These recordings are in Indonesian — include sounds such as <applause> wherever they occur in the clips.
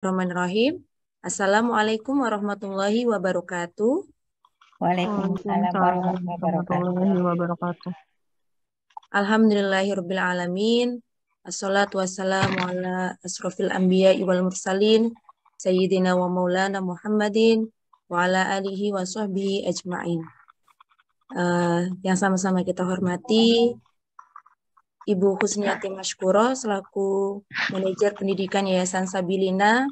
Bismillahirrahmanirrahim. Assalamualaikum warahmatullahi wabarakatuh. Waalaikumsalam warahmatullahi wabarakatuh. Alhamdulillahirabbil alamin. Assalatu wassalamu ala asrofil anbiya wal mursalin sayyidina wa maulana Muhammadin wa ala alihi wa sahbihi ajmain. Uh, yang sama-sama kita hormati Ibu Husniati Mashkuro selaku manajer pendidikan Yayasan Sabilina,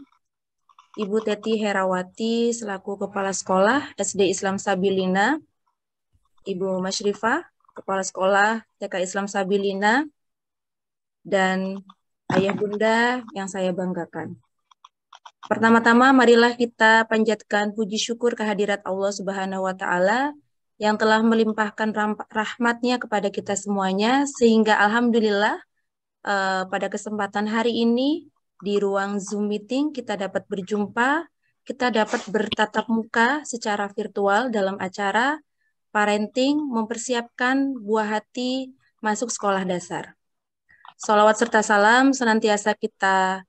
Ibu Teti Herawati selaku kepala sekolah SD Islam Sabilina, Ibu Masyrifah kepala sekolah TK Islam Sabilina, dan ayah bunda yang saya banggakan. Pertama-tama marilah kita panjatkan puji syukur kehadirat Allah Subhanahu wa taala yang telah melimpahkan rahmatnya kepada kita semuanya, sehingga Alhamdulillah uh, pada kesempatan hari ini di ruang Zoom meeting kita dapat berjumpa, kita dapat bertatap muka secara virtual dalam acara parenting mempersiapkan buah hati masuk sekolah dasar. Salawat serta salam senantiasa kita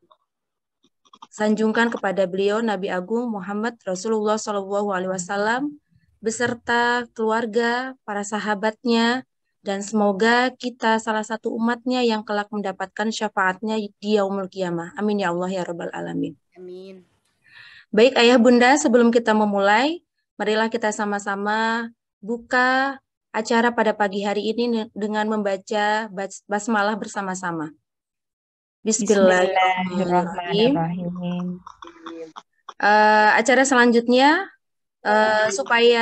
sanjungkan kepada beliau Nabi Agung Muhammad Rasulullah Shallallahu Alaihi Wasallam beserta keluarga, para sahabatnya, dan semoga kita salah satu umatnya yang kelak mendapatkan syafaatnya di yaumul kiamah. Amin ya Allah ya Rabbal Alamin. Amin. Baik Ayah Bunda, sebelum kita memulai, marilah kita sama-sama buka acara pada pagi hari ini dengan membaca basmalah bersama-sama. Bismillahirrahmanirrahim. Bismillahirrahmanirrahim. Uh, acara selanjutnya Eh, supaya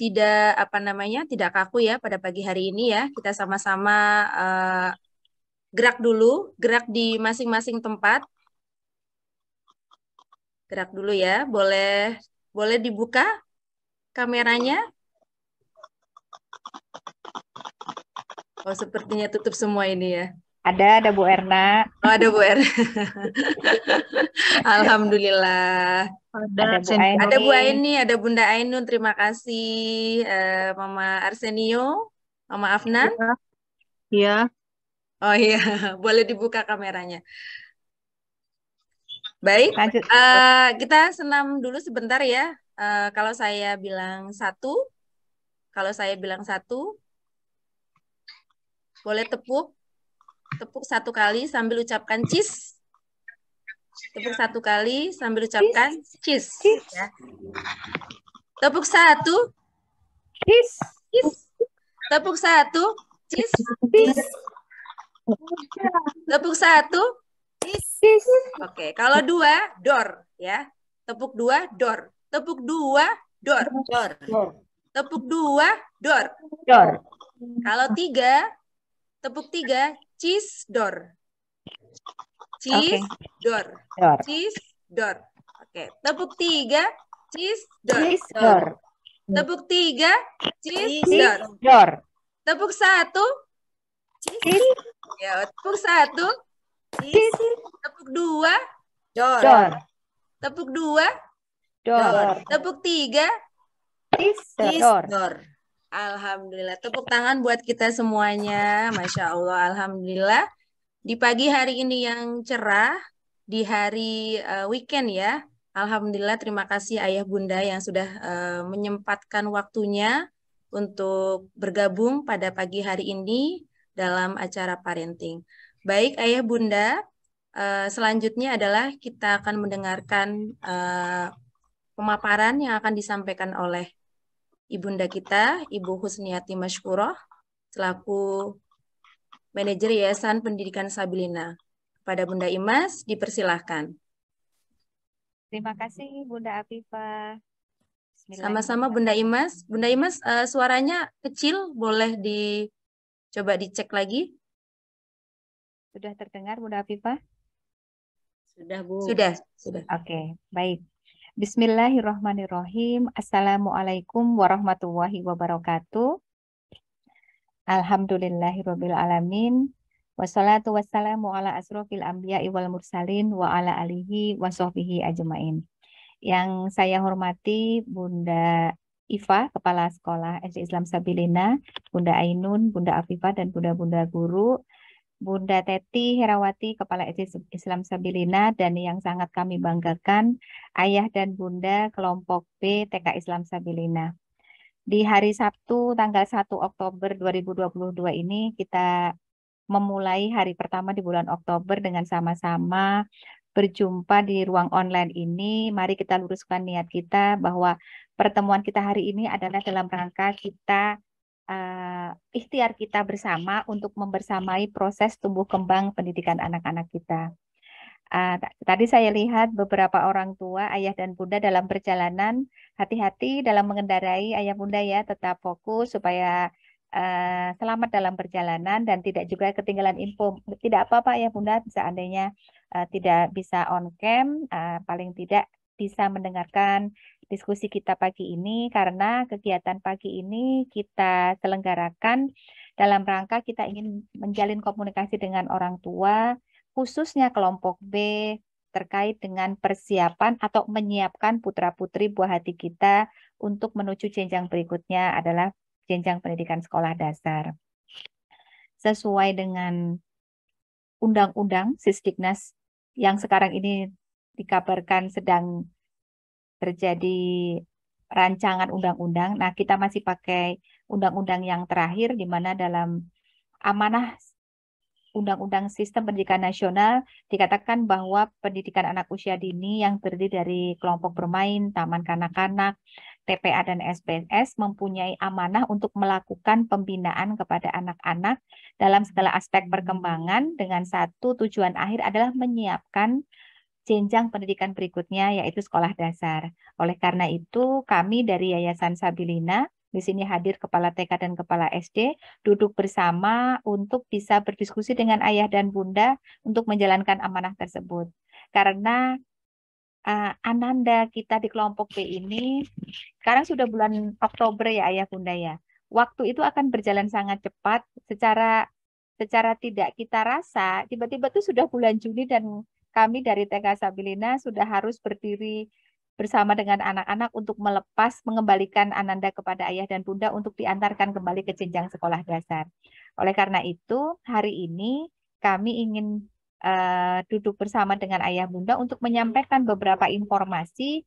tidak apa namanya tidak kaku ya pada pagi hari ini ya kita sama-sama uh, gerak dulu gerak di masing-masing tempat gerak dulu ya boleh boleh dibuka kameranya oh sepertinya tutup semua ini ya ada, ada Bu Erna. Oh, ada Bu Erna. <laughs> Alhamdulillah. Ada, ada Bu Aini. Ada Bu Aini, ada Bunda Ainun. Terima kasih uh, Mama Arsenio, Mama Afnan. Iya. iya. Oh iya, <laughs> boleh dibuka kameranya. Baik, Uh, kita senam dulu sebentar ya. Uh, kalau saya bilang satu, kalau saya bilang satu, boleh tepuk Tepuk satu kali sambil ucapkan cheese. Tepuk iya. satu kali sambil ucapkan cheese. Ya. Tepuk satu. Cheese. cheese. Tepuk satu. Cheese. cheese. Tepuk satu. Cheese. Oke, okay. kalau dua, door ya. Tepuk dua, door, Tepuk dua, door door, Tepuk dua, door door, Kalau tiga, tepuk tiga, cheese door. Cheese okay. door. door. Cheese door. Oke, okay. tepuk tiga, cheese door. Cheese door. Tepuk tiga, cheese, cheese door. door. Tepuk satu, cheese. Ya, tepuk satu, cheese. Tepuk dua, door. door. Tepuk dua, door. door. Tepuk tiga, cheese, door. door. Alhamdulillah. Tepuk tangan buat kita semuanya. Masya Allah, Alhamdulillah. Di pagi hari ini yang cerah, di hari uh, weekend ya. Alhamdulillah, terima kasih Ayah Bunda yang sudah uh, menyempatkan waktunya untuk bergabung pada pagi hari ini dalam acara parenting. Baik, Ayah Bunda, uh, selanjutnya adalah kita akan mendengarkan uh, pemaparan yang akan disampaikan oleh ibunda kita, Ibu Husniati Mashkuroh, selaku manajer Yayasan Pendidikan Sabilina. Pada Bunda Imas, dipersilahkan. Terima kasih Bunda Afifa. Sama-sama Bunda Imas. Bunda Imas, uh, suaranya kecil, boleh dicoba dicek lagi? Sudah terdengar Bunda Afifa? Sudah, Bu. Sudah, sudah. Oke, okay, baik. Bismillahirrahmanirrahim. Assalamualaikum warahmatullahi wabarakatuh. Alhamdulillahirabbil alamin. Wassalatu wassalamu ala asrofil anbiya'i wal mursalin wa ala alihi wa sahbihi ajmain. Yang saya hormati Bunda Iva, Kepala Sekolah SD Islam Sabilina, Bunda Ainun, Bunda Afifa, dan Bunda-Bunda Guru, Bunda Teti Herawati, Kepala Islam Sabilina, dan yang sangat kami banggakan, Ayah dan Bunda Kelompok B TK Islam Sabilina. Di hari Sabtu tanggal 1 Oktober 2022 ini kita memulai hari pertama di bulan Oktober dengan sama-sama berjumpa di ruang online ini. Mari kita luruskan niat kita bahwa pertemuan kita hari ini adalah dalam rangka kita uh, ikhtiar kita bersama untuk membersamai proses tumbuh kembang pendidikan anak-anak kita. Eh, tadi saya lihat beberapa orang tua, ayah dan bunda dalam perjalanan hati-hati dalam mengendarai ayah bunda ya, tetap fokus supaya eh, selamat dalam perjalanan dan tidak juga ketinggalan info. Tidak apa-apa ayah bunda seandainya tidak bisa on cam, paling tidak bisa mendengarkan diskusi kita pagi ini karena kegiatan pagi ini kita selenggarakan dalam rangka kita ingin menjalin komunikasi dengan orang tua, khususnya kelompok B terkait dengan persiapan atau menyiapkan putra-putri buah hati kita untuk menuju jenjang berikutnya adalah jenjang pendidikan sekolah dasar. Sesuai dengan undang-undang Sisdiknas yang sekarang ini dikabarkan sedang terjadi rancangan undang-undang. Nah, kita masih pakai undang-undang yang terakhir di mana dalam amanah undang-undang sistem pendidikan nasional dikatakan bahwa pendidikan anak usia dini yang terdiri dari kelompok bermain, taman kanak-kanak, TPA dan SPNS mempunyai amanah untuk melakukan pembinaan kepada anak-anak dalam segala aspek perkembangan dengan satu tujuan akhir adalah menyiapkan jenjang pendidikan berikutnya yaitu sekolah dasar. Oleh karena itu, kami dari Yayasan Sabilina di sini hadir kepala TK dan kepala SD duduk bersama untuk bisa berdiskusi dengan ayah dan bunda untuk menjalankan amanah tersebut. Karena uh, ananda kita di kelompok B ini sekarang sudah bulan Oktober ya ayah bunda ya. Waktu itu akan berjalan sangat cepat secara secara tidak kita rasa tiba-tiba itu sudah bulan Juni dan kami dari TK Sabilina sudah harus berdiri bersama dengan anak-anak untuk melepas mengembalikan Ananda kepada ayah dan bunda untuk diantarkan kembali ke jenjang sekolah dasar. Oleh karena itu, hari ini kami ingin uh, duduk bersama dengan ayah bunda untuk menyampaikan beberapa informasi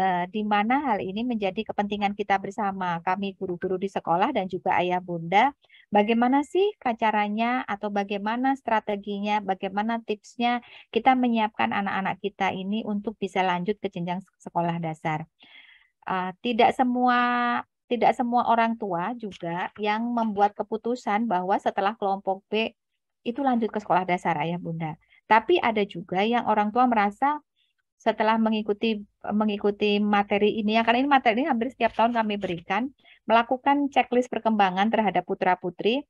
uh, di mana hal ini menjadi kepentingan kita bersama, kami guru-guru di sekolah dan juga ayah bunda Bagaimana sih caranya atau bagaimana strateginya, bagaimana tipsnya kita menyiapkan anak-anak kita ini untuk bisa lanjut ke jenjang sekolah dasar. Uh, tidak semua tidak semua orang tua juga yang membuat keputusan bahwa setelah kelompok B itu lanjut ke sekolah dasar ayah bunda. Tapi ada juga yang orang tua merasa setelah mengikuti mengikuti materi ini ya karena ini materi ini hampir setiap tahun kami berikan melakukan checklist perkembangan terhadap putra putri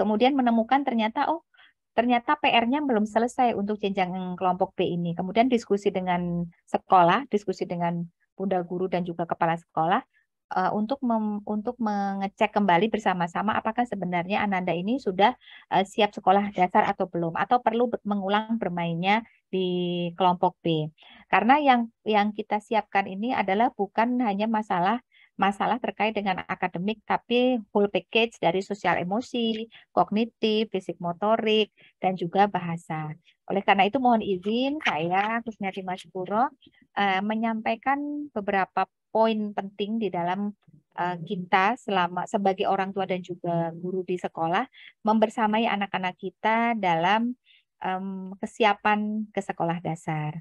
kemudian menemukan ternyata oh ternyata PR-nya belum selesai untuk jenjang kelompok B ini kemudian diskusi dengan sekolah diskusi dengan bunda guru dan juga kepala sekolah uh, untuk mem, untuk mengecek kembali bersama-sama apakah sebenarnya Ananda ini sudah uh, siap sekolah dasar atau belum atau perlu mengulang bermainnya di kelompok B. Karena yang yang kita siapkan ini adalah bukan hanya masalah masalah terkait dengan akademik tapi whole package dari sosial emosi, kognitif, fisik motorik dan juga bahasa. Oleh karena itu mohon izin saya Kusnati Masyukuro uh, eh, menyampaikan beberapa poin penting di dalam uh, kita selama sebagai orang tua dan juga guru di sekolah membersamai anak-anak kita dalam um, kesiapan ke sekolah dasar.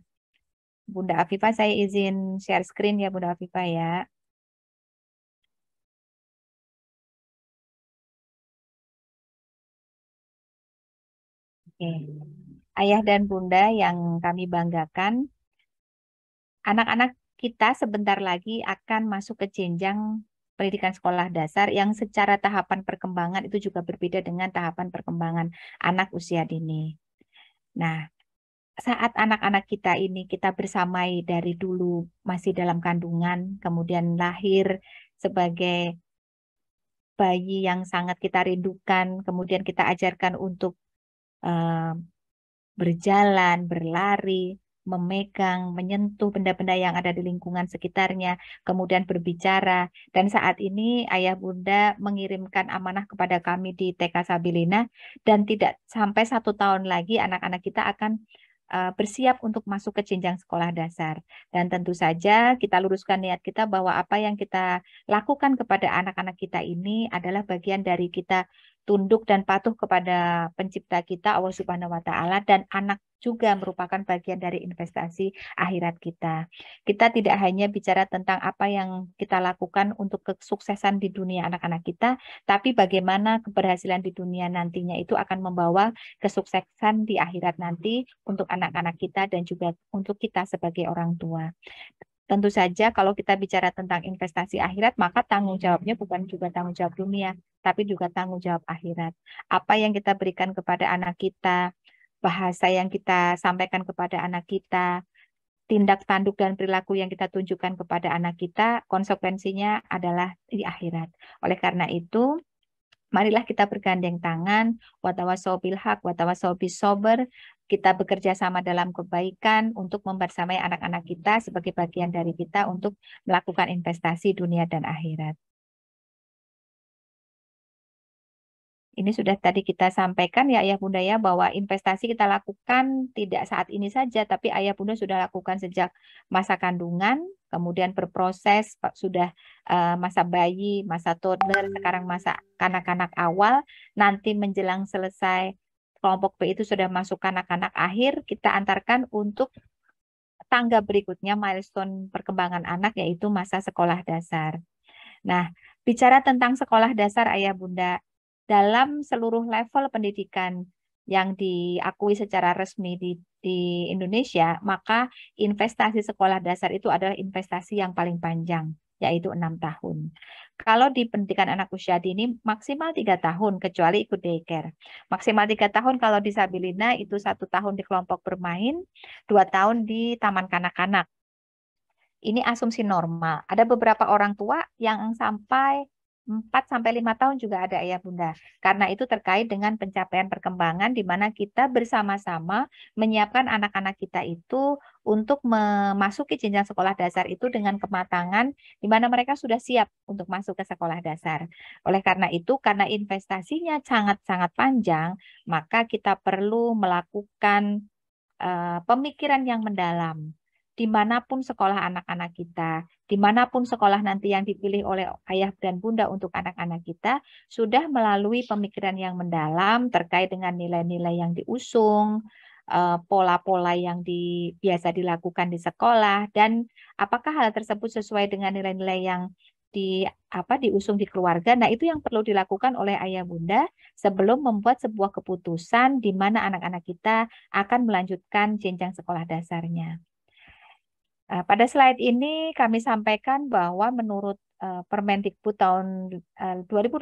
Bunda Afifa saya izin share screen ya Bunda Afifa ya. Oke. Okay ayah dan bunda yang kami banggakan. Anak-anak kita sebentar lagi akan masuk ke jenjang pendidikan sekolah dasar yang secara tahapan perkembangan itu juga berbeda dengan tahapan perkembangan anak usia dini. Nah, saat anak-anak kita ini kita bersamai dari dulu masih dalam kandungan, kemudian lahir sebagai bayi yang sangat kita rindukan, kemudian kita ajarkan untuk uh, berjalan, berlari, memegang, menyentuh benda-benda yang ada di lingkungan sekitarnya, kemudian berbicara. Dan saat ini Ayah Bunda mengirimkan amanah kepada kami di TK Sabilina dan tidak sampai satu tahun lagi anak-anak kita akan eh, bersiap untuk masuk ke jenjang sekolah dasar. Dan tentu saja kita luruskan niat kita bahwa apa yang kita lakukan kepada anak-anak kita ini adalah bagian dari kita tunduk dan patuh kepada pencipta kita Allah Subhanahu wa taala dan anak juga merupakan bagian dari investasi akhirat kita. Kita tidak hanya bicara tentang apa yang kita lakukan untuk kesuksesan di dunia anak-anak kita, tapi bagaimana keberhasilan di dunia nantinya itu akan membawa kesuksesan di akhirat nanti untuk anak-anak kita dan juga untuk kita sebagai orang tua. Tentu saja kalau kita bicara tentang investasi akhirat, maka tanggung jawabnya bukan juga tanggung jawab dunia, tapi juga tanggung jawab akhirat. Apa yang kita berikan kepada anak kita, bahasa yang kita sampaikan kepada anak kita, tindak tanduk dan perilaku yang kita tunjukkan kepada anak kita, konsekuensinya adalah di akhirat. Oleh karena itu, marilah kita bergandeng tangan, watawasobil hak, watawasobis sober, kita bekerja sama dalam kebaikan untuk membersamai anak-anak kita sebagai bagian dari kita untuk melakukan investasi dunia dan akhirat. Ini sudah tadi kita sampaikan ya ayah bunda ya bahwa investasi kita lakukan tidak saat ini saja tapi ayah bunda sudah lakukan sejak masa kandungan kemudian berproses sudah eh, masa bayi, masa toddler, sekarang masa kanak-kanak awal, nanti menjelang selesai kelompok B itu sudah masuk anak-anak akhir, kita antarkan untuk tangga berikutnya milestone perkembangan anak yaitu masa sekolah dasar. Nah, bicara tentang sekolah dasar Ayah Bunda, dalam seluruh level pendidikan yang diakui secara resmi di, di Indonesia, maka investasi sekolah dasar itu adalah investasi yang paling panjang yaitu enam tahun. Kalau di pendidikan anak usia dini maksimal tiga tahun kecuali ikut daycare. Maksimal tiga tahun kalau di Sabilina itu satu tahun di kelompok bermain, dua tahun di taman kanak-kanak. Ini asumsi normal. Ada beberapa orang tua yang sampai 4 sampai 5 tahun juga ada ya Bunda. Karena itu terkait dengan pencapaian perkembangan di mana kita bersama-sama menyiapkan anak-anak kita itu untuk memasuki jenjang sekolah dasar itu dengan kematangan di mana mereka sudah siap untuk masuk ke sekolah dasar. Oleh karena itu karena investasinya sangat-sangat panjang, maka kita perlu melakukan uh, pemikiran yang mendalam dimanapun sekolah anak-anak kita, dimanapun sekolah nanti yang dipilih oleh ayah dan bunda untuk anak-anak kita, sudah melalui pemikiran yang mendalam terkait dengan nilai-nilai yang diusung, eh, pola-pola yang di, biasa dilakukan di sekolah, dan apakah hal tersebut sesuai dengan nilai-nilai yang di apa diusung di keluarga. Nah, itu yang perlu dilakukan oleh ayah bunda sebelum membuat sebuah keputusan di mana anak-anak kita akan melanjutkan jenjang sekolah dasarnya. Eh, pada slide ini kami sampaikan bahwa menurut uh, Permendikbud tahun uh, eh, 2018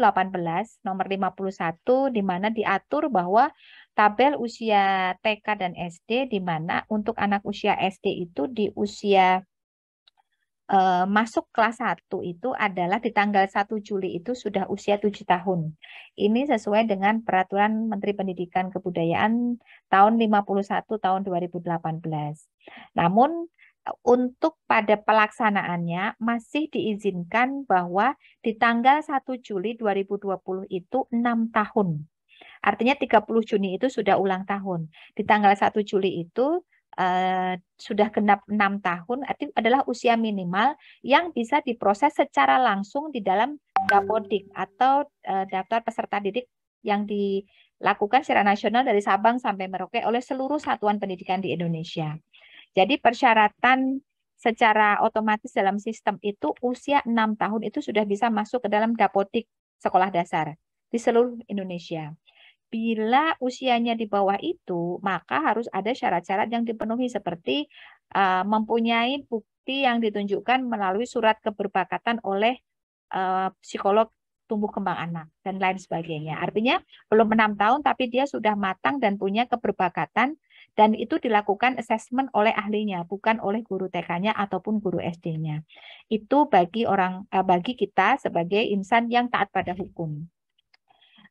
nomor 51 di mana diatur bahwa tabel usia TK dan SD di mana untuk anak usia SD itu di usia masuk kelas 1 itu adalah di tanggal 1 Juli itu sudah usia 7 tahun. Ini sesuai dengan peraturan Menteri Pendidikan Kebudayaan tahun 51 tahun 2018. Namun untuk pada pelaksanaannya masih diizinkan bahwa di tanggal 1 Juli 2020 itu 6 tahun. Artinya 30 Juni itu sudah ulang tahun. Di tanggal 1 Juli itu Uh, sudah genap enam tahun artinya adalah usia minimal yang bisa diproses secara langsung di dalam dapodik atau uh, daftar peserta didik yang dilakukan secara nasional dari Sabang sampai Merauke oleh seluruh satuan pendidikan di Indonesia. Jadi persyaratan secara otomatis dalam sistem itu usia 6 tahun itu sudah bisa masuk ke dalam dapodik sekolah dasar di seluruh Indonesia. Bila usianya di bawah itu, maka harus ada syarat-syarat yang dipenuhi seperti uh, mempunyai bukti yang ditunjukkan melalui surat keberbakatan oleh uh, psikolog tumbuh kembang anak dan lain sebagainya. Artinya belum enam tahun tapi dia sudah matang dan punya keberbakatan dan itu dilakukan assessment oleh ahlinya, bukan oleh guru TK-nya ataupun guru SD-nya. Itu bagi orang eh, bagi kita sebagai insan yang taat pada hukum.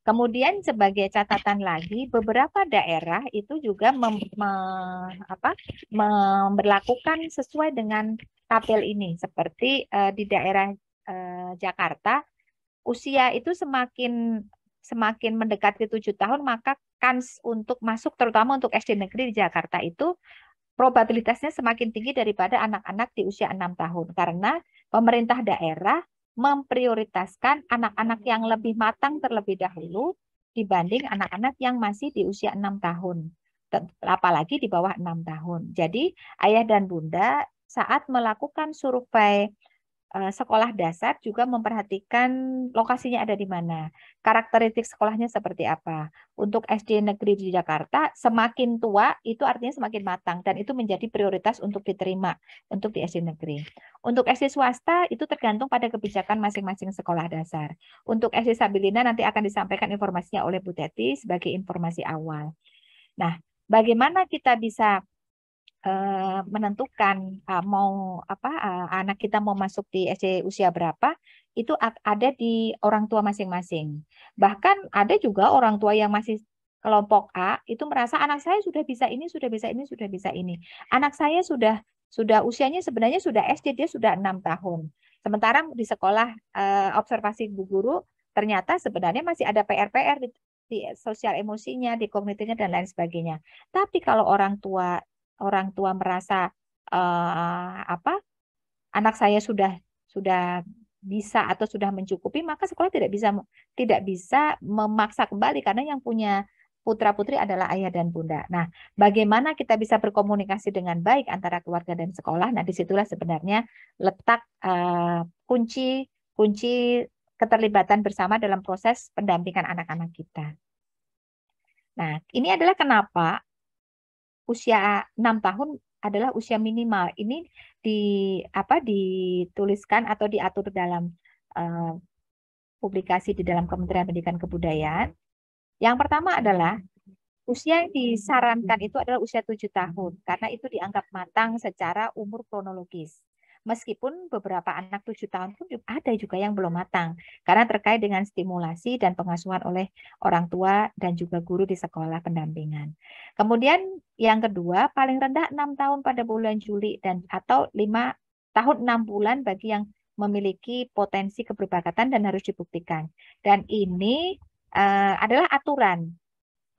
Kemudian sebagai catatan lagi, beberapa daerah itu juga mem, me, apa, memperlakukan sesuai dengan tabel ini. Seperti uh, di daerah uh, Jakarta, usia itu semakin semakin mendekati tujuh tahun maka kans untuk masuk terutama untuk SD negeri di Jakarta itu probabilitasnya semakin tinggi daripada anak-anak di usia enam tahun karena pemerintah daerah memprioritaskan anak-anak yang lebih matang terlebih dahulu dibanding anak-anak yang masih di usia enam tahun apalagi di bawah enam tahun. Jadi ayah dan bunda saat melakukan survei Eh, sekolah dasar juga memperhatikan lokasinya ada di mana, karakteristik sekolahnya seperti apa. Untuk SD negeri di Jakarta, semakin tua itu artinya semakin matang dan itu menjadi prioritas untuk diterima untuk di SD negeri. Untuk SD swasta itu tergantung pada kebijakan masing-masing sekolah dasar. Untuk SD Sabilina nanti akan disampaikan informasinya oleh Bu Teti sebagai informasi awal. Nah, bagaimana kita bisa Eh, menentukan uh, mau apa uh, anak kita mau masuk di SD usia berapa itu ada di orang tua masing-masing. Bahkan ada juga orang tua yang masih kelompok A itu merasa anak saya sudah bisa ini, sudah bisa ini, sudah bisa ini. Anak saya sudah sudah usianya sebenarnya sudah SD dia sudah enam tahun. Sementara di sekolah uh, observasi bu guru ternyata sebenarnya masih ada PR-PR di, di sosial emosinya, di kognitifnya dan lain sebagainya. Tapi kalau orang tua orang tua merasa uh, apa anak saya sudah sudah bisa atau sudah mencukupi maka sekolah tidak bisa tidak bisa memaksa kembali karena yang punya putra putri adalah ayah dan bunda. Nah, bagaimana kita bisa berkomunikasi dengan baik antara keluarga dan sekolah? Nah, disitulah sebenarnya letak uh, kunci kunci keterlibatan bersama dalam proses pendampingan anak-anak kita. Nah, ini adalah kenapa usia 6 tahun adalah usia minimal. Ini di apa dituliskan atau diatur dalam uh, publikasi di dalam Kementerian Pendidikan Kebudayaan. Yang pertama adalah usia yang disarankan itu adalah usia 7 tahun karena itu dianggap matang secara umur kronologis. Meskipun beberapa anak tujuh tahun pun ada juga yang belum matang karena terkait dengan stimulasi dan pengasuhan oleh orang tua dan juga guru di sekolah pendampingan. Kemudian yang kedua paling rendah enam tahun pada bulan Juli dan atau lima tahun enam bulan bagi yang memiliki potensi keberbakatan dan harus dibuktikan. Dan ini uh, adalah aturan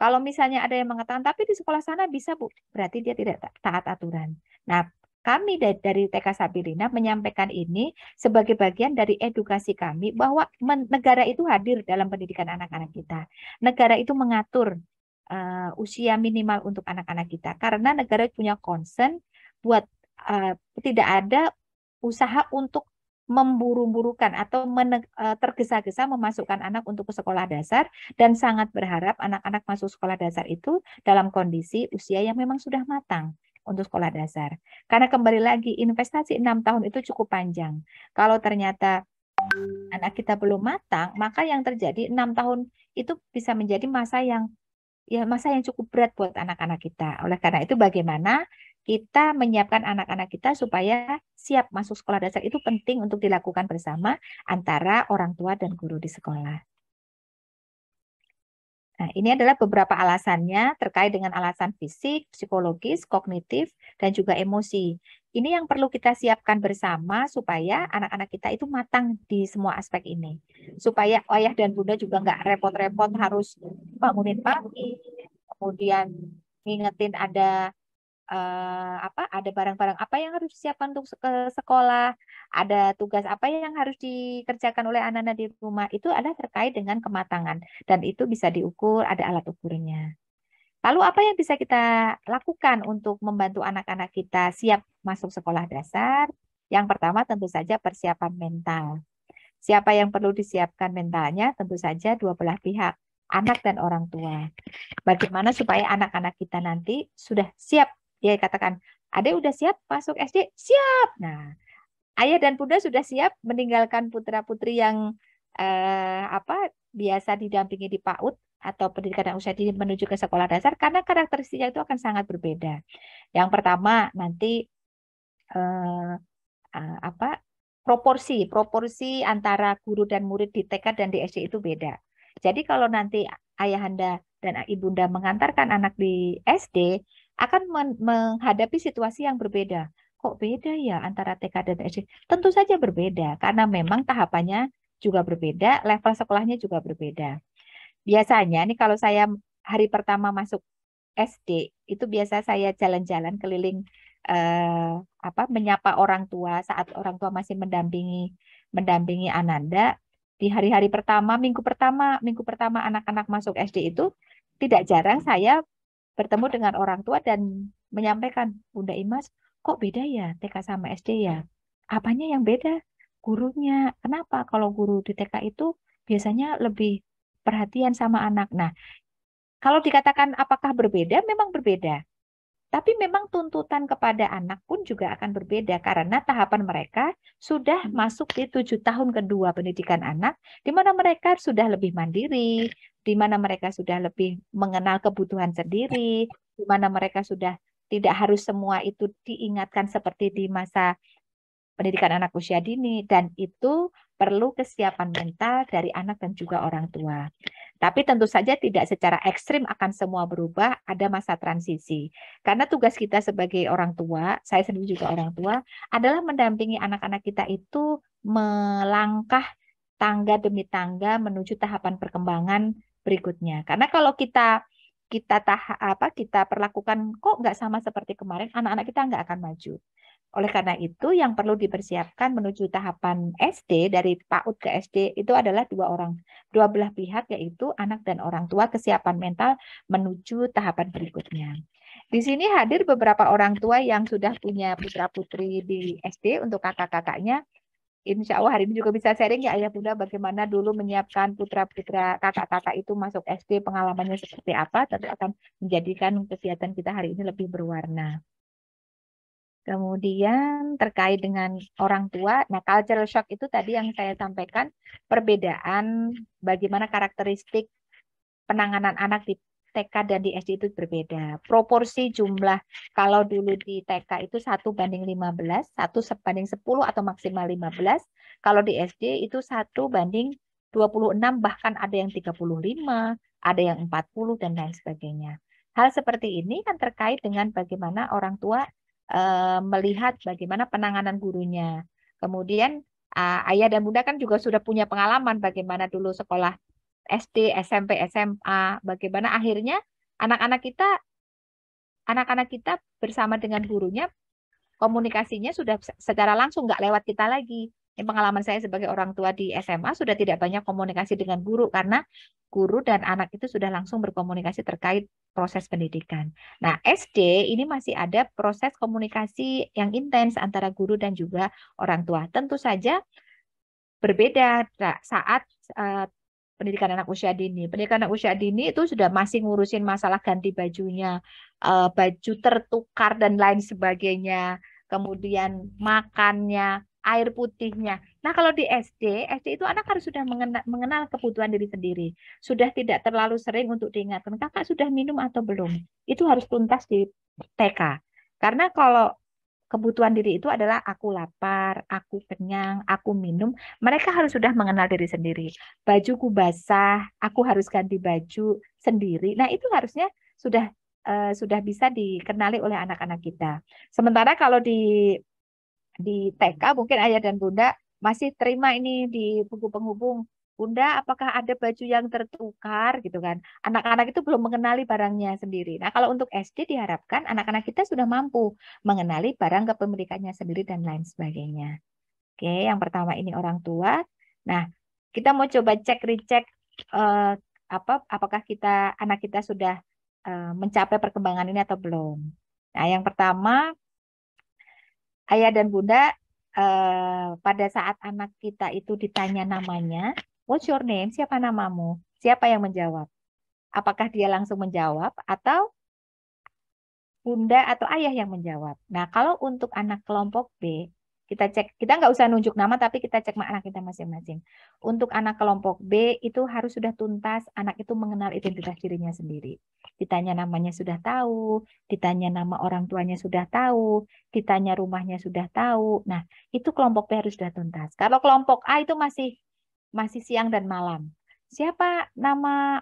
kalau misalnya ada yang mengatakan, tapi di sekolah sana bisa, Bu, berarti dia tidak taat aturan. Nah, kami dari, dari TK Sabirina menyampaikan ini sebagai bagian dari edukasi kami bahwa men, negara itu hadir dalam pendidikan anak-anak kita. Negara itu mengatur uh, usia minimal untuk anak-anak kita karena negara punya concern buat uh, tidak ada usaha untuk memburu-burukan atau eh, tergesa-gesa memasukkan anak untuk ke sekolah dasar dan sangat berharap anak-anak masuk sekolah dasar itu dalam kondisi usia yang memang sudah matang untuk sekolah dasar. Karena kembali lagi, investasi enam tahun itu cukup panjang. Kalau ternyata anak kita belum matang, maka yang terjadi enam tahun itu bisa menjadi masa yang ya masa yang cukup berat buat anak-anak kita. Oleh karena itu bagaimana kita menyiapkan anak-anak kita supaya siap masuk sekolah dasar itu penting untuk dilakukan bersama antara orang tua dan guru di sekolah. Nah, ini adalah beberapa alasannya terkait dengan alasan fisik, psikologis, kognitif, dan juga emosi. Ini yang perlu kita siapkan bersama supaya anak-anak kita itu matang di semua aspek ini. Supaya ayah dan bunda juga nggak repot-repot harus bangunin pagi, kemudian ngingetin ada eh, apa ada barang-barang apa yang harus disiapkan untuk ke sekolah, ada tugas apa yang harus dikerjakan oleh anak-anak di rumah itu adalah terkait dengan kematangan dan itu bisa diukur, ada alat ukurnya. Lalu apa yang bisa kita lakukan untuk membantu anak-anak kita siap masuk sekolah dasar? Yang pertama tentu saja persiapan mental. Siapa yang perlu disiapkan mentalnya? Tentu saja dua belah pihak, anak dan orang tua. Bagaimana supaya anak-anak kita nanti sudah siap dia katakan, ada udah siap masuk SD? Siap. Nah, ayah dan bunda sudah siap meninggalkan putra-putri yang eh, apa biasa didampingi di PAUD atau pendidikan yang usia dini menuju ke sekolah dasar karena karakteristiknya itu akan sangat berbeda. Yang pertama nanti eh, eh apa proporsi proporsi antara guru dan murid di TK dan di SD itu beda. Jadi kalau nanti ayah anda dan ibunda mengantarkan anak di SD, akan men menghadapi situasi yang berbeda. Kok beda ya antara TK dan SD? Tentu saja berbeda karena memang tahapannya juga berbeda, level sekolahnya juga berbeda. Biasanya nih kalau saya hari pertama masuk SD itu biasa saya jalan-jalan keliling eh, apa menyapa orang tua saat orang tua masih mendampingi mendampingi Ananda di hari-hari pertama, minggu pertama, minggu pertama anak-anak masuk SD itu tidak jarang saya bertemu dengan orang tua dan menyampaikan, Bunda Imas, kok beda ya TK sama SD ya? Apanya yang beda? Gurunya. Kenapa kalau guru di TK itu biasanya lebih perhatian sama anak? Nah, kalau dikatakan apakah berbeda, memang berbeda. Tapi memang tuntutan kepada anak pun juga akan berbeda karena tahapan mereka sudah hmm. masuk di tujuh tahun kedua pendidikan anak, di mana mereka sudah lebih mandiri, di mana mereka sudah lebih mengenal kebutuhan sendiri, di mana mereka sudah tidak harus semua itu diingatkan seperti di masa pendidikan anak usia dini dan itu perlu kesiapan mental dari anak dan juga orang tua. Tapi tentu saja tidak secara ekstrim akan semua berubah, ada masa transisi. Karena tugas kita sebagai orang tua, saya sendiri juga iya. orang tua, adalah mendampingi anak-anak kita itu melangkah tangga demi tangga menuju tahapan perkembangan berikutnya. Karena kalau kita kita tah apa kita perlakukan kok nggak sama seperti kemarin, anak-anak kita nggak akan maju. Oleh karena itu, yang perlu dipersiapkan menuju tahapan SD dari PAUD ke SD itu adalah dua orang, dua belah pihak yaitu anak dan orang tua kesiapan mental menuju tahapan berikutnya. Di sini hadir beberapa orang tua yang sudah punya putra-putri di SD untuk kakak-kakaknya. Insya Allah hari ini juga bisa sharing ya ayah bunda bagaimana dulu menyiapkan putra-putra kakak-kakak itu masuk SD pengalamannya seperti apa tentu akan menjadikan kegiatan kita hari ini lebih berwarna. Kemudian terkait dengan orang tua, nah cultural shock itu tadi yang saya sampaikan perbedaan bagaimana karakteristik penanganan anak di TK dan di SD itu berbeda. Proporsi jumlah kalau dulu di TK itu satu banding 15, satu banding 10 atau maksimal 15. Kalau di SD itu satu banding 26 bahkan ada yang 35, ada yang 40 dan lain sebagainya. Hal seperti ini kan terkait dengan bagaimana orang tua Eh, melihat bagaimana penanganan gurunya. Kemudian eh, ayah dan bunda kan juga sudah punya pengalaman bagaimana dulu sekolah SD, SMP, SMA, bagaimana akhirnya anak-anak kita anak-anak kita bersama dengan gurunya komunikasinya sudah secara langsung nggak lewat kita lagi ini pengalaman saya sebagai orang tua di SMA sudah tidak banyak komunikasi dengan guru karena guru dan anak itu sudah langsung berkomunikasi terkait proses pendidikan. Nah, SD ini masih ada proses komunikasi yang intens antara guru dan juga orang tua. Tentu saja berbeda nah, saat uh, pendidikan anak usia dini. Pendidikan anak usia dini itu sudah masih ngurusin masalah ganti bajunya, eh, baju tertukar dan lain sebagainya, kemudian makannya, air putihnya. Nah, kalau di SD, SD itu anak harus sudah mengenal, mengenal kebutuhan diri sendiri. Sudah tidak terlalu sering untuk diingatkan, kakak sudah minum atau belum. Itu harus tuntas di TK. Karena kalau kebutuhan diri itu adalah aku lapar, aku kenyang, aku minum. Mereka harus sudah mengenal diri sendiri. Bajuku basah, aku harus ganti baju sendiri. Nah, itu harusnya sudah eh, sudah bisa dikenali oleh anak-anak kita. Sementara kalau di di TK mungkin ayah dan bunda masih terima ini di buku penghubung Bunda, apakah ada baju yang tertukar gitu kan? Anak-anak itu belum mengenali barangnya sendiri. Nah, kalau untuk SD diharapkan anak-anak kita sudah mampu mengenali barang kepemilikannya sendiri dan lain sebagainya. Oke, yang pertama ini orang tua. Nah, kita mau coba cek recheck uh, apa apakah kita anak kita sudah uh, mencapai perkembangan ini atau belum. Nah, yang pertama ayah dan bunda uh, pada saat anak kita itu ditanya namanya, what's your name? Siapa namamu? Siapa yang menjawab? Apakah dia langsung menjawab atau bunda atau ayah yang menjawab? Nah, kalau untuk anak kelompok B, kita cek, kita nggak usah nunjuk nama, tapi kita cek makna kita masing-masing. Untuk anak kelompok B itu harus sudah tuntas, anak itu mengenal identitas dirinya sendiri. Ditanya namanya sudah tahu, ditanya nama orang tuanya sudah tahu, ditanya rumahnya sudah tahu. Nah, itu kelompok B harus sudah tuntas. Kalau kelompok A itu masih masih siang dan malam. Siapa nama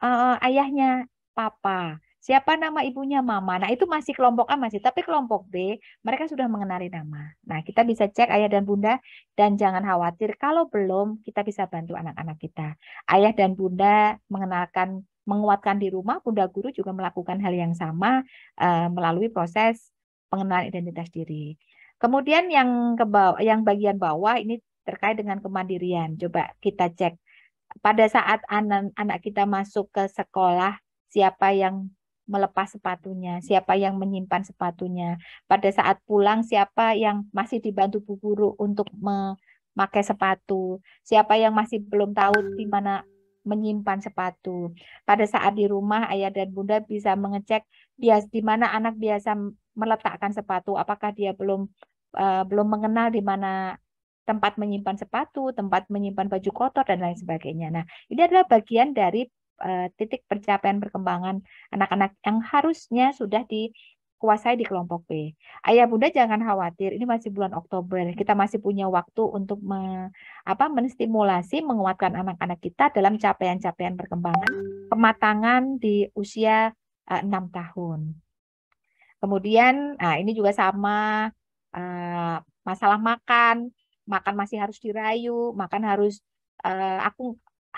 uh, ayahnya? Papa. Siapa nama ibunya mama? Nah, itu masih kelompok A masih, tapi kelompok B mereka sudah mengenali nama. Nah, kita bisa cek ayah dan bunda dan jangan khawatir kalau belum kita bisa bantu anak-anak kita. Ayah dan bunda mengenalkan menguatkan di rumah, bunda guru juga melakukan hal yang sama uh, melalui proses pengenalan identitas diri. Kemudian yang ke bawah, yang bagian bawah ini terkait dengan kemandirian. Coba kita cek pada saat anak anak kita masuk ke sekolah siapa yang melepas sepatunya, siapa yang menyimpan sepatunya. Pada saat pulang, siapa yang masih dibantu bu guru untuk memakai sepatu, siapa yang masih belum tahu di mana menyimpan sepatu. Pada saat di rumah, ayah dan bunda bisa mengecek bias di mana anak biasa meletakkan sepatu, apakah dia belum uh, belum mengenal di mana tempat menyimpan sepatu, tempat menyimpan baju kotor dan lain sebagainya. Nah, ini adalah bagian dari Eh, titik pencapaian perkembangan anak-anak yang harusnya sudah dikuasai di kelompok B. Ayah bunda jangan khawatir, ini masih bulan Oktober, kita masih punya waktu untuk me, apa, menstimulasi, menguatkan anak-anak kita dalam capaian-capaian perkembangan kematangan di usia eh, enam 6 tahun. Kemudian, nah ini juga sama uh, masalah makan, makan masih harus dirayu, makan harus uh, aku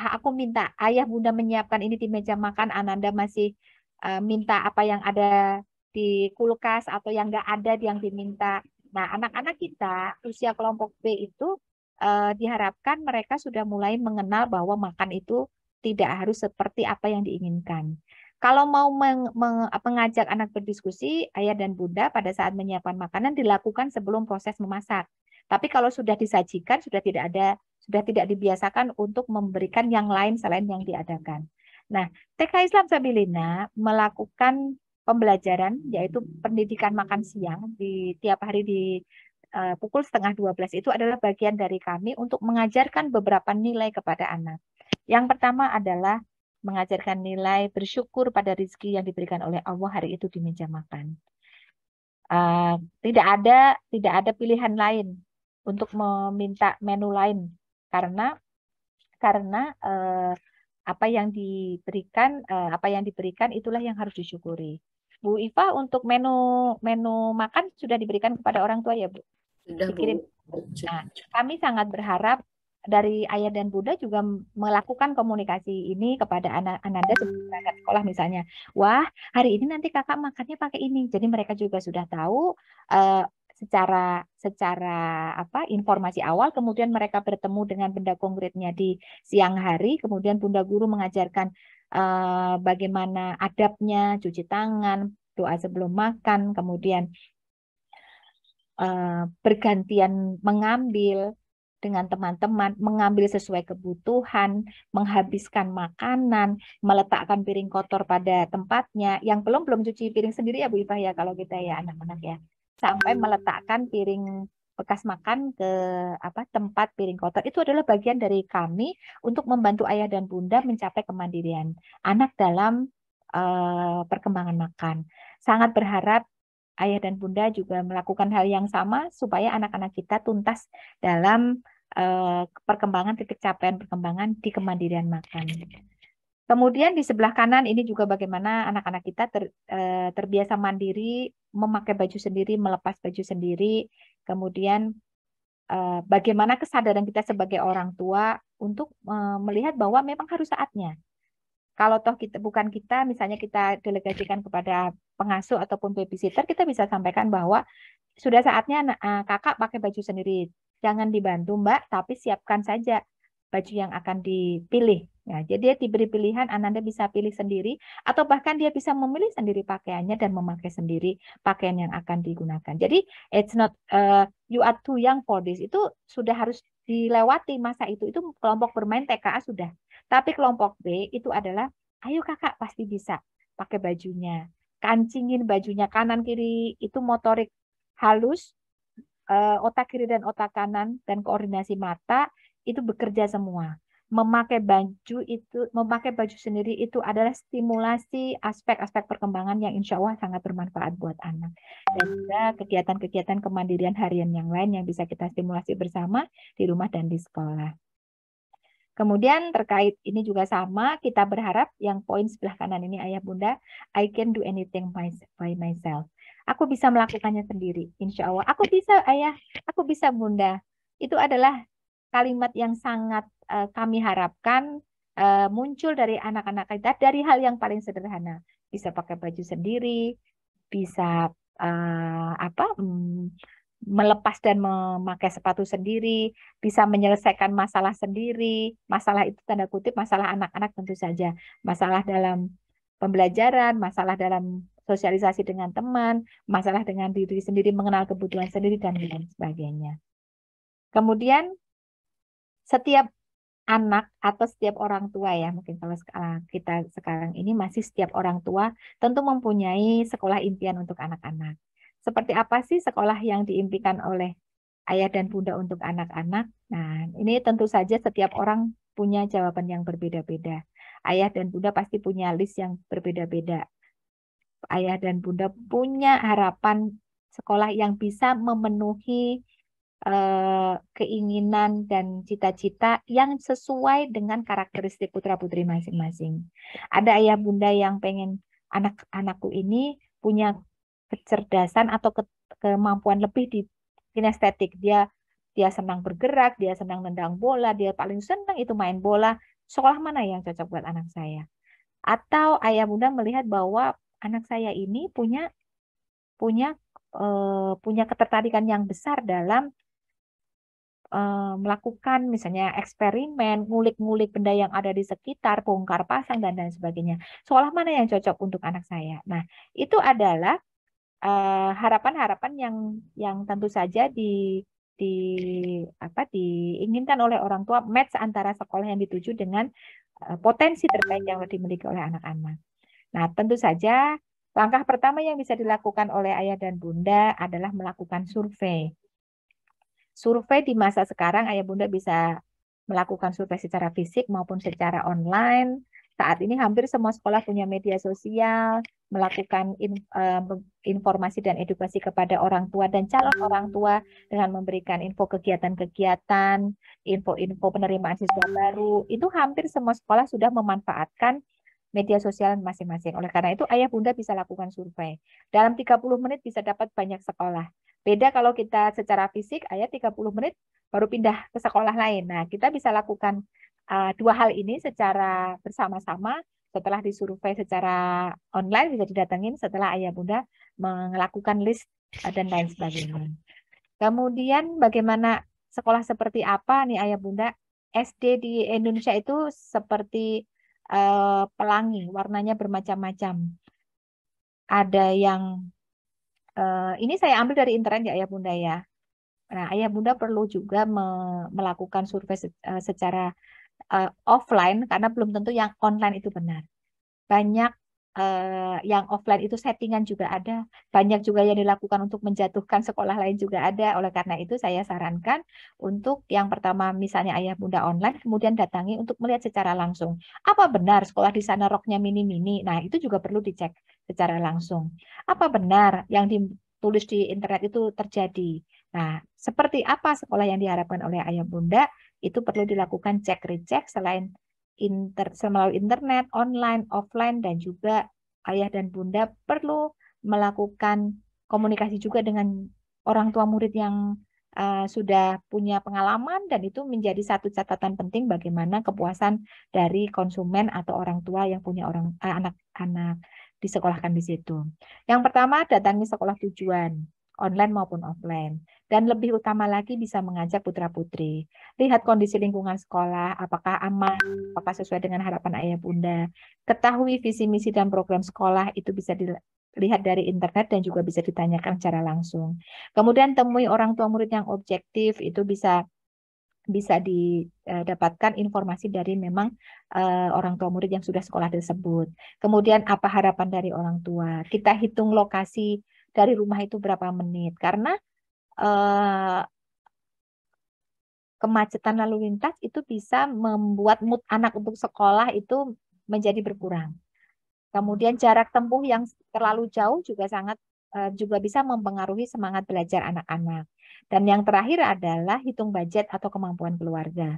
aku minta ayah bunda menyiapkan ini di meja makan ananda masih uh, minta apa yang ada di kulkas atau yang nggak ada yang diminta nah anak-anak kita usia kelompok B itu uh, diharapkan mereka sudah mulai mengenal bahwa makan itu tidak harus seperti apa yang diinginkan kalau mau meng, meng, mengajak anak berdiskusi, ayah dan bunda pada saat menyiapkan makanan dilakukan sebelum proses memasak. Tapi kalau sudah disajikan sudah tidak ada sudah tidak dibiasakan untuk memberikan yang lain selain yang diadakan. Nah, TK Islam Sabilina melakukan pembelajaran yaitu pendidikan makan siang di tiap hari di uh, pukul setengah 12 itu adalah bagian dari kami untuk mengajarkan beberapa nilai kepada anak. Yang pertama adalah mengajarkan nilai bersyukur pada rizki yang diberikan oleh Allah hari itu di meja makan. Uh, tidak ada tidak ada pilihan lain untuk meminta menu lain karena karena eh, apa yang diberikan eh, apa yang diberikan itulah yang harus disyukuri. Bu Iva untuk menu menu makan sudah diberikan kepada orang tua ya Bu? Sudah Dikirim. Nah, kami sangat berharap dari Ayah dan Bunda juga melakukan komunikasi ini kepada anak Ananda sebelum sekolah misalnya. Wah, hari ini nanti kakak makannya pakai ini. Jadi mereka juga sudah tahu uh, secara secara apa informasi awal kemudian mereka bertemu dengan benda konkretnya di siang hari kemudian bunda guru mengajarkan uh, bagaimana adabnya cuci tangan doa sebelum makan kemudian uh, bergantian mengambil dengan teman-teman, mengambil sesuai kebutuhan, menghabiskan makanan, meletakkan piring kotor pada tempatnya. Yang belum belum cuci piring sendiri ya Bu Ipah ya kalau kita ya anak-anak ya sampai hmm. meletakkan piring bekas makan ke apa tempat piring kotor itu adalah bagian dari kami untuk membantu ayah dan bunda mencapai kemandirian anak dalam uh, perkembangan makan. Sangat berharap ayah dan bunda juga melakukan hal yang sama supaya anak-anak kita tuntas dalam uh, perkembangan titik capaian perkembangan di kemandirian makan. Kemudian di sebelah kanan ini juga bagaimana anak-anak kita ter, eh, terbiasa mandiri, memakai baju sendiri, melepas baju sendiri, kemudian eh, bagaimana kesadaran kita sebagai orang tua untuk eh, melihat bahwa memang harus saatnya. Kalau toh kita bukan kita, misalnya kita delegasikan kepada pengasuh ataupun babysitter, kita bisa sampaikan bahwa sudah saatnya eh, kakak pakai baju sendiri. Jangan dibantu mbak, tapi siapkan saja baju yang akan dipilih Ya, jadi dia diberi pilihan, Ananda bisa pilih sendiri, atau bahkan dia bisa memilih sendiri pakaiannya dan memakai sendiri pakaian yang akan digunakan. Jadi it's not uh, you are too young for this. Itu sudah harus dilewati masa itu. Itu kelompok bermain TKA sudah. Tapi kelompok B itu adalah, ayo kakak pasti bisa pakai bajunya, kancingin bajunya kanan kiri itu motorik halus, eh, otak kiri dan otak kanan dan koordinasi mata itu bekerja semua memakai baju itu memakai baju sendiri itu adalah stimulasi aspek-aspek perkembangan yang insya Allah sangat bermanfaat buat anak dan juga kegiatan-kegiatan kemandirian harian yang lain yang bisa kita stimulasi bersama di rumah dan di sekolah. Kemudian terkait ini juga sama, kita berharap yang poin sebelah kanan ini ayah bunda, I can do anything by myself. Aku bisa melakukannya sendiri, insya Allah. Aku bisa ayah, aku bisa bunda. Itu adalah kalimat yang sangat uh, kami harapkan uh, muncul dari anak-anak kita dari hal yang paling sederhana. Bisa pakai baju sendiri, bisa uh, apa um, melepas dan memakai sepatu sendiri, bisa menyelesaikan masalah sendiri. Masalah itu tanda kutip masalah anak-anak tentu saja, masalah dalam pembelajaran, masalah dalam sosialisasi dengan teman, masalah dengan diri sendiri mengenal kebutuhan sendiri dan lain sebagainya. Kemudian setiap anak atau setiap orang tua ya mungkin kalau sekarang kita sekarang ini masih setiap orang tua tentu mempunyai sekolah impian untuk anak-anak. Seperti apa sih sekolah yang diimpikan oleh ayah dan bunda untuk anak-anak? Nah, ini tentu saja setiap orang punya jawaban yang berbeda-beda. Ayah dan bunda pasti punya list yang berbeda-beda. Ayah dan bunda punya harapan sekolah yang bisa memenuhi Eh, keinginan dan cita-cita yang sesuai dengan karakteristik putra-putri masing-masing. Ada ayah bunda yang pengen anak-anakku ini punya kecerdasan atau ke kemampuan lebih di kinestetik. Dia dia senang bergerak, dia senang nendang bola, dia paling senang itu main bola. Sekolah mana yang cocok buat anak saya? Atau ayah bunda melihat bahwa anak saya ini punya punya eh, punya ketertarikan yang besar dalam Eh, melakukan misalnya eksperimen, ngulik-ngulik benda yang ada di sekitar, bongkar pasang dan lain sebagainya. Sekolah mana yang cocok untuk anak saya? Nah, itu adalah eh, harapan-harapan uh, yang yang tentu saja di di apa diinginkan oleh orang tua match antara sekolah yang dituju dengan uh, potensi terbaik yang dimiliki oleh anak-anak. Nah, tentu saja langkah pertama yang bisa dilakukan oleh ayah dan bunda adalah melakukan survei survei di masa sekarang Ayah Bunda bisa melakukan survei secara fisik maupun secara online. Saat ini hampir semua sekolah punya media sosial, melakukan in, uh, informasi dan edukasi kepada orang tua dan calon orang tua dengan memberikan info kegiatan-kegiatan, info-info penerimaan siswa baru. Itu hampir semua sekolah sudah memanfaatkan media sosial masing-masing. Oleh karena itu, ayah bunda bisa lakukan survei. Dalam 30 menit bisa dapat banyak sekolah. Beda kalau kita secara fisik, ayat 30 menit baru pindah ke sekolah lain. Nah, kita bisa lakukan uh, dua hal ini secara bersama-sama. Setelah disurvei secara online, bisa didatengin setelah ayah bunda melakukan list uh, dan lain sebagainya. Kemudian bagaimana sekolah seperti apa nih ayah bunda? SD di Indonesia itu seperti uh, pelangi, warnanya bermacam-macam. Ada yang Eh, ini saya ambil dari internet ya ayah bunda ya. Nah ayah bunda perlu juga me melakukan survei se uh, secara uh, offline karena belum tentu yang online itu benar. Banyak uh, yang offline itu settingan juga ada, banyak juga yang dilakukan untuk menjatuhkan sekolah lain juga ada. Oleh karena itu saya sarankan untuk yang pertama misalnya ayah bunda online, kemudian datangi untuk melihat secara langsung. Apa benar sekolah di sana roknya mini-mini? Nah itu juga perlu dicek secara langsung. Apa benar yang ditulis di internet itu terjadi? Nah, seperti apa sekolah yang diharapkan oleh ayah bunda itu perlu dilakukan cek recek selain inter melalui internet, online, offline dan juga ayah dan bunda perlu melakukan komunikasi juga dengan orang tua murid yang uh, sudah punya pengalaman dan itu menjadi satu catatan penting bagaimana kepuasan dari konsumen atau orang tua yang punya orang eh, anak-anak uh, anak -anak disekolahkan di situ. Yang pertama, datangi sekolah tujuan, online maupun offline. Dan lebih utama lagi bisa mengajak putra-putri. Lihat kondisi lingkungan sekolah, apakah aman, apakah sesuai dengan harapan ayah bunda. Ketahui visi misi dan program sekolah itu bisa dilihat dari internet dan juga bisa ditanyakan secara langsung. Kemudian temui orang tua murid yang objektif, itu bisa bisa didapatkan eh, informasi dari memang eh, orang tua murid yang sudah sekolah tersebut. Kemudian apa harapan dari orang tua? Kita hitung lokasi dari rumah itu berapa menit karena eh, kemacetan lalu lintas itu bisa membuat mood anak untuk sekolah itu menjadi berkurang. Kemudian jarak tempuh yang terlalu jauh juga sangat juga bisa mempengaruhi semangat belajar anak-anak. Dan yang terakhir adalah hitung budget atau kemampuan keluarga.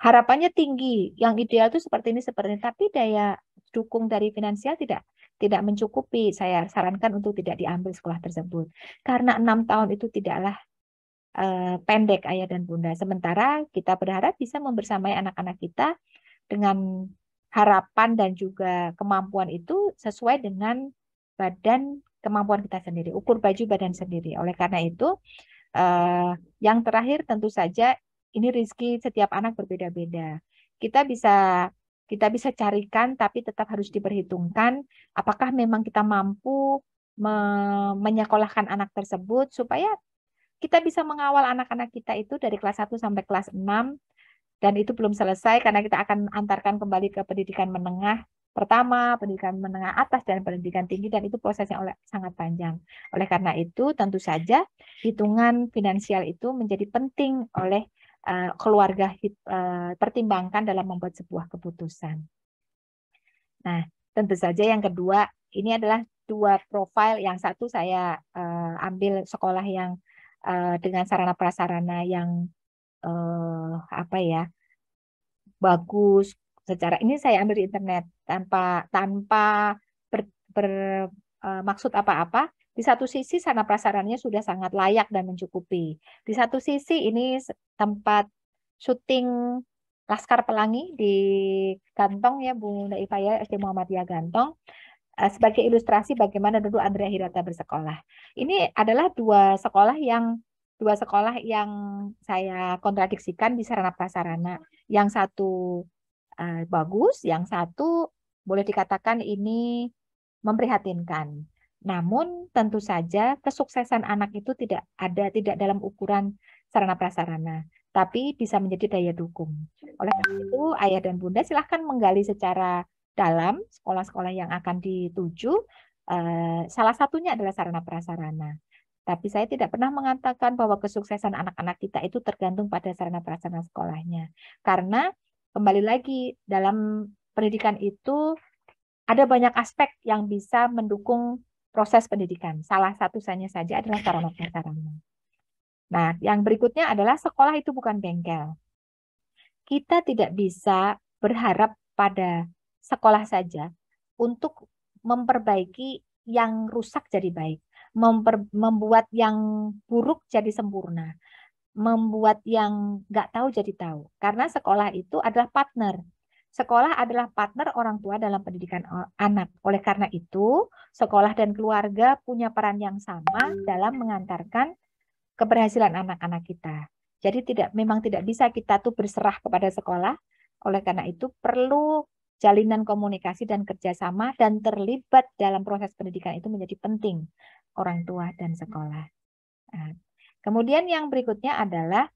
Harapannya tinggi, yang ideal itu seperti ini seperti ini, tapi daya dukung dari finansial tidak tidak mencukupi. Saya sarankan untuk tidak diambil sekolah tersebut karena enam tahun itu tidaklah uh, pendek ayah dan bunda. Sementara kita berharap bisa membersamai anak-anak kita dengan harapan dan juga kemampuan itu sesuai dengan badan kemampuan kita sendiri, ukur baju badan sendiri. Oleh karena itu, Eh, yang terakhir tentu saja ini rizki setiap anak berbeda-beda. Kita bisa kita bisa carikan tapi tetap harus diperhitungkan apakah memang kita mampu me menyekolahkan anak tersebut supaya kita bisa mengawal anak-anak kita itu dari kelas 1 sampai kelas 6 dan itu belum selesai karena kita akan antarkan kembali ke pendidikan menengah pertama, pendidikan menengah atas, dan pendidikan tinggi, dan itu prosesnya oleh, sangat panjang. Oleh karena itu, tentu saja hitungan finansial itu menjadi penting oleh uh, keluarga uh, eh, pertimbangkan dalam membuat sebuah keputusan. Nah, tentu saja yang kedua, ini adalah dua profil. Yang satu saya uh, ambil sekolah yang uh, dengan sarana prasarana yang uh, apa ya bagus secara ini saya ambil di internet tanpa tanpa ber, ber, e, maksud apa-apa. Di satu sisi sana prasarannya sudah sangat layak dan mencukupi. Di satu sisi ini tempat syuting Laskar Pelangi di Gantong ya Bu Naifaya SD Muhammadiyah Gantong e, sebagai ilustrasi bagaimana dulu Andrea Hirata bersekolah. Ini adalah dua sekolah yang dua sekolah yang saya kontradiksikan di sarana prasarana. Yang satu Eh, bagus, yang satu boleh dikatakan ini memprihatinkan. Namun tentu saja kesuksesan anak itu tidak ada tidak dalam ukuran sarana prasarana, tapi bisa menjadi daya dukung. Oleh karena hmm. itu, ayah dan bunda silahkan menggali secara dalam sekolah-sekolah yang akan dituju. Eh, salah satunya adalah sarana prasarana. Tapi saya tidak pernah mengatakan bahwa kesuksesan anak-anak kita itu tergantung pada sarana prasarana sekolahnya. Karena kembali lagi dalam pendidikan itu ada banyak aspek yang bisa mendukung proses pendidikan. Salah satu satunya saja adalah sarana-prasarana. Nah, yang berikutnya adalah sekolah itu bukan bengkel. Kita tidak bisa berharap pada sekolah saja untuk memperbaiki yang rusak jadi baik, membuat yang buruk jadi sempurna membuat yang nggak tahu jadi tahu. Karena sekolah itu adalah partner. Sekolah adalah partner orang tua dalam pendidikan anak. Oleh karena itu, sekolah dan keluarga punya peran yang sama dalam mengantarkan keberhasilan anak-anak kita. Jadi tidak memang tidak bisa kita tuh berserah kepada sekolah. Oleh karena itu perlu jalinan komunikasi dan kerjasama dan terlibat dalam proses pendidikan itu menjadi penting orang tua dan sekolah. Nah, Kemudian yang berikutnya adalah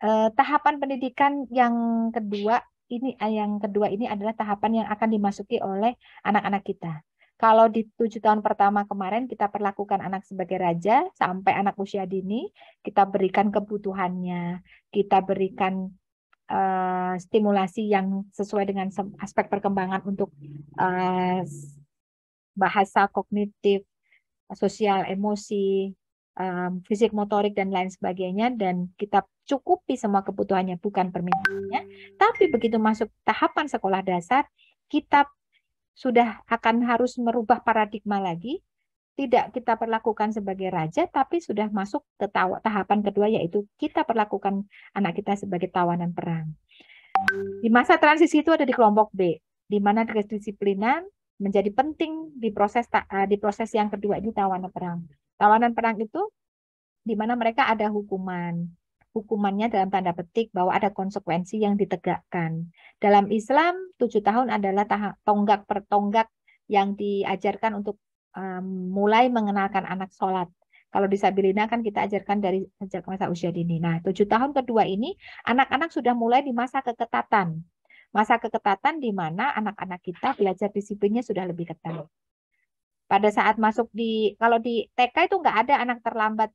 eh, tahapan pendidikan yang kedua ini eh, yang kedua ini adalah tahapan yang akan dimasuki oleh anak-anak kita. Kalau di tujuh tahun pertama kemarin kita perlakukan anak sebagai raja sampai anak usia dini, kita berikan kebutuhannya, kita berikan uh, stimulasi yang sesuai dengan aspek perkembangan untuk uh, bahasa kognitif, sosial, emosi, um, fisik motorik dan lain sebagainya dan kita cukupi semua kebutuhannya bukan permintaannya tapi begitu masuk tahapan sekolah dasar kita sudah akan harus merubah paradigma lagi tidak kita perlakukan sebagai raja tapi sudah masuk ke tahapan kedua yaitu kita perlakukan anak kita sebagai tawanan perang di masa transisi itu ada di kelompok B di mana kedisiplinan menjadi penting di proses eh, di proses yang kedua ini tawanan perang Tawanan perang itu di mana mereka ada hukuman. Hukumannya dalam tanda petik bahwa ada konsekuensi yang ditegakkan. Dalam Islam, tujuh tahun adalah tonggak pertonggak yang diajarkan untuk um, mulai mengenalkan anak sholat. Kalau di Sabilina kan kita ajarkan dari sejak masa usia dini. Nah, tujuh tahun kedua ini anak-anak sudah mulai di masa keketatan. Masa keketatan di mana anak-anak kita belajar disiplinnya sudah lebih ketat. Pada saat masuk di kalau di TK itu nggak ada anak terlambat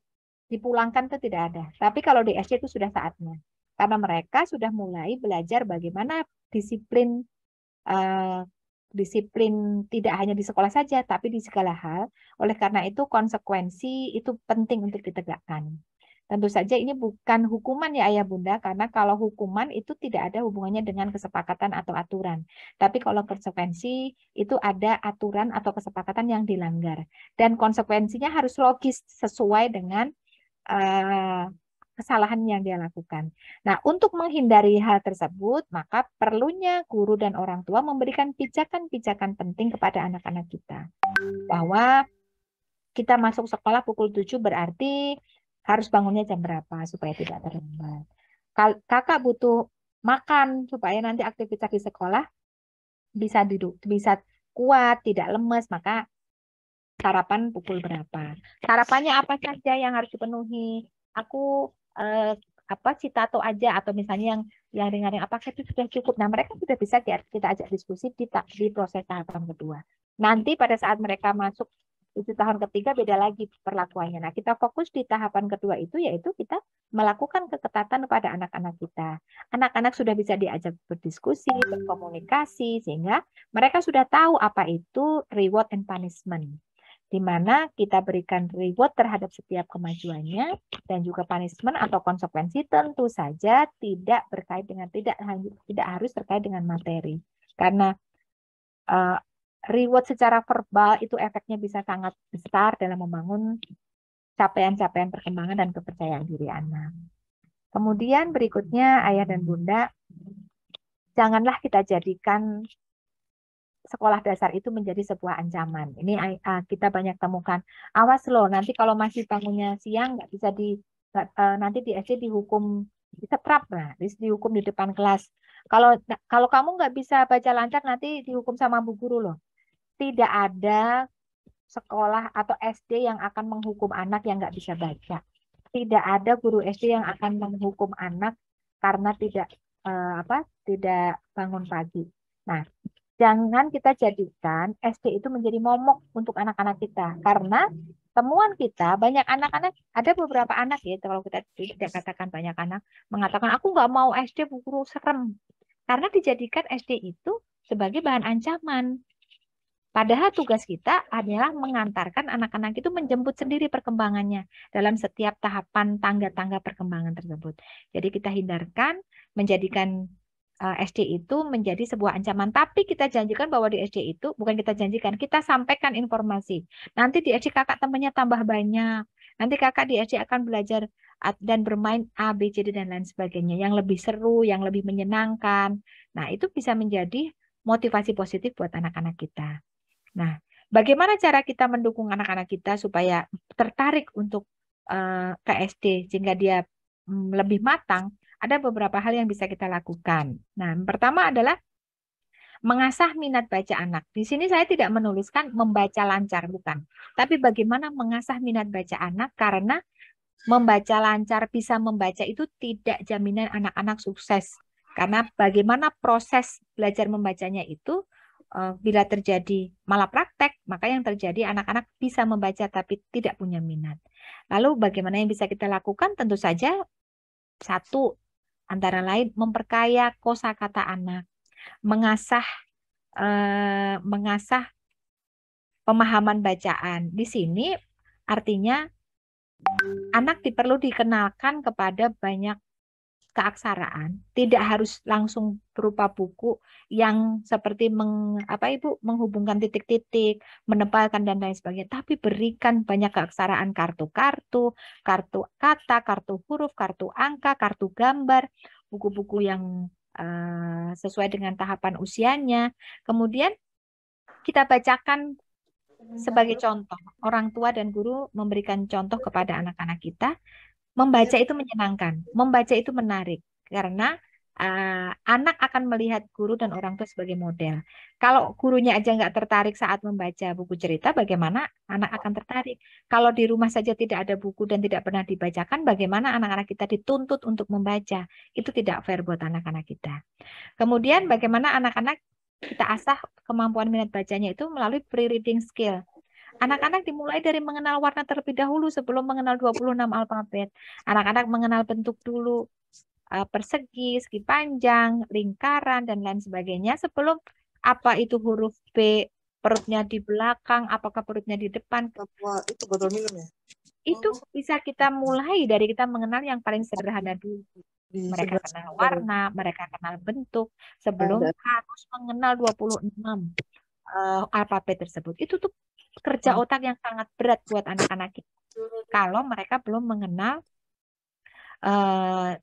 dipulangkan itu tidak ada. Tapi kalau di SD itu sudah saatnya. Karena mereka sudah mulai belajar bagaimana disiplin eh, disiplin tidak hanya di sekolah saja tapi di segala hal. Oleh karena itu konsekuensi itu penting untuk ditegakkan. Tentu saja ini bukan hukuman ya Ayah Bunda, karena kalau hukuman itu tidak ada hubungannya dengan kesepakatan atau aturan. Tapi kalau konsekuensi itu ada aturan atau kesepakatan yang dilanggar. Dan konsekuensinya harus logis sesuai dengan uh, kesalahan yang dia lakukan. Nah, untuk menghindari hal tersebut, maka perlunya guru dan orang tua memberikan pijakan-pijakan penting kepada anak-anak kita. Bahwa kita masuk sekolah pukul 7 berarti harus bangunnya jam berapa supaya tidak terlambat. Kakak butuh makan supaya nanti aktivitas di sekolah bisa duduk, bisa kuat, tidak lemes, maka sarapan pukul berapa. Sarapannya apa saja yang harus dipenuhi. Aku eh, apa citato aja atau misalnya yang yang ringan-ringan apakah itu sudah cukup. Nah, mereka sudah bisa kita, kita ajak diskusi di, di proses tahapan kedua. Nanti pada saat mereka masuk itu tahun ketiga beda lagi perlakuannya. Nah, kita fokus di tahapan kedua itu yaitu kita melakukan keketatan pada anak-anak kita. Anak-anak sudah bisa diajak berdiskusi, berkomunikasi sehingga mereka sudah tahu apa itu reward and punishment di mana kita berikan reward terhadap setiap kemajuannya dan juga punishment atau konsekuensi tentu saja tidak berkait dengan tidak tidak harus terkait dengan materi karena uh, reward secara verbal itu efeknya bisa sangat besar dalam membangun capaian-capaian perkembangan dan kepercayaan diri anak. Kemudian berikutnya ayah dan bunda, janganlah kita jadikan sekolah dasar itu menjadi sebuah ancaman. Ini eh, eh, kita banyak temukan. Awas loh, nanti kalau masih bangunnya siang nggak bisa di uh, nanti di SD dihukum ditetrap lah, dihukum di depan kelas. Kalau kalau kamu nggak bisa baca lancar nanti dihukum sama bu guru loh tidak ada sekolah atau SD yang akan menghukum anak yang nggak bisa baca. Tidak ada guru SD yang akan menghukum anak karena tidak eh, apa tidak bangun pagi. Nah, jangan kita jadikan SD itu menjadi momok untuk anak-anak kita karena temuan kita banyak anak-anak ada beberapa anak ya kalau kita tidak katakan banyak anak mengatakan aku nggak mau SD guru serem karena dijadikan SD itu sebagai bahan ancaman Padahal tugas kita adalah mengantarkan anak-anak itu menjemput sendiri perkembangannya dalam setiap tahapan tangga-tangga perkembangan tersebut. Jadi kita hindarkan menjadikan eh, SD itu menjadi sebuah ancaman. Tapi kita janjikan bahwa di SD itu bukan kita janjikan, kita sampaikan informasi. Nanti di SD kakak temannya tambah banyak. Nanti kakak di SD akan belajar dan bermain A, B, C, D, dan lain sebagainya. Yang lebih seru, yang lebih menyenangkan. Nah, itu bisa menjadi motivasi positif buat anak-anak kita. Nah, bagaimana cara kita mendukung anak-anak kita supaya tertarik untuk uh, ke SD sehingga dia um, lebih matang? Ada beberapa hal yang bisa kita lakukan. Nah, yang pertama adalah mengasah minat baca anak. Di sini saya tidak menuliskan membaca lancar, bukan. Tapi bagaimana mengasah minat baca anak karena membaca lancar, bisa membaca itu tidak jaminan anak-anak sukses. Karena bagaimana proses belajar membacanya itu Eh, bila terjadi malapraktek, maka yang terjadi anak-anak bisa membaca tapi tidak punya minat. Lalu bagaimana yang bisa kita lakukan? Tentu saja satu antara lain memperkaya kosakata anak, mengasah eh, mengasah pemahaman bacaan. Di sini artinya anak diperlu dikenalkan kepada banyak keaksaraan tidak harus langsung berupa buku yang seperti meng, apa ibu menghubungkan titik-titik menempelkan dan lain sebagainya tapi berikan banyak keaksaraan kartu-kartu kartu kata kartu huruf kartu angka kartu gambar buku-buku yang uh, sesuai dengan tahapan usianya kemudian kita bacakan sebagai contoh orang tua dan guru memberikan contoh kepada anak-anak kita Membaca itu menyenangkan, membaca itu menarik karena uh, anak akan melihat guru dan orang tua sebagai model. Kalau gurunya aja nggak tertarik saat membaca buku cerita, bagaimana anak akan tertarik? Kalau di rumah saja tidak ada buku dan tidak pernah dibacakan, bagaimana anak-anak kita dituntut untuk membaca? Itu tidak fair buat anak-anak kita. Kemudian bagaimana anak-anak kita asah kemampuan minat bacanya itu melalui pre-reading skill. Anak-anak dimulai dari mengenal warna terlebih dahulu sebelum mengenal 26 alfabet. Anak-anak mengenal bentuk dulu eh, persegi, segi panjang, lingkaran dan lain sebagainya sebelum apa itu huruf B perutnya di belakang, apakah perutnya di depan. itu betul minum ya? Itu oh. bisa kita mulai dari kita mengenal yang paling sederhana dulu. mereka kenal warna, mereka kenal bentuk sebelum harus mengenal 26 uh, eh, alfabet tersebut. Itu tuh kerja hmm. otak yang sangat berat buat anak-anak kita gitu. kalau mereka belum mengenal uh,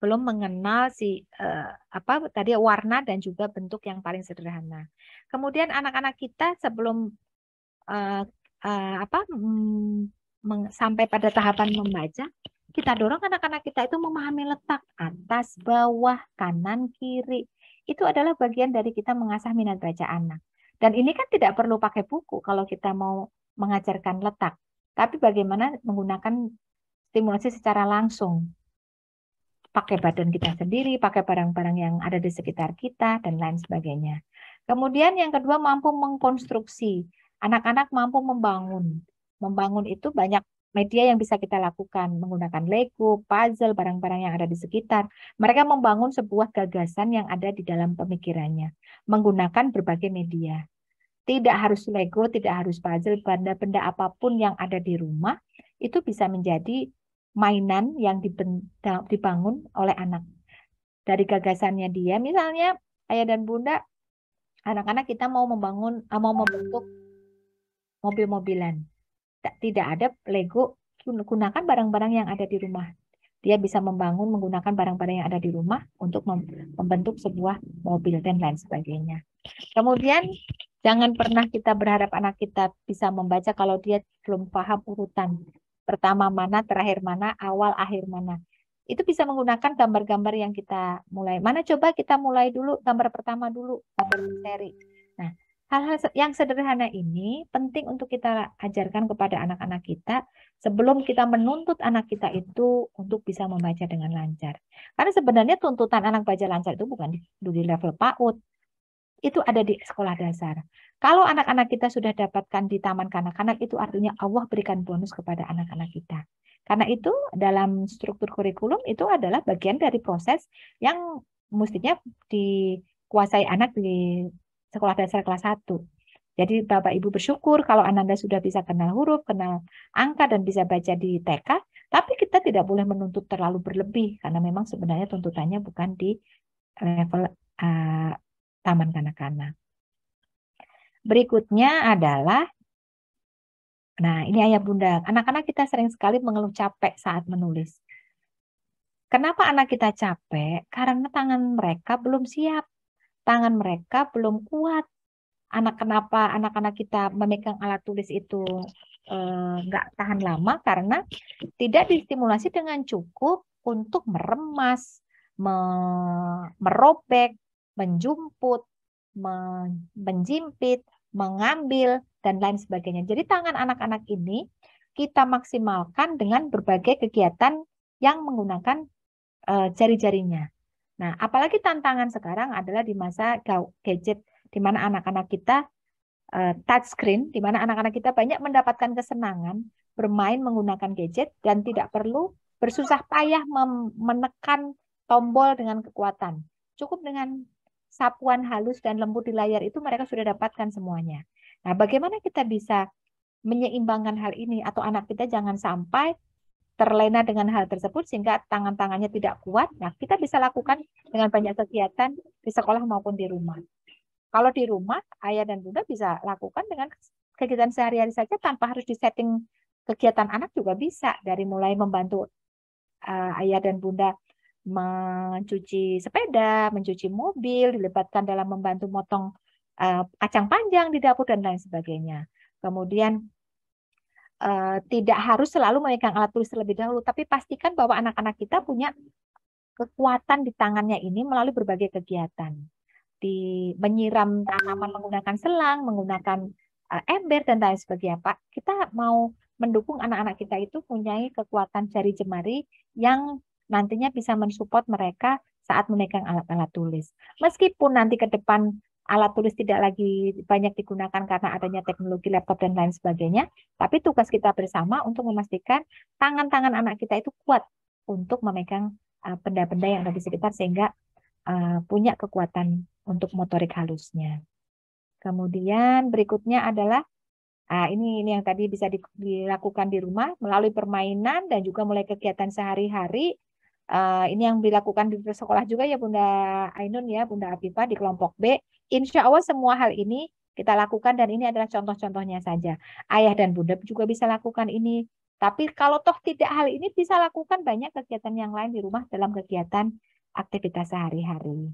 belum mengenal si uh, apa tadi warna dan juga bentuk yang paling sederhana. Kemudian anak-anak kita sebelum uh, uh, apa mm, sampai pada tahapan membaca, kita dorong anak-anak kita itu memahami letak atas, bawah, kanan, kiri. Itu adalah bagian dari kita mengasah minat baca anak. Dan ini kan tidak perlu pakai buku kalau kita mau mengajarkan letak, tapi bagaimana menggunakan stimulasi secara langsung. Pakai badan kita sendiri, pakai barang-barang yang ada di sekitar kita, dan lain sebagainya. Kemudian yang kedua mampu mengkonstruksi. Anak-anak mampu membangun. Membangun itu banyak media yang bisa kita lakukan menggunakan Lego, puzzle, barang-barang yang ada di sekitar. Mereka membangun sebuah gagasan yang ada di dalam pemikirannya menggunakan berbagai media. Tidak harus Lego, tidak harus puzzle, benda-benda apapun yang ada di rumah itu bisa menjadi mainan yang dibangun oleh anak. Dari gagasannya dia, misalnya ayah dan bunda, anak-anak kita mau membangun, mau membentuk mobil-mobilan tidak ada Lego gunakan barang-barang yang ada di rumah. Dia bisa membangun menggunakan barang-barang yang ada di rumah untuk membentuk sebuah mobil dan lain sebagainya. Kemudian jangan pernah kita berharap anak kita bisa membaca kalau dia belum paham urutan pertama mana, terakhir mana, awal akhir mana. Itu bisa menggunakan gambar-gambar yang kita mulai. Mana coba kita mulai dulu gambar pertama dulu, gambar seri Hal-hal yang sederhana ini penting untuk kita ajarkan kepada anak-anak kita sebelum kita menuntut anak kita itu untuk bisa membaca dengan lancar. Karena sebenarnya tuntutan anak baca lancar itu bukan di, level PAUD. Itu ada di sekolah dasar. Kalau anak-anak kita sudah dapatkan di taman kanak-kanak itu artinya Allah berikan bonus kepada anak-anak kita. Karena itu dalam struktur kurikulum itu adalah bagian dari proses yang mestinya dikuasai anak di sekolah dasar kelas 1. Jadi Bapak Ibu bersyukur kalau Ananda sudah bisa kenal huruf, kenal angka dan bisa baca di TK, tapi kita tidak boleh menuntut terlalu berlebih karena memang sebenarnya tuntutannya bukan di level uh, taman kanak-kanak. Berikutnya adalah Nah, ini ayah bunda. Anak-anak kita sering sekali mengeluh capek saat menulis. Kenapa anak kita capek? Karena tangan mereka belum siap tangan mereka belum kuat. Anak kenapa anak-anak kita memegang alat tulis itu eh, nggak eh, tahan lama karena tidak distimulasi dengan cukup untuk meremas, me merobek, menjumput, me menjimpit, mengambil dan lain sebagainya. Jadi tangan anak-anak ini kita maksimalkan dengan berbagai kegiatan yang menggunakan uh, jari-jarinya. Nah, apalagi tantangan sekarang adalah di masa gadget, di mana anak-anak kita uh, touch screen, di mana anak-anak kita banyak mendapatkan kesenangan bermain menggunakan gadget dan tidak perlu bersusah payah menekan tombol dengan kekuatan. Cukup dengan sapuan halus dan lembut di layar itu mereka sudah dapatkan semuanya. Nah, bagaimana kita bisa menyeimbangkan hal ini atau anak kita jangan sampai terlena dengan hal tersebut sehingga tangan-tangannya tidak kuat. Nah, kita bisa lakukan dengan banyak kegiatan di sekolah maupun di rumah. Kalau di rumah, ayah dan bunda bisa lakukan dengan kegiatan sehari-hari saja tanpa harus di setting kegiatan anak juga bisa dari mulai membantu uh, ayah dan bunda mencuci sepeda, mencuci mobil, dilibatkan dalam membantu motong uh, kacang panjang di dapur dan lain sebagainya. Kemudian Eh, tidak harus selalu memegang alat tulis terlebih dahulu, tapi pastikan bahwa anak-anak kita punya kekuatan di tangannya ini melalui berbagai kegiatan. Di menyiram tanaman menggunakan selang, menggunakan uh, ember dan lain sebagainya, Pak. Kita mau mendukung anak-anak kita itu punya kekuatan jari jemari yang nantinya bisa mensupport mereka saat memegang alat-alat tulis. Meskipun nanti ke depan alat tulis tidak lagi banyak digunakan karena adanya teknologi laptop dan lain sebagainya, tapi tugas kita bersama untuk memastikan tangan-tangan anak kita itu kuat untuk memegang eh, benda-benda yang ada di sekitar sehingga eh, punya kekuatan untuk motorik halusnya. Kemudian berikutnya adalah uh, ini ini yang tadi bisa dilakukan di rumah melalui permainan dan juga mulai kegiatan sehari-hari. Uh, ini yang dilakukan di sekolah juga ya Bunda Ainun ya Bunda Afifa di kelompok B insya Allah semua hal ini kita lakukan dan ini adalah contoh-contohnya saja. Ayah dan bunda juga bisa lakukan ini. Tapi kalau toh tidak hal ini bisa lakukan banyak kegiatan yang lain di rumah dalam kegiatan aktivitas sehari-hari.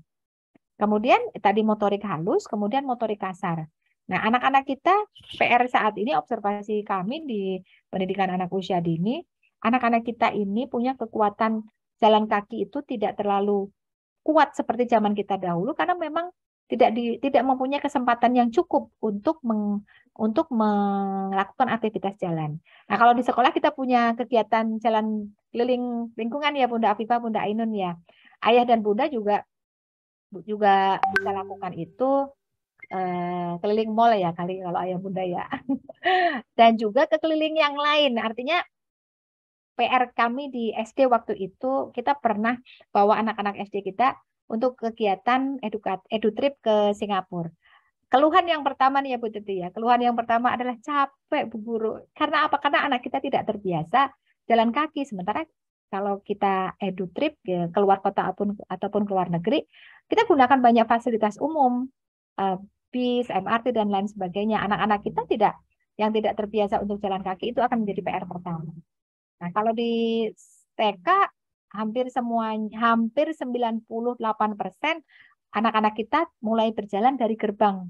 Kemudian tadi motorik halus, kemudian motorik kasar. Nah, anak-anak kita PR saat ini observasi kami di pendidikan anak usia dini, anak-anak kita ini punya kekuatan jalan kaki itu tidak terlalu kuat seperti zaman kita dahulu karena memang tidak di, tidak mempunyai kesempatan yang cukup untuk meng, untuk melakukan aktivitas jalan. Nah, kalau di sekolah kita punya kegiatan jalan keliling lingkungan ya Bunda Afifa, Bunda Ainun ya. Ayah dan Bunda juga juga bisa lakukan itu eh, keliling mall ya kali kalau ayah Bunda ya. <laughs> dan juga ke keliling yang lain. Artinya PR kami di SD waktu itu kita pernah bawa anak-anak SD kita untuk kegiatan edukat, edutrip ke Singapura. Keluhan yang pertama nih ya Bu Titi ya, keluhan yang pertama adalah capek Bu Guru. Karena apa? Karena anak kita tidak terbiasa jalan kaki. Sementara kalau kita edu trip keluar kota ataupun ataupun keluar negeri, kita gunakan banyak fasilitas umum, eh, bis, MRT dan lain sebagainya. Anak-anak kita tidak yang tidak terbiasa untuk jalan kaki itu akan menjadi PR pertama. Nah, kalau di TK hampir semuanya hampir 98% anak-anak kita mulai berjalan dari gerbang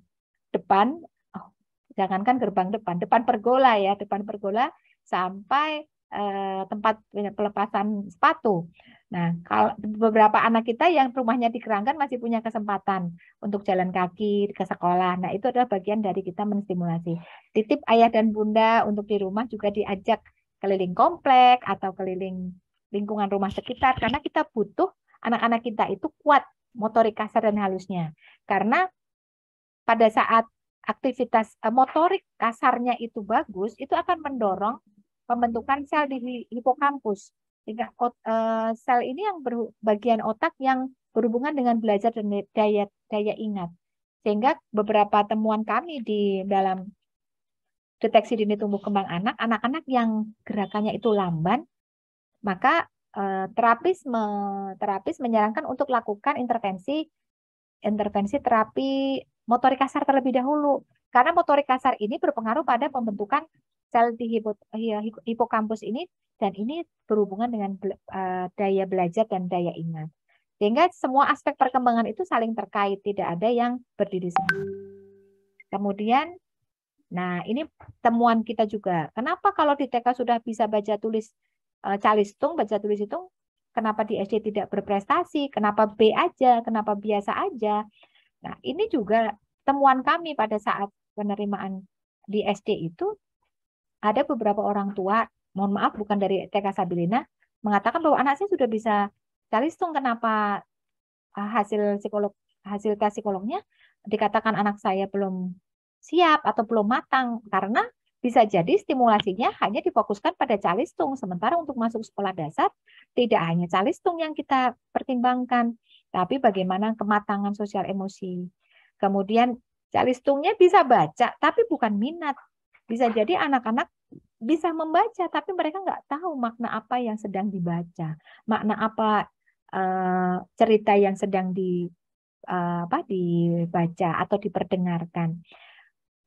depan oh, jangankan gerbang depan depan pergola ya depan pergola sampai eh, tempat pelepasan sepatu. Nah, kalau beberapa anak kita yang rumahnya di Keranggan masih punya kesempatan untuk jalan kaki ke sekolah. Nah, itu adalah bagian dari kita menstimulasi. Titip ayah dan bunda untuk di rumah juga diajak keliling komplek atau keliling lingkungan rumah sekitar karena kita butuh anak-anak kita itu kuat motorik kasar dan halusnya. Karena pada saat aktivitas eh, motorik kasarnya itu bagus, itu akan mendorong pembentukan sel di hipokampus. Sehingga eh, sel ini yang bagian otak yang berhubungan dengan belajar dan daya daya ingat. Sehingga beberapa temuan kami di dalam deteksi dini tumbuh kembang anak, anak-anak yang gerakannya itu lamban maka eh, terapis me, terapis menyarankan untuk lakukan intervensi intervensi terapi motorik kasar terlebih dahulu karena motorik kasar ini berpengaruh pada pembentukan sel di hipokampus ini dan ini berhubungan dengan eh, daya belajar dan daya ingat sehingga semua aspek perkembangan itu saling terkait tidak ada yang berdiri sendiri kemudian nah ini temuan kita juga kenapa kalau di TK sudah bisa baca tulis Eh, calistung baca tulis hitung kenapa di SD tidak berprestasi kenapa B aja kenapa biasa aja nah ini juga temuan kami pada saat penerimaan di SD itu ada beberapa orang tua mohon maaf bukan dari TK Sabilina, mengatakan bahwa anak saya sudah bisa calistung kenapa eh, hasil psikolog hasil tes psikolognya dikatakan anak saya belum siap atau belum matang karena bisa jadi stimulasinya hanya difokuskan pada calistung, sementara untuk masuk sekolah dasar tidak hanya calistung yang kita pertimbangkan, tapi bagaimana kematangan sosial emosi. Kemudian calistungnya bisa baca, tapi bukan minat. Bisa jadi anak-anak bisa membaca, tapi mereka nggak tahu makna apa yang sedang dibaca, makna apa eh, cerita yang sedang di eh, apa dibaca atau diperdengarkan.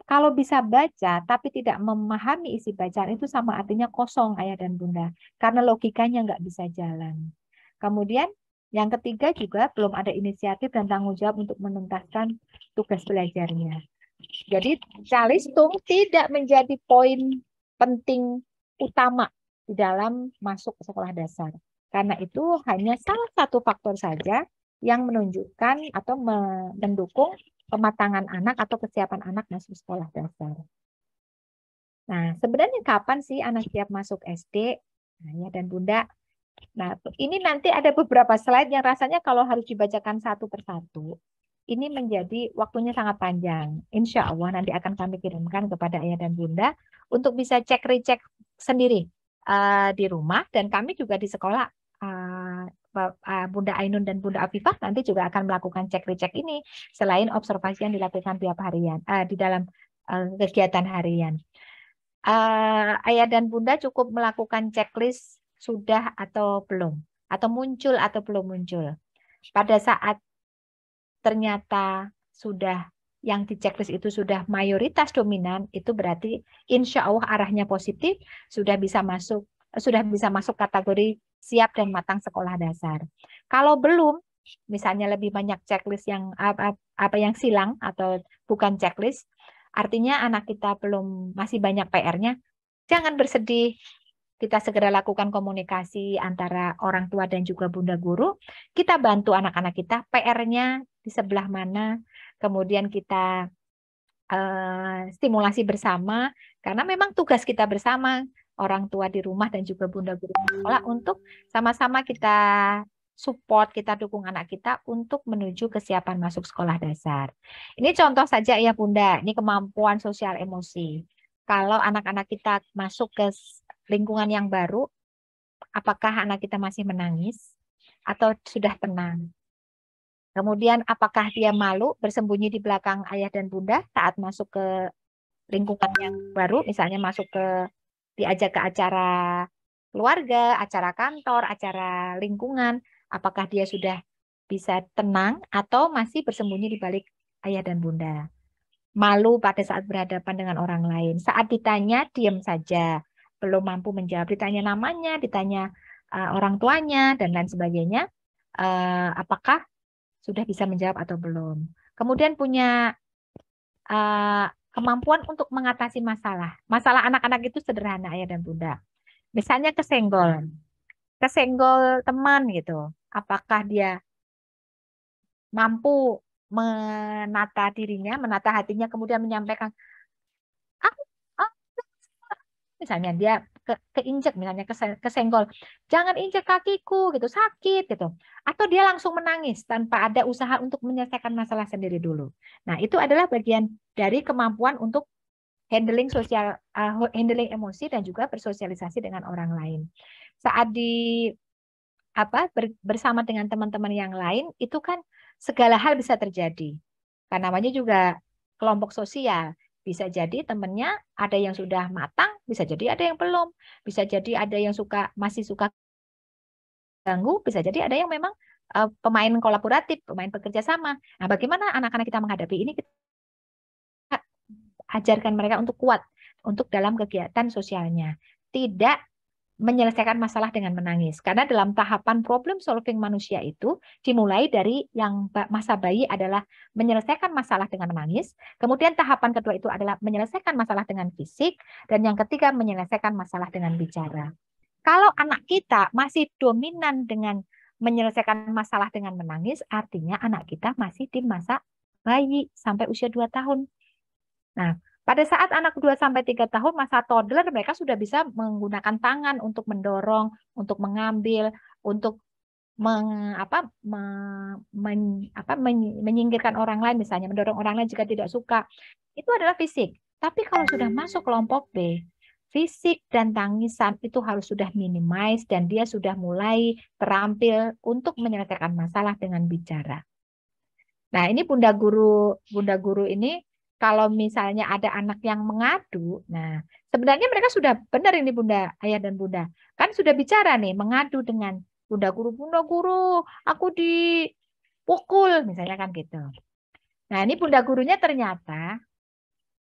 Kalau bisa baca tapi tidak memahami isi bacaan itu sama artinya kosong ayah dan bunda karena logikanya nggak bisa jalan. Kemudian yang ketiga juga belum ada inisiatif dan tanggung jawab untuk menuntaskan tugas belajarnya. Jadi calistung tidak menjadi poin penting utama di dalam masuk ke sekolah dasar. Karena itu hanya salah satu faktor saja yang menunjukkan atau mendukung pematangan anak atau kesiapan anak masuk sekolah dasar. Nah, sebenarnya kapan sih anak siap masuk SD? Nah, ya dan Bunda. Nah, ini nanti ada beberapa slide yang rasanya kalau harus dibacakan satu persatu, ini menjadi waktunya sangat panjang. Insya Allah nanti akan kami kirimkan kepada ayah dan bunda untuk bisa cek-recek sendiri uh, di rumah dan kami juga di sekolah uh, Ah, bunda Ainun dan Bunda Afifah nanti juga akan melakukan cek recheck ini selain observasi yang dilakukan tiap harian uh, di dalam uh, kegiatan harian. Uh, ayah dan bunda cukup melakukan checklist sudah atau belum atau muncul atau belum muncul. Pada saat ternyata sudah yang di checklist itu sudah mayoritas dominan, itu berarti insya Allah arahnya positif, sudah bisa masuk sudah bisa masuk kategori siap dan matang sekolah dasar. Kalau belum, misalnya lebih banyak checklist yang apa, apa yang silang atau bukan checklist, artinya anak kita belum masih banyak PR-nya. Jangan bersedih, kita segera lakukan komunikasi antara orang tua dan juga bunda guru. Kita bantu anak-anak kita, PR-nya di sebelah mana, kemudian kita uh, stimulasi bersama, karena memang tugas kita bersama orang tua di rumah dan juga bunda guru sekolah untuk sama-sama kita support, kita dukung anak kita untuk menuju kesiapan masuk sekolah dasar. Ini contoh saja ya Bunda, ini kemampuan sosial emosi. Kalau anak-anak kita masuk ke lingkungan yang baru, apakah anak kita masih menangis atau sudah tenang? Kemudian apakah dia malu bersembunyi di belakang ayah dan bunda saat masuk ke lingkungan yang baru, misalnya masuk ke diajak ke acara keluarga, acara kantor, acara lingkungan, apakah dia sudah bisa tenang atau masih bersembunyi di balik ayah dan bunda. Malu pada saat berhadapan dengan orang lain. Saat ditanya, diam saja. Belum mampu menjawab. Ditanya namanya, ditanya uh, orang tuanya, dan lain sebagainya. Uh, apakah sudah bisa menjawab atau belum. Kemudian punya uh, kemampuan untuk mengatasi masalah. Masalah anak-anak itu sederhana ayah dan bunda. Misalnya kesenggol, kesenggol teman gitu. Apakah dia mampu menata dirinya, menata hatinya, kemudian menyampaikan, ah, aku, misalnya dia ke, keinjek misalnya kesenggol jangan injek kakiku gitu sakit gitu atau dia langsung menangis tanpa ada usaha untuk menyelesaikan masalah sendiri dulu nah itu adalah bagian dari kemampuan untuk handling sosial uh, handling emosi dan juga bersosialisasi dengan orang lain saat di apa ber, bersama dengan teman-teman yang lain itu kan segala hal bisa terjadi karena namanya juga kelompok sosial bisa jadi temennya ada yang sudah matang, bisa jadi ada yang belum. Bisa jadi ada yang suka masih suka ganggu, bisa jadi ada yang memang uh, pemain kolaboratif, pemain bekerja sama. Nah, bagaimana anak-anak kita menghadapi ini? Kita ajarkan mereka untuk kuat untuk dalam kegiatan sosialnya. Tidak menyelesaikan masalah dengan menangis. Karena dalam tahapan problem solving manusia itu dimulai dari yang masa bayi adalah menyelesaikan masalah dengan menangis, kemudian tahapan kedua itu adalah menyelesaikan masalah dengan fisik, dan yang ketiga menyelesaikan masalah dengan bicara. Kalau anak kita masih dominan dengan menyelesaikan masalah dengan menangis, artinya anak kita masih di masa bayi sampai usia 2 tahun. Nah, pada saat anak 2-3 tahun masa toddler mereka sudah bisa menggunakan tangan untuk mendorong, untuk mengambil, untuk meng, apa, me, men, apa, menyingkirkan orang lain misalnya, mendorong orang lain jika tidak suka. Itu adalah fisik. Tapi kalau sudah masuk kelompok B, fisik dan tangisan itu harus sudah minimize dan dia sudah mulai terampil untuk menyelesaikan masalah dengan bicara. Nah, ini Bunda Guru Bunda Guru ini kalau misalnya ada anak yang mengadu, nah sebenarnya mereka sudah benar ini bunda, ayah dan bunda, kan sudah bicara nih mengadu dengan bunda guru, bunda guru, aku dipukul misalnya kan gitu. Nah ini bunda gurunya ternyata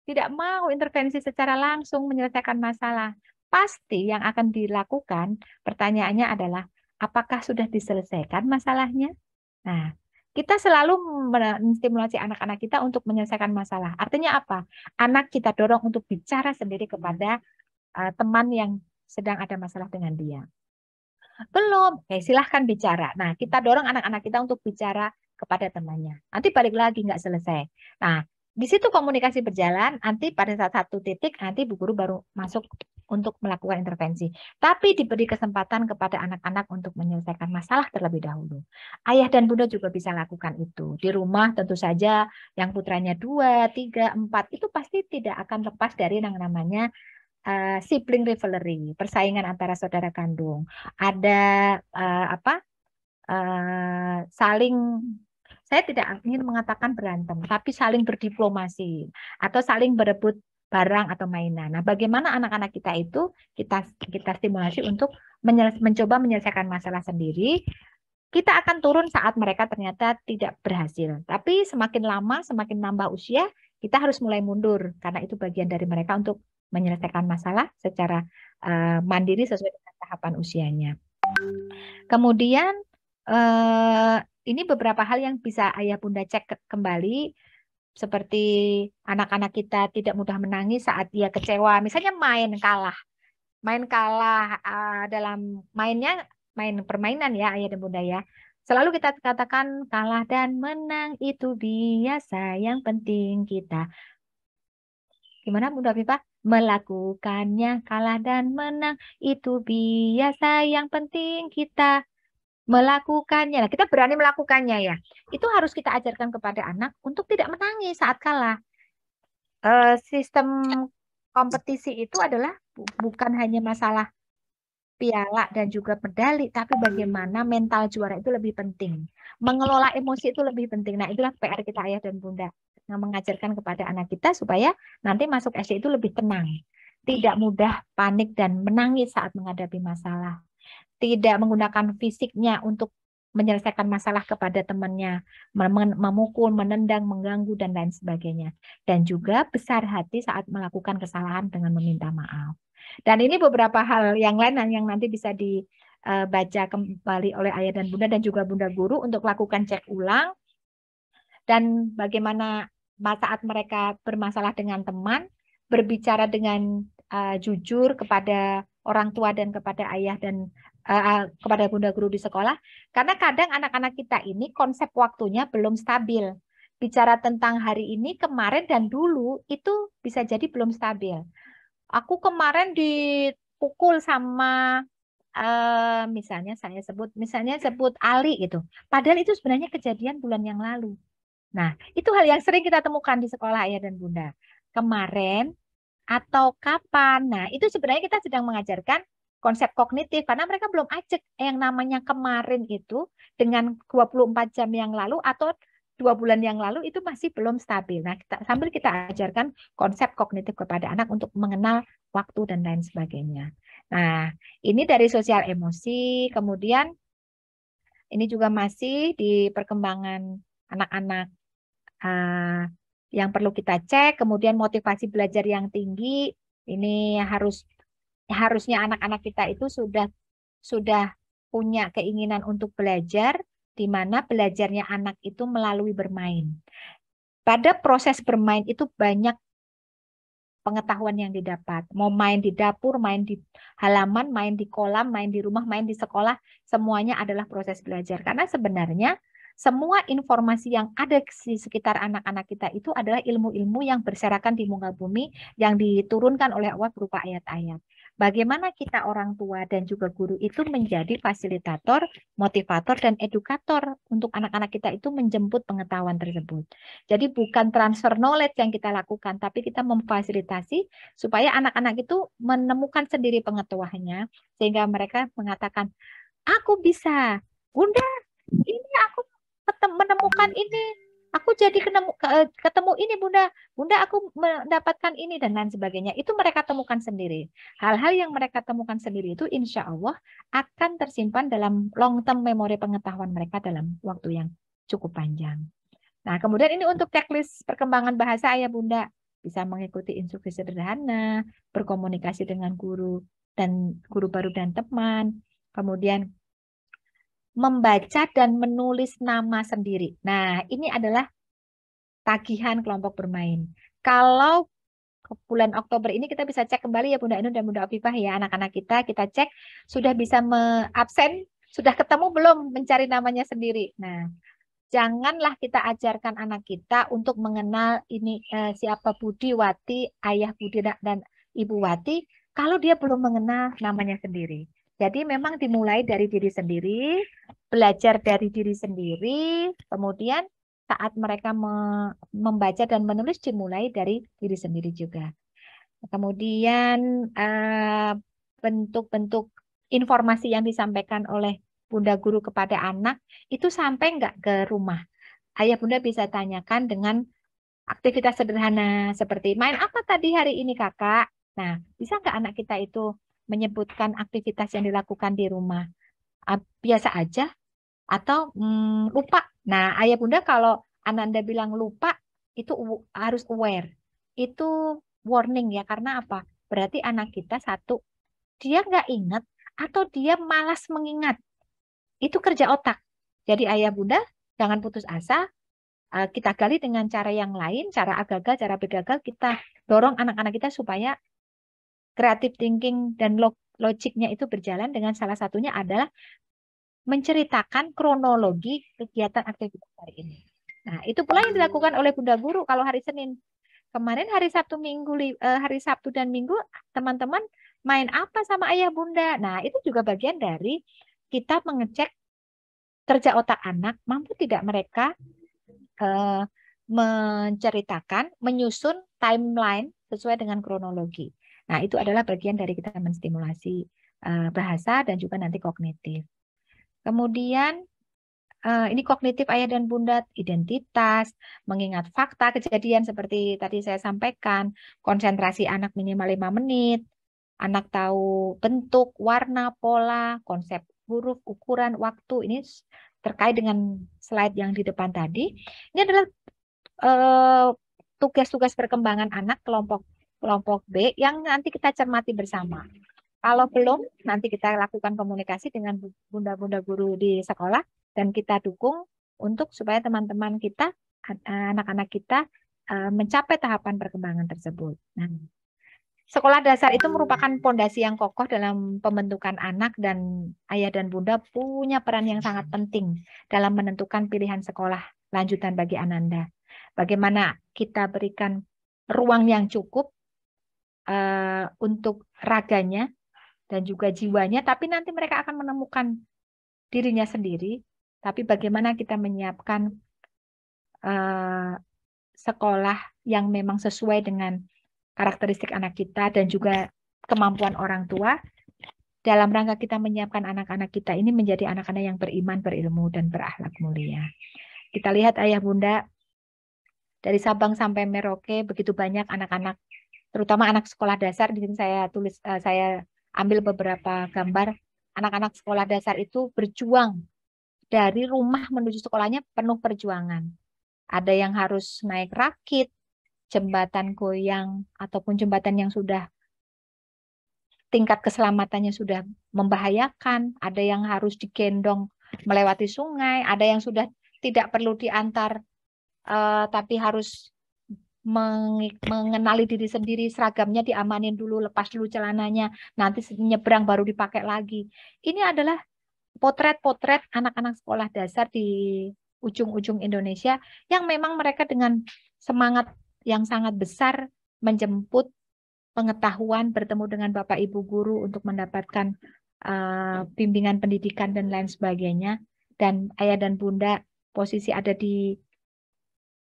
tidak mau intervensi secara langsung menyelesaikan masalah. Pasti yang akan dilakukan pertanyaannya adalah apakah sudah diselesaikan masalahnya? Nah, kita selalu menstimulasi anak-anak kita untuk menyelesaikan masalah. Artinya apa? Anak kita dorong untuk bicara sendiri kepada uh, teman yang sedang ada masalah dengan dia. Belum, oke ya, silahkan bicara. Nah, kita dorong anak-anak kita untuk bicara kepada temannya. Nanti balik lagi nggak selesai. Nah, di situ komunikasi berjalan, nanti pada saat satu titik nanti bu guru baru masuk untuk melakukan intervensi. Tapi diberi kesempatan kepada anak-anak untuk menyelesaikan masalah terlebih dahulu. Ayah dan bunda juga bisa lakukan itu. Di rumah tentu saja yang putranya dua, tiga, empat itu pasti tidak akan lepas dari yang namanya uh, sibling rivalry, persaingan antara saudara kandung. Ada uh, apa? Uh, saling saya tidak ingin mengatakan berantem, tapi saling berdiplomasi atau saling berebut barang atau mainan. Nah, bagaimana anak-anak kita itu kita kita stimulasi untuk mencoba menyelesaikan masalah sendiri. Kita akan turun saat mereka ternyata tidak berhasil. Tapi semakin lama, semakin nambah usia, kita harus mulai mundur karena itu bagian dari mereka untuk menyelesaikan masalah secara uh, mandiri sesuai dengan tahapan usianya. Kemudian Eh, ini beberapa hal yang bisa ayah bunda cek ke kembali seperti anak-anak kita tidak mudah menangis saat dia kecewa misalnya main kalah main kalah uh, dalam mainnya main permainan ya ayah dan bunda ya selalu kita katakan kalah dan menang itu biasa yang penting kita gimana bunda pipa melakukannya kalah dan menang itu biasa yang penting kita melakukannya. Nah, kita berani melakukannya ya. Itu harus kita ajarkan kepada anak untuk tidak menangis saat kalah. Uh, sistem kompetisi itu adalah bukan hanya masalah piala dan juga medali, tapi bagaimana mental juara itu lebih penting. Mengelola emosi itu lebih penting. Nah, itulah PR kita ayah dan bunda. Nah, mengajarkan kepada anak kita supaya nanti masuk SD itu lebih tenang. Tidak mudah panik dan menangis saat menghadapi masalah tidak menggunakan fisiknya untuk menyelesaikan masalah kepada temannya, memukul, menendang, mengganggu, dan lain sebagainya. Dan juga besar hati saat melakukan kesalahan dengan meminta maaf. Dan ini beberapa hal yang lain yang nanti bisa dibaca eh, kembali oleh ayah dan bunda dan juga bunda guru untuk lakukan cek ulang. Dan bagaimana saat mereka bermasalah dengan teman, berbicara dengan uh, jujur kepada orang tua dan kepada ayah dan uh, kepada bunda guru di sekolah karena kadang anak-anak kita ini konsep waktunya belum stabil bicara tentang hari ini, kemarin, dan dulu itu bisa jadi belum stabil. Aku kemarin dipukul sama uh, misalnya saya sebut misalnya sebut Ali gitu. Padahal itu sebenarnya kejadian bulan yang lalu. Nah, itu hal yang sering kita temukan di sekolah ayah dan bunda. Kemarin atau kapan. Nah, itu sebenarnya kita sedang mengajarkan konsep kognitif karena mereka belum acek yang namanya kemarin itu dengan 24 jam yang lalu atau dua bulan yang lalu itu masih belum stabil. Nah, kita, sambil kita ajarkan konsep kognitif kepada anak untuk mengenal waktu dan lain sebagainya. Nah, ini dari sosial emosi, kemudian ini juga masih di perkembangan anak-anak uh, yang perlu kita cek, kemudian motivasi belajar yang tinggi, ini harus harusnya anak-anak kita itu sudah sudah punya keinginan untuk belajar di mana belajarnya anak itu melalui bermain. Pada proses bermain itu banyak pengetahuan yang didapat. Mau main di dapur, main di halaman, main di kolam, main di rumah, main di sekolah, semuanya adalah proses belajar. Karena sebenarnya semua informasi yang ada di sekitar anak-anak kita itu adalah ilmu-ilmu yang berserakan di muka bumi yang diturunkan oleh Allah berupa ayat-ayat bagaimana kita orang tua dan juga guru itu menjadi fasilitator, motivator, dan edukator untuk anak-anak kita itu menjemput pengetahuan tersebut. Jadi bukan transfer knowledge yang kita lakukan, tapi kita memfasilitasi supaya anak-anak itu menemukan sendiri pengetahuannya, sehingga mereka mengatakan, aku bisa, bunda, ini aku menemukan ini, aku jadi ketemu eh, ketemu ini bunda bunda aku mendapatkan ini dan lain sebagainya itu mereka temukan sendiri hal-hal yang mereka temukan sendiri itu insya Allah akan tersimpan dalam long term memori pengetahuan mereka dalam waktu yang cukup panjang nah kemudian ini untuk checklist perkembangan bahasa ayah bunda bisa mengikuti instruksi sederhana berkomunikasi dengan guru dan guru baru dan teman kemudian membaca dan menulis nama sendiri. Nah, ini adalah tagihan kelompok bermain. Kalau bulan Oktober ini kita bisa cek kembali ya Bunda Enun dan Bunda Afifah ya anak-anak kita kita cek sudah bisa absen sudah ketemu belum mencari namanya sendiri. Nah, janganlah kita ajarkan anak kita untuk mengenal ini eh, siapa Budi Wati, ayah Budi dan Ibu Wati kalau dia belum mengenal namanya sendiri. Jadi memang dimulai dari diri sendiri, belajar dari diri sendiri, kemudian saat mereka membaca dan menulis dimulai dari diri sendiri juga. Kemudian eh, bentuk-bentuk informasi yang disampaikan oleh bunda guru kepada anak itu sampai nggak ke rumah. Ayah bunda bisa tanyakan dengan aktivitas sederhana seperti main apa tadi hari ini kakak. Nah, bisa nggak anak kita itu menyebutkan aktivitas yang dilakukan di rumah biasa aja atau hmm, lupa. Nah, ayah bunda kalau Ananda bilang lupa itu harus aware. Itu warning ya karena apa? Berarti anak kita satu dia nggak ingat atau dia malas mengingat. Itu kerja otak. Jadi ayah bunda jangan putus asa. Kita gali dengan cara yang lain, cara agak-agak cara begagal. Kita dorong anak-anak kita supaya kreatif thinking dan log logiknya itu berjalan dengan salah satunya adalah menceritakan kronologi kegiatan aktivitas hari ini. Nah, itu pula yang dilakukan oleh Bunda Guru kalau hari Senin. Kemarin hari Sabtu Minggu eh, hari Sabtu dan Minggu teman-teman main apa sama ayah Bunda. Nah, itu juga bagian dari kita mengecek kerja otak anak mampu tidak mereka eh, menceritakan, menyusun timeline sesuai dengan kronologi. Nah, itu adalah bagian dari kita menstimulasi eh, bahasa dan juga nanti kognitif. Kemudian eh, ini kognitif ayah dan bunda, identitas, mengingat fakta kejadian seperti tadi saya sampaikan, konsentrasi anak minimal 5 menit, anak tahu bentuk, warna, pola, konsep huruf, ukuran, waktu. Ini terkait dengan slide yang di depan tadi. Ini adalah uh, eh, tugas -tugas perkembangan anak kelompok kelompok B yang nanti kita cermati bersama. Kalau belum, nanti kita lakukan komunikasi dengan bunda-bunda guru di sekolah dan kita dukung untuk supaya teman-teman kita, eh, anak-anak kita eh, mencapai tahapan perkembangan tersebut. Nah, sekolah dasar itu merupakan pondasi yang kokoh dalam pembentukan anak dan ayah dan bunda punya peran yang sangat penting dalam menentukan pilihan sekolah lanjutan bagi Ananda. Bagaimana kita berikan ruang yang cukup uh, untuk raganya dan juga jiwanya, tapi nanti mereka akan menemukan dirinya sendiri. Tapi bagaimana kita menyiapkan uh, sekolah yang memang sesuai dengan karakteristik anak kita dan juga kemampuan orang tua dalam rangka kita menyiapkan anak-anak kita ini menjadi anak-anak yang beriman, berilmu, dan berakhlak mulia. Kita lihat ayah bunda dari Sabang sampai Merauke begitu banyak anak-anak terutama anak sekolah dasar di sini saya tulis uh, saya ambil beberapa gambar anak-anak sekolah dasar itu berjuang dari rumah menuju sekolahnya penuh perjuangan. Ada yang harus naik rakit, jembatan goyang ataupun jembatan yang sudah tingkat keselamatannya sudah membahayakan, ada yang harus digendong melewati sungai, ada yang sudah tidak perlu diantar uh, tapi harus mengenali diri sendiri seragamnya diamanin dulu lepas dulu celananya nanti nyebrang baru dipakai lagi ini adalah potret-potret anak-anak sekolah dasar di ujung-ujung Indonesia yang memang mereka dengan semangat yang sangat besar menjemput pengetahuan bertemu dengan Bapak Ibu guru untuk mendapatkan uh, bimbingan pendidikan dan lain sebagainya dan ayah dan bunda posisi ada di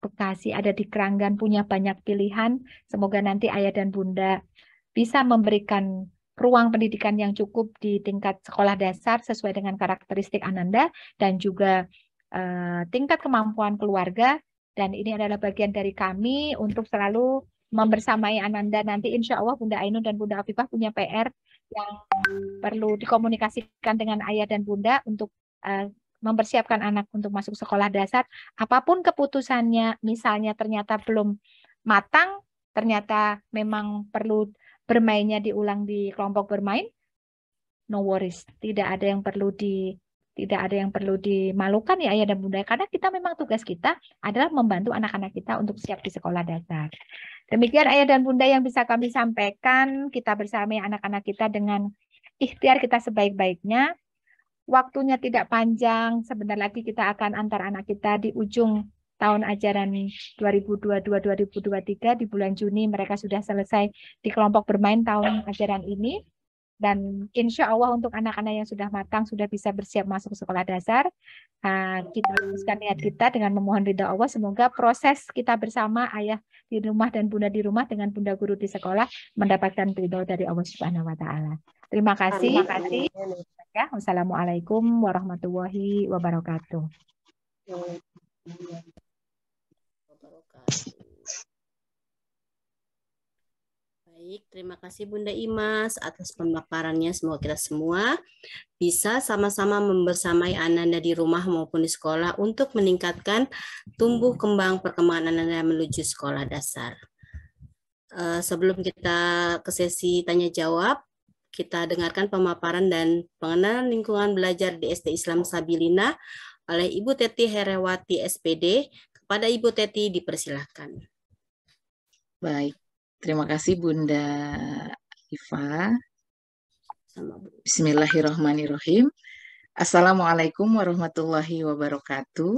Bekasi, ada di Keranggan, punya banyak pilihan. Semoga nanti ayah dan bunda bisa memberikan ruang pendidikan yang cukup di tingkat sekolah dasar sesuai dengan karakteristik Ananda dan juga eh, tingkat kemampuan keluarga. Dan ini adalah bagian dari kami untuk selalu membersamai Ananda. Nanti insya Allah Bunda Ainun dan Bunda Afifah punya PR yang perlu dikomunikasikan dengan ayah dan bunda untuk uh, mempersiapkan anak untuk masuk sekolah dasar, apapun keputusannya, misalnya ternyata belum matang, ternyata memang perlu bermainnya diulang di kelompok bermain, no worries, tidak ada yang perlu di tidak ada yang perlu dimalukan ya ayah dan bunda karena kita memang tugas kita adalah membantu anak-anak kita untuk siap di sekolah dasar. Demikian ayah dan bunda yang bisa kami sampaikan kita bersama ya anak-anak kita dengan ikhtiar kita sebaik-baiknya waktunya tidak panjang. Sebentar lagi kita akan antar anak kita di ujung tahun ajaran 2022-2023 di bulan Juni mereka sudah selesai di kelompok bermain tahun ajaran ini dan insya Allah untuk anak-anak yang sudah matang sudah bisa bersiap masuk sekolah dasar ah, kita luruskan niat kita dengan memohon ridha Allah semoga proses kita bersama ayah di rumah dan bunda di rumah dengan bunda guru di sekolah mendapatkan ridha dari Allah Subhanahu Wa Taala terima kasih, terima kasih ya. Wassalamualaikum warahmatullahi wabarakatuh. Baik, terima kasih Bunda Imas atas pemaparannya. Semoga kita semua bisa sama-sama membersamai Ananda di rumah maupun di sekolah untuk meningkatkan tumbuh kembang perkembangan Ananda menuju sekolah dasar. Eh, sebelum kita ke sesi tanya jawab, kita dengarkan pemaparan dan pengenalan lingkungan belajar di SD Islam Sabilina oleh Ibu Teti Herewati SPD. Kepada Ibu Teti dipersilahkan. Baik, terima kasih Bunda Iva. Bismillahirrahmanirrahim. Assalamualaikum warahmatullahi wabarakatuh.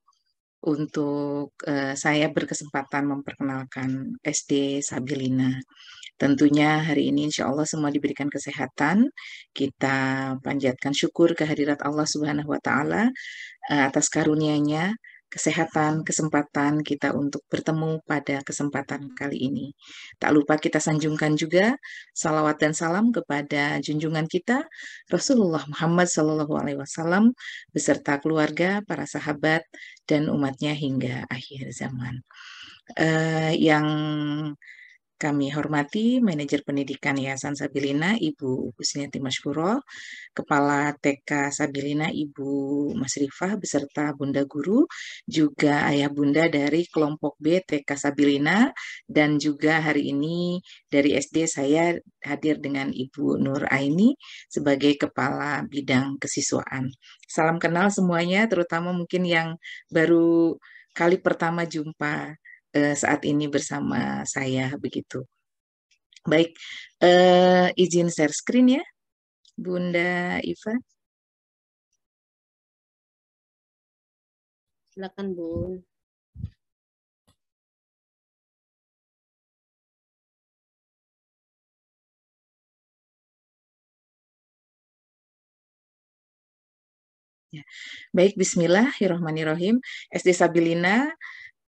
untuk uh, saya berkesempatan memperkenalkan SD Sabilina. Tentunya hari ini insya Allah semua diberikan kesehatan. Kita panjatkan syukur kehadirat Allah Subhanahu Wa Taala eh, atas karunia-Nya, kesehatan, kesempatan kita untuk bertemu pada kesempatan kali ini. Tak lupa kita sanjungkan juga salawat dan salam kepada junjungan kita Rasulullah Muhammad SAW, beserta keluarga, para sahabat, dan umatnya hingga akhir zaman. Uh, yang kami hormati Manajer Pendidikan Yayasan Sabilina Ibu Husniati Masyuro, Kepala TK Sabilina Ibu Mas Rifah beserta Bunda Guru, juga Ayah Bunda dari kelompok B TK Sabilina, dan juga hari ini dari SD saya hadir dengan Ibu Nur Aini sebagai Kepala Bidang Kesiswaan. Salam kenal semuanya, terutama mungkin yang baru kali pertama jumpa Eh, saat ini bersama saya begitu. Baik, uh, izin share screen ya, Bunda Iva. Silakan, Bu. Ya. Baik, bismillahirrahmanirrahim. SD Sabilina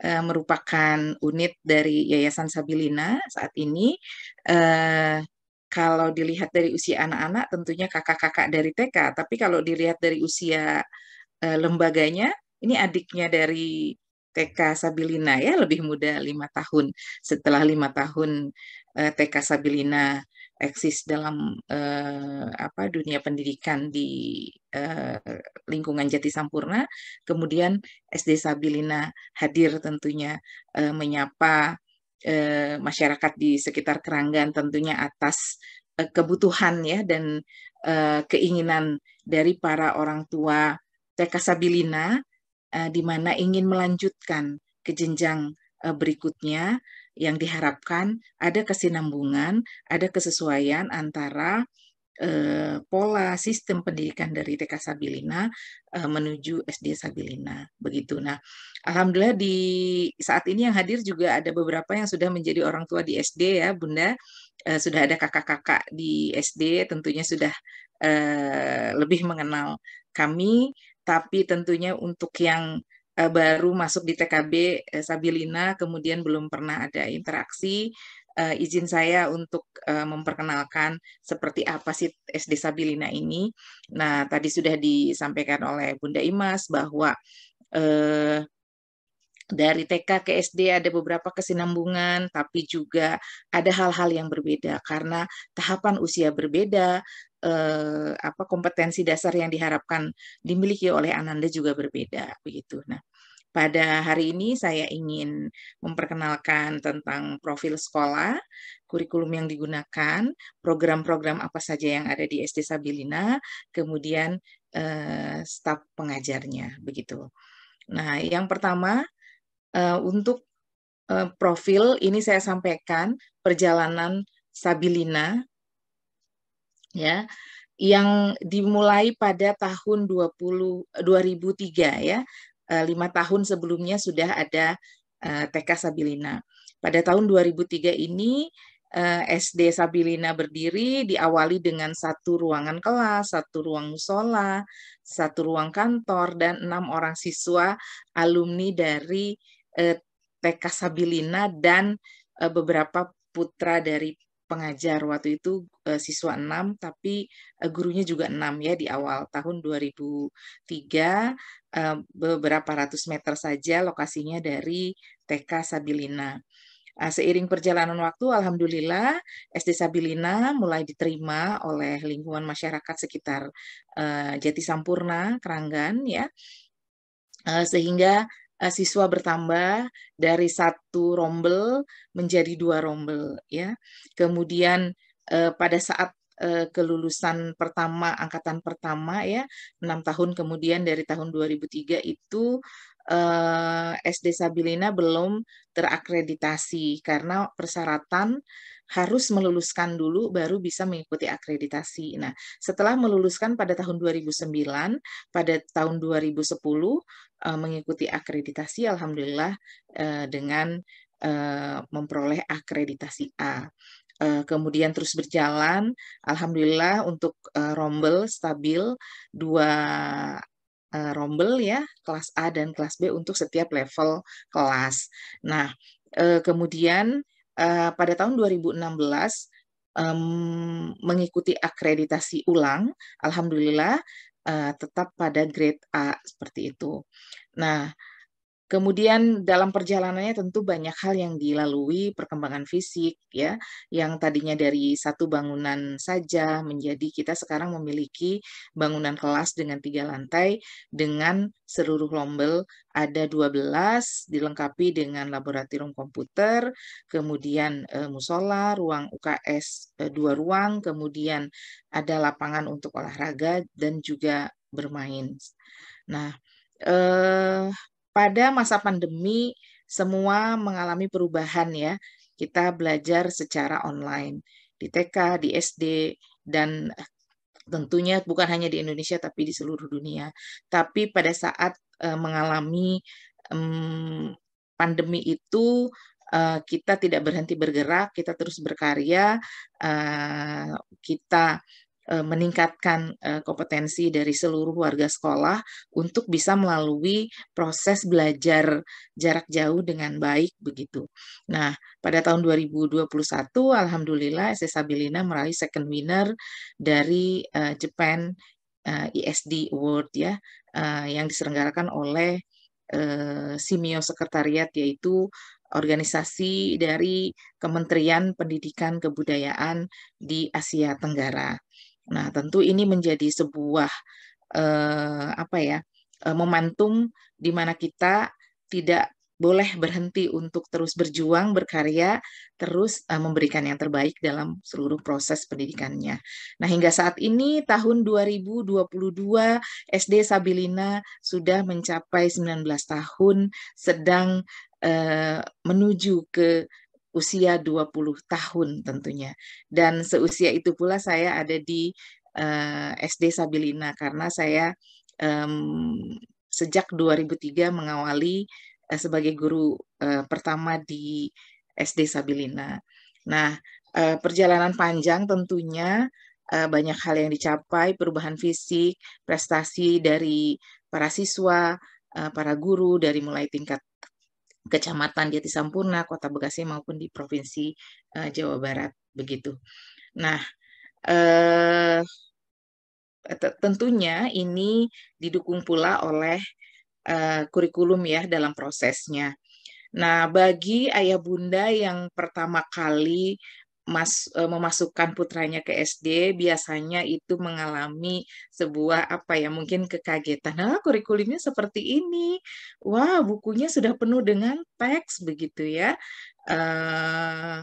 Eh, merupakan unit dari Yayasan Sabilina saat ini. Uh, kalau dilihat dari usia anak-anak, tentunya kakak-kakak dari TK. Tapi kalau dilihat dari usia uh, lembaganya, ini adiknya dari TK Sabilina ya, lebih muda lima tahun. Setelah lima tahun uh, TK Sabilina eksis dalam uh, apa dunia pendidikan di uh, lingkungan Jati Sampurna. Kemudian SD Sabilina hadir tentunya uh, menyapa uh, masyarakat di sekitar Keranggan tentunya atas uh, kebutuhan ya dan uh, keinginan dari para orang tua TK Sabilina uh, di mana ingin melanjutkan ke jenjang uh, berikutnya yang diharapkan ada kesinambungan, ada kesesuaian antara eh, pola sistem pendidikan dari TK Sabilina eh, menuju SD Sabilina. Begitu. Nah, alhamdulillah di saat ini yang hadir juga ada beberapa yang sudah menjadi orang tua di SD ya, Bunda. Eh, sudah ada kakak-kakak di SD, tentunya sudah eh, lebih mengenal kami. Tapi tentunya untuk yang uh, baru masuk di TKB uh, eh, Sabilina, kemudian belum pernah ada interaksi. Uh, izin saya untuk uh, memperkenalkan seperti apa sih SD Sabilina ini. Nah, tadi sudah disampaikan oleh Bunda Imas bahwa uh, dari TK ke SD ada beberapa kesinambungan, tapi juga ada hal-hal yang berbeda karena tahapan usia berbeda, eh, apa kompetensi dasar yang diharapkan dimiliki oleh ananda juga berbeda begitu. Nah, pada hari ini saya ingin memperkenalkan tentang profil sekolah, kurikulum yang digunakan, program-program apa saja yang ada di SD Sabilina, kemudian eh, staf pengajarnya begitu. Nah, yang pertama eh, untuk eh, profil ini saya sampaikan perjalanan Sabilina ya yang dimulai pada tahun 20 2003 ya eh, lima tahun sebelumnya sudah ada eh, TK Sabilina. Pada tahun 2003 ini eh, SD Sabilina berdiri diawali dengan satu ruangan kelas, satu ruang musola, satu ruang kantor, dan enam orang siswa alumni dari TK Sabilina dan beberapa putra dari pengajar waktu itu uh, siswa 6 tapi uh, gurunya juga 6 ya di awal tahun 2003 uh, eh, beberapa ratus meter saja lokasinya dari TK Sabilina. seiring perjalanan waktu, alhamdulillah SD Sabilina mulai diterima oleh lingkungan masyarakat sekitar uh, Jati Sampurna, Keranggan, ya, uh, sehingga Eh, siswa bertambah dari satu rombel menjadi dua rombel ya kemudian eh, pada saat eh, kelulusan pertama angkatan pertama ya enam tahun kemudian dari tahun 2003 itu eh, SD Sabilina belum terakreditasi karena persyaratan harus meluluskan dulu baru bisa mengikuti akreditasi. Nah, setelah meluluskan pada tahun 2009, pada tahun 2010 eh, mengikuti akreditasi alhamdulillah eh, dengan eh, memperoleh akreditasi A eh, kemudian terus berjalan. Alhamdulillah untuk eh, rombel stabil dua uh, rombel ya, kelas A dan kelas B untuk setiap level kelas. Nah, uh, kemudian uh, pada tahun 2016 um, mengikuti akreditasi ulang, alhamdulillah uh, tetap pada grade A seperti itu. Nah, Kemudian dalam perjalanannya tentu banyak hal yang dilalui perkembangan fisik ya, yang tadinya dari satu bangunan saja menjadi kita sekarang memiliki bangunan kelas dengan tiga lantai dengan seluruh lombel ada 12 dilengkapi dengan laboratorium komputer, kemudian e, musola, ruang UKS e, eh, dua ruang, kemudian ada lapangan untuk olahraga dan juga bermain. Nah, eh, pada masa pandemi semua mengalami perubahan ya. Kita belajar secara online di TK, di SD dan tentunya bukan hanya di Indonesia tapi di seluruh dunia. Tapi pada saat uh, mengalami um, pandemi itu uh, kita tidak berhenti bergerak, kita terus berkarya, uh, kita Eh, meningkatkan eh, kompetensi dari seluruh warga sekolah untuk bisa melalui proses belajar jarak jauh dengan baik begitu. Nah, pada tahun 2021 alhamdulillah SS Abilina meraih second winner dari uh, Japan uh, ISD e Award ya uh, yang diselenggarakan oleh uh, Simio Sekretariat yaitu organisasi dari Kementerian Pendidikan Kebudayaan di Asia Tenggara. Nah, tentu ini menjadi sebuah eh, apa ya eh, momentum di mana kita tidak boleh berhenti untuk terus berjuang, berkarya, terus uh, memberikan yang terbaik dalam seluruh proses pendidikannya. Nah, hingga saat ini tahun 2022 SD Sabilina sudah mencapai 19 tahun sedang uh, menuju ke usia 20 tahun tentunya. Dan seusia itu pula saya ada di uh, eh, SD Sabilina karena saya um, sejak 2003 mengawali uh, sebagai guru uh, pertama di SD Sabilina. Nah, uh, perjalanan panjang tentunya uh, banyak hal yang dicapai, perubahan fisik, prestasi dari para siswa, para guru dari mulai tingkat kecamatan Jati Sampurna, Kota Bekasi maupun di Provinsi uh, Jawa Barat begitu. Nah, eh, tentunya ini didukung pula oleh uh, kurikulum ya dalam prosesnya. Nah, bagi ayah bunda yang pertama kali mas, uh, memasukkan putranya ke SD biasanya itu mengalami sebuah apa ya mungkin kekagetan Nah kurikulumnya seperti ini wah bukunya sudah penuh dengan teks begitu ya uh,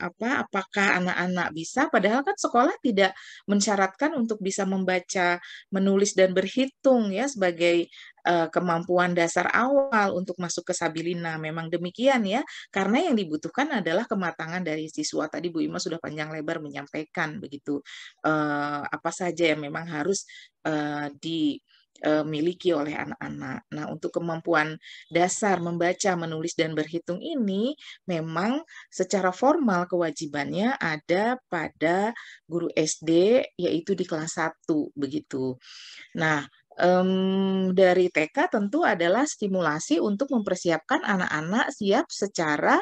apa apakah anak-anak bisa padahal kan sekolah tidak mensyaratkan untuk bisa membaca menulis dan berhitung ya sebagai Eh, kemampuan dasar awal untuk masuk ke Sabilina. Memang demikian ya, karena yang dibutuhkan adalah kematangan dari siswa. Tadi Bu Ima sudah panjang lebar menyampaikan begitu uh, apa saja yang memang harus eh, di dimiliki oleh anak-anak. Nah, untuk kemampuan dasar membaca, menulis, dan berhitung ini memang secara formal kewajibannya ada pada guru SD, yaitu di kelas 1, begitu. Nah, um, dari TK tentu adalah stimulasi untuk mempersiapkan anak-anak siap secara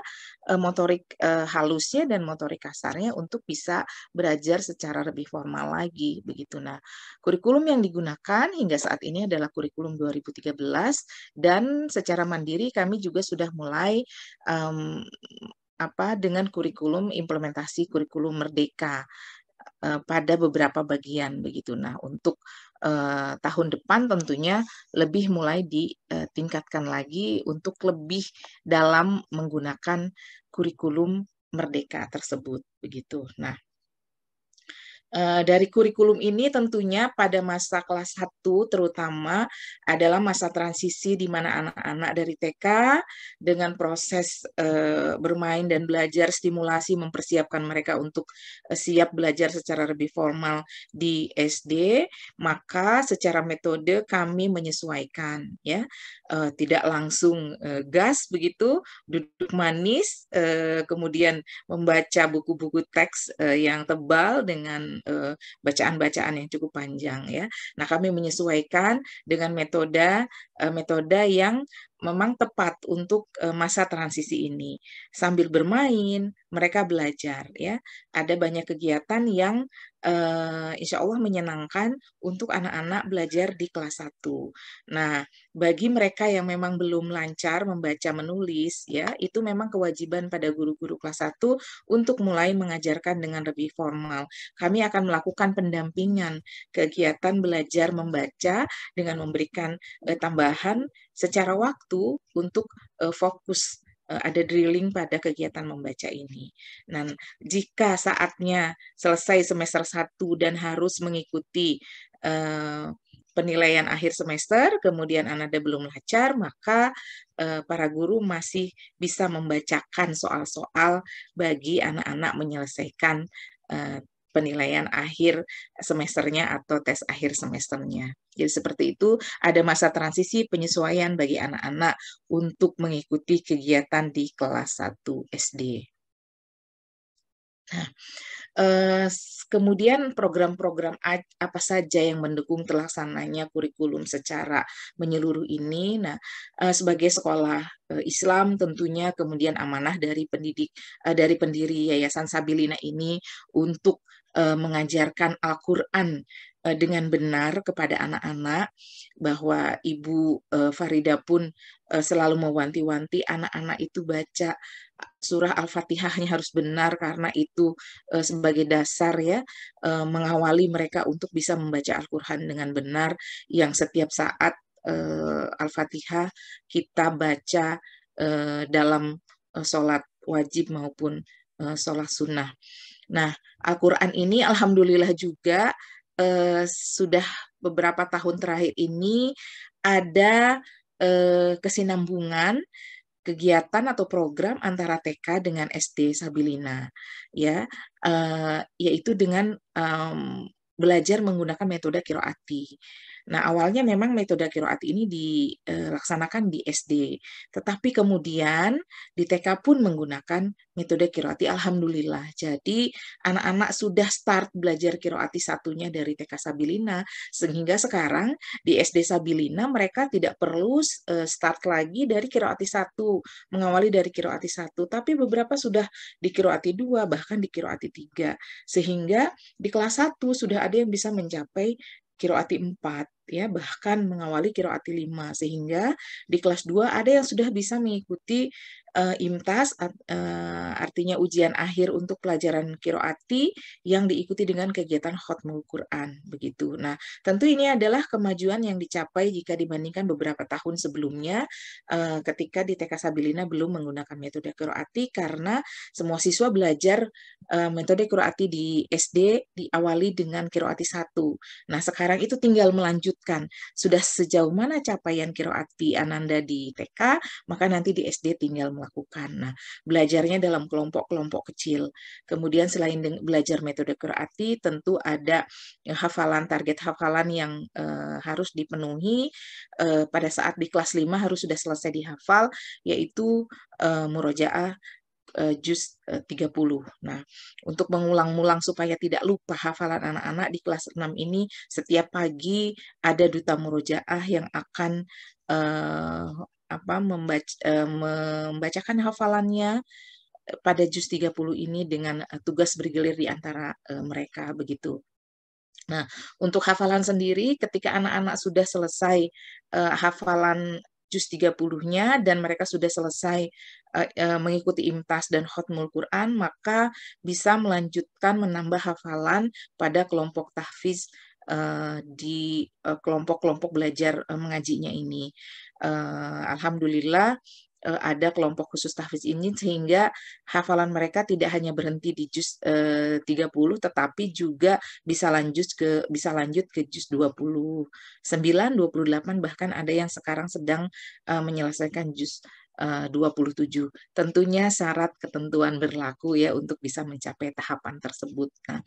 uh, motorik uh, halusnya dan motorik kasarnya untuk bisa belajar secara lebih formal lagi begitu. Nah, kurikulum yang digunakan hingga saat ini adalah kurikulum 2013 dan secara mandiri kami juga sudah mulai um, apa dengan kurikulum implementasi kurikulum merdeka eh, pada beberapa bagian begitu. Nah, untuk Eh, tahun depan tentunya lebih mulai ditingkatkan eh, lagi untuk lebih dalam menggunakan kurikulum merdeka tersebut begitu. Nah, Eh, dari kurikulum ini tentunya pada masa kelas 1 terutama adalah masa transisi di mana anak-anak dari TK dengan proses eh, bermain dan belajar stimulasi mempersiapkan mereka untuk eh, siap belajar secara lebih formal di SD, maka secara metode kami menyesuaikan ya. tidak langsung gas begitu, duduk manis kemudian membaca buku-buku teks yang tebal dengan Eh, bacaan-bacaan yang cukup panjang ya. Nah, kami menyesuaikan dengan metode eh, metode yang memang tepat untuk eh, masa transisi ini. Sambil bermain, mereka belajar ya. Ada banyak kegiatan yang uh, insya Allah menyenangkan untuk anak-anak belajar di kelas 1. Nah, bagi mereka yang memang belum lancar membaca menulis ya, itu memang kewajiban pada guru-guru kelas 1 untuk mulai mengajarkan dengan lebih formal. Kami akan melakukan pendampingan kegiatan belajar membaca dengan memberikan uh, tambahan secara waktu waktu untuk uh, fokus eh, ada drilling pada kegiatan membaca ini. Nah, jika saatnya selesai semester 1 dan harus mengikuti uh, penilaian akhir semester, kemudian anda belum lancar, maka uh, para guru masih bisa membacakan soal-soal bagi anak-anak menyelesaikan uh, penilaian akhir semesternya atau tes akhir semesternya. Jadi seperti itu ada masa transisi penyesuaian bagi anak-anak untuk mengikuti kegiatan di kelas 1 SD. Nah, Eh, kemudian program-program apa saja yang mendukung terlaksananya kurikulum secara menyeluruh ini. Nah, eh, sebagai sekolah eh, Islam tentunya kemudian amanah dari pendidik dari pendiri Yayasan Sabilina ini untuk mengajarkan Al-Qur'an Eh, dengan benar kepada anak-anak bahwa Ibu eh, Farida pun eh, selalu mewanti-wanti anak-anak itu baca surah Al-Fatihahnya harus benar karena itu sebagai dasar ya mengawali mereka untuk bisa membaca Al-Qur'an dengan benar yang setiap saat Al-Fatihah kita baca dalam sholat wajib maupun sholat sunnah. Nah, Al-Quran ini alhamdulillah juga eh, sudah beberapa tahun terakhir ini ada eh, kesinambungan kegiatan atau program antara TK dengan SD Sabilina ya eh, yaitu dengan um, belajar menggunakan metode kiroati Nah, awalnya memang metode kiroati ini dilaksanakan di eh, SD, tetapi kemudian di TK pun menggunakan metode kiroati. Alhamdulillah, jadi anak-anak sudah start belajar kiroati satunya dari TK Sabilina, sehingga sekarang di SD Sabilina mereka tidak perlu eh, start lagi dari kiroati satu, mengawali dari kiroati satu, tapi beberapa sudah di kiroati dua, bahkan di kiroati tiga, sehingga di kelas satu sudah ada yang bisa mencapai kiroati empat ya bahkan mengawali kiroati 5 sehingga di kelas 2 ada yang sudah bisa mengikuti uh, IMTAS uh, artinya ujian akhir untuk pelajaran kiroati yang diikuti dengan kegiatan khotmul Quran begitu. Nah, tentu ini adalah kemajuan yang dicapai jika dibandingkan beberapa tahun sebelumnya uh, ketika di TK Sabilina belum menggunakan metode kiroati karena semua siswa belajar uh, metode kiroati di SD diawali dengan kiroati satu. Nah, sekarang itu tinggal melanjutkan. Sudah sejauh mana capaian kiroati Ananda di TK, maka nanti di SD tinggal melakukan. Nah, belajarnya dalam kelompok-kelompok kecil. Kemudian selain belajar metode kerati, tentu ada hafalan, target hafalan yang uh, harus dipenuhi uh, pada saat di kelas 5 harus sudah selesai dihafal, yaitu uh, murojaah Jus 30. Nah, untuk mengulang-ulang supaya tidak lupa hafalan anak-anak di kelas 6 ini setiap pagi ada duta murojaah yang akan uh, apa membaca, uh, eh, membacakan hafalannya eh, pada juz 30 ini dengan uh, tugas bergilir di antara uh, mereka begitu. Nah, untuk hafalan sendiri ketika anak-anak sudah selesai uh, hafalan juz 30-nya dan mereka sudah selesai mengikuti imtas dan khotmul Quran, maka bisa melanjutkan menambah hafalan pada kelompok tahfiz uh, di eh, kelompok-kelompok uh, belajar uh, mengajinya ini. Uh, Alhamdulillah uh, ada kelompok khusus tahfiz ini sehingga hafalan mereka tidak hanya berhenti di juz uh, 30 tetapi juga bisa lanjut ke bisa lanjut ke juz 29, 28 bahkan ada yang sekarang sedang uh, menyelesaikan juz 27. Eh, Tentunya syarat ketentuan berlaku ya untuk bisa mencapai tahapan tersebut. Nah,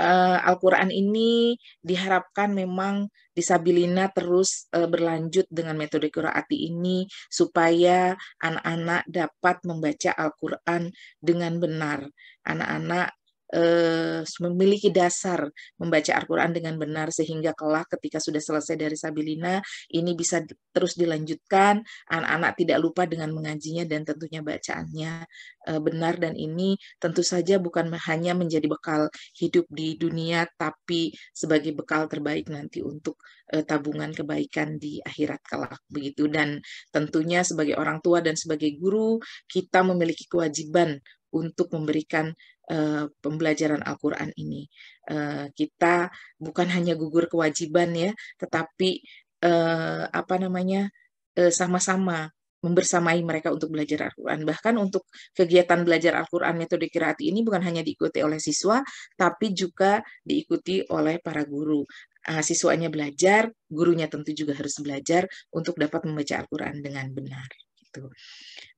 eh, Al-Qur'an ini diharapkan memang disabilina terus eh, berlanjut dengan metode kuraati ini supaya anak-anak dapat membaca Al-Qur'an dengan benar. Anak-anak Eh, memiliki dasar membaca Al-Quran dengan benar sehingga kelak ketika sudah selesai dari Sabilina ini bisa terus dilanjutkan anak-anak tidak lupa dengan mengajinya dan tentunya bacaannya eh, benar dan ini tentu saja bukan hanya menjadi bekal hidup di dunia tapi sebagai bekal terbaik nanti untuk eh, tabungan kebaikan di akhirat kelak begitu dan tentunya sebagai orang tua dan sebagai guru kita memiliki kewajiban untuk memberikan Eh, pembelajaran Al-Quran ini. Eh, kita bukan hanya gugur kewajiban ya, tetapi eh, apa namanya sama-sama membersamai mereka untuk belajar Al-Quran. Bahkan untuk kegiatan belajar Al-Quran metode kiraat ini bukan hanya diikuti oleh siswa, tapi juga diikuti oleh para guru. siswanya belajar, gurunya tentu juga harus belajar untuk dapat membaca Al-Quran dengan benar gitu.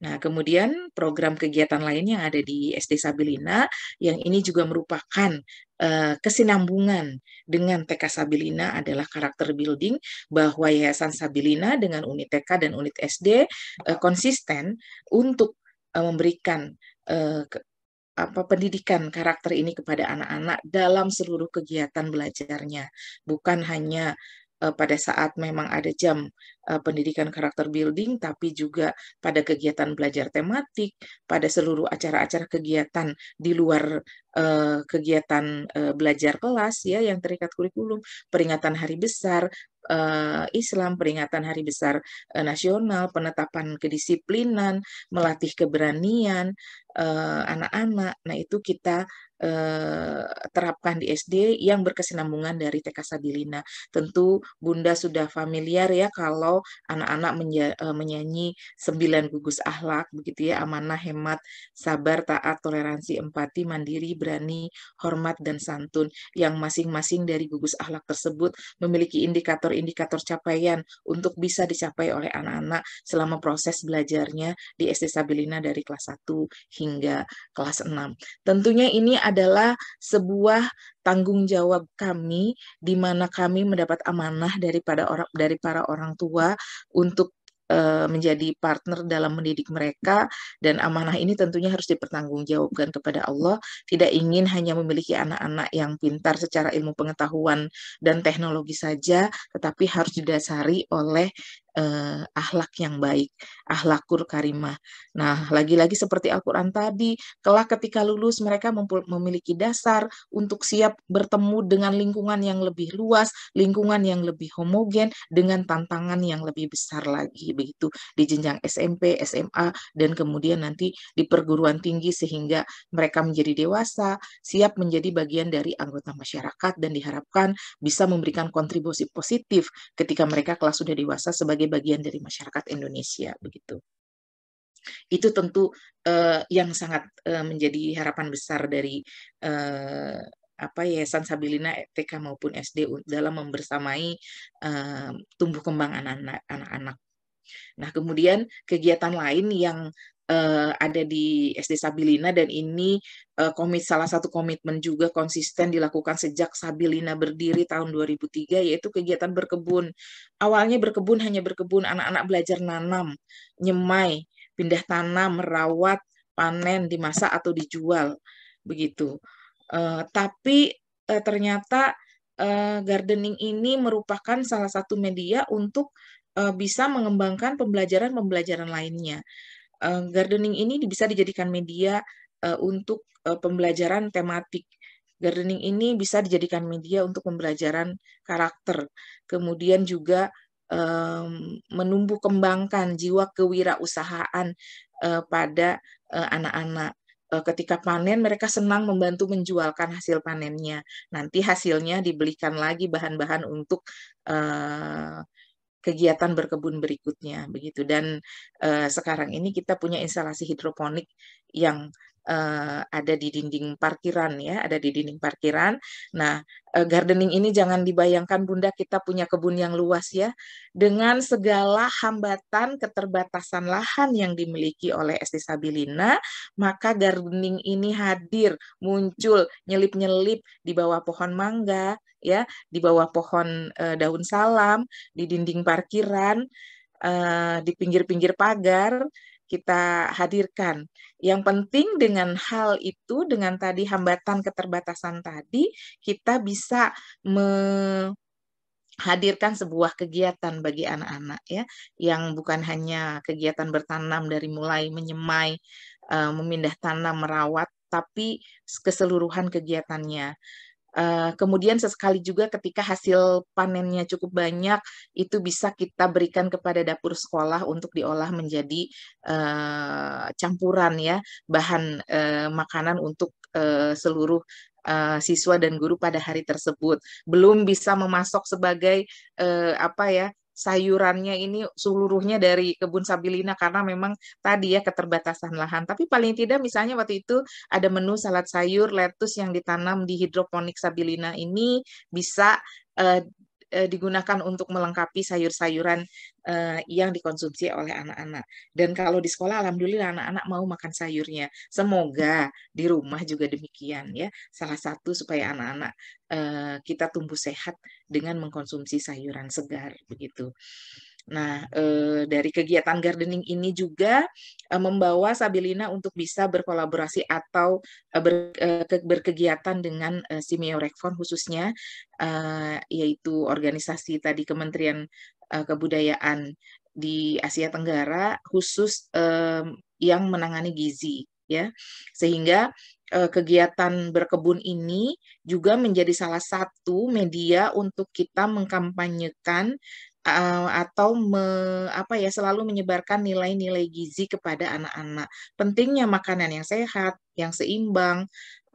Nah, kemudian program kegiatan lain yang ada di SD Sabilina yang ini juga merupakan uh, kesinambungan dengan TK Sabilina adalah karakter building bahwa Yayasan Sabilina dengan unit TK dan unit SD uh, eh, konsisten untuk uh, memberikan uh, ke, apa pendidikan karakter ini kepada anak-anak dalam seluruh kegiatan belajarnya, bukan hanya uh, pada saat memang ada jam Eh, pendidikan karakter building, tapi juga pada kegiatan belajar tematik, pada seluruh acara-acara kegiatan di luar uh, kegiatan uh, belajar kelas ya yang terikat kurikulum, peringatan hari besar, uh, Islam, peringatan Hari Besar uh, Nasional, penetapan kedisiplinan, melatih keberanian anak-anak. Uh, nah, itu kita terapkan di SD yang berkesinambungan dari TK Sabilina. Tentu Bunda sudah familiar ya kalau anak-anak e, menyanyi sembilan gugus ahlak begitu ya amanah hemat sabar taat toleransi empati mandiri berani hormat dan santun yang masing-masing dari gugus ahlak tersebut memiliki indikator-indikator capaian untuk bisa dicapai oleh anak-anak selama proses belajarnya di SD Sabilina dari kelas 1 hingga kelas 6. Tentunya ini adalah sebuah tanggung jawab kami di mana kami mendapat amanah daripada orang dari para orang tua untuk eh, menjadi partner dalam mendidik mereka dan amanah ini tentunya harus dipertanggungjawabkan kepada Allah tidak ingin hanya memiliki anak-anak yang pintar secara ilmu pengetahuan dan teknologi saja tetapi harus didasari oleh eh, ahlak yang baik, ahlakur karimah. Nah, lagi-lagi seperti Al-Quran tadi, kelak ketika lulus mereka memiliki dasar untuk siap bertemu dengan lingkungan yang lebih luas, lingkungan yang lebih homogen, dengan tantangan yang lebih besar lagi, begitu di jenjang SMP, SMA, dan kemudian nanti di perguruan tinggi sehingga mereka menjadi dewasa, siap menjadi bagian dari anggota masyarakat dan diharapkan bisa memberikan kontribusi positif ketika mereka kelas sudah dewasa sebagai sebagai bagian dari masyarakat Indonesia begitu. Itu tentu uh, yang sangat uh, menjadi harapan besar dari uh, apa Yayasan Sabilina e TK maupun SD dalam membersamai uh, tumbuh kembang anak-anak. Nah, kemudian kegiatan lain yang uh, ada di SD Sabilina dan ini uh, komit salah satu komitmen juga konsisten dilakukan sejak Sabilina berdiri tahun 2003 yaitu kegiatan berkebun. Awalnya berkebun hanya berkebun anak-anak belajar nanam, nyemai, pindah tanam, merawat, panen, dimasak atau dijual begitu. Uh, tapi uh, ternyata uh, gardening ini merupakan salah satu media untuk uh, bisa mengembangkan pembelajaran-pembelajaran lainnya. Eh, gardening ini bisa dijadikan media eh, untuk eh, pembelajaran tematik. Gardening ini bisa dijadikan media untuk pembelajaran karakter. Kemudian juga um, menumbuh kembangkan jiwa kewirausahaan pada anak-anak. ketika panen mereka senang membantu menjualkan hasil panennya. Nanti hasilnya dibelikan lagi bahan-bahan untuk uh, kegiatan berkebun berikutnya begitu dan uh, sekarang ini kita punya instalasi hidroponik yang uh, ada di dinding parkiran ya, ada di dinding parkiran. Nah, uh, gardening ini jangan dibayangkan Bunda kita punya kebun yang luas ya. Dengan segala hambatan keterbatasan lahan yang dimiliki oleh Esti Sabilina, maka gardening ini hadir, muncul nyelip-nyelip di bawah pohon mangga ya, di bawah pohon uh, daun salam, di dinding parkiran, uh, di pinggir-pinggir pagar kita hadirkan. Yang penting dengan hal itu, dengan tadi hambatan keterbatasan tadi, kita bisa menghadirkan sebuah kegiatan bagi anak-anak ya, yang bukan hanya kegiatan bertanam dari mulai menyemai, eh, memindah tanam, merawat, tapi keseluruhan kegiatannya. Eh, kemudian sesekali juga ketika hasil panennya cukup banyak, itu bisa kita berikan kepada dapur sekolah untuk diolah menjadi uh, campuran ya bahan uh, makanan untuk uh, seluruh uh, siswa dan guru pada hari tersebut belum bisa memasok sebagai uh, apa ya sayurannya ini seluruhnya dari kebun Sabilina karena memang tadi ya keterbatasan lahan. Tapi paling tidak misalnya waktu itu ada menu salad sayur lettuce yang ditanam di hidroponik Sabilina ini bisa eh, Eh, digunakan untuk melengkapi sayur-sayuran eh, yang dikonsumsi oleh anak-anak. Dan kalau di sekolah alhamdulillah anak-anak mau makan sayurnya. Semoga di rumah juga demikian ya. Salah satu supaya anak-anak eh, kita tumbuh sehat dengan mengkonsumsi sayuran segar begitu. Nah, eh, dari kegiatan gardening ini juga eh, membawa Sabilina untuk bisa berkolaborasi atau eh, ber, eh, berkegiatan dengan eh, Simeo Rekfon khususnya, eh, yaitu organisasi tadi Kementerian eh, Kebudayaan di Asia Tenggara, khusus eh, yang menangani gizi, ya, sehingga eh, kegiatan berkebun ini juga menjadi salah satu media untuk kita mengkampanyekan Eh, atau me, apa ya selalu menyebarkan nilai-nilai gizi kepada anak-anak. Pentingnya makanan yang sehat, yang seimbang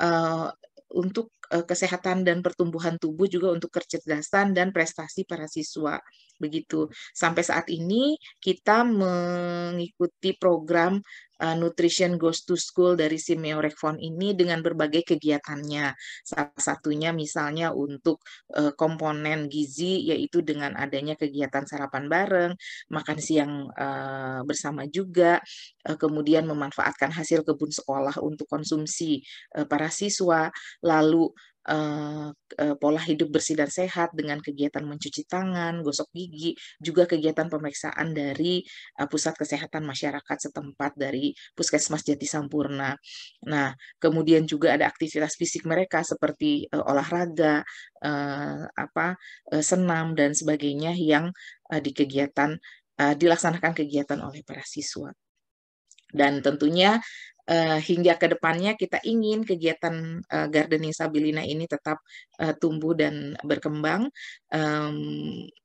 uh, untuk uh, kesehatan dan pertumbuhan tubuh juga untuk kecerdasan dan prestasi para siswa begitu. Sampai saat ini kita mengikuti program uh, Nutrition Goes to School dari Simeo Rekfon ini dengan berbagai kegiatannya. Salah satunya misalnya untuk uh, komponen gizi yaitu dengan adanya kegiatan sarapan bareng, makan siang uh, bersama juga, uh, kemudian memanfaatkan hasil kebun sekolah untuk konsumsi uh, para siswa, lalu Eh, eh, pola hidup bersih dan sehat dengan kegiatan mencuci tangan, gosok gigi, juga kegiatan pemeriksaan dari eh, pusat kesehatan masyarakat setempat dari Puskesmas Jati Sampurna. Nah, kemudian juga ada aktivitas fisik mereka seperti olahraga, apa senam dan sebagainya yang uh, di kegiatan dilaksanakan kegiatan oleh para siswa dan tentunya uh, hingga ke depannya kita ingin kegiatan uh, gardening Sabilina ini tetap uh, tumbuh dan berkembang um,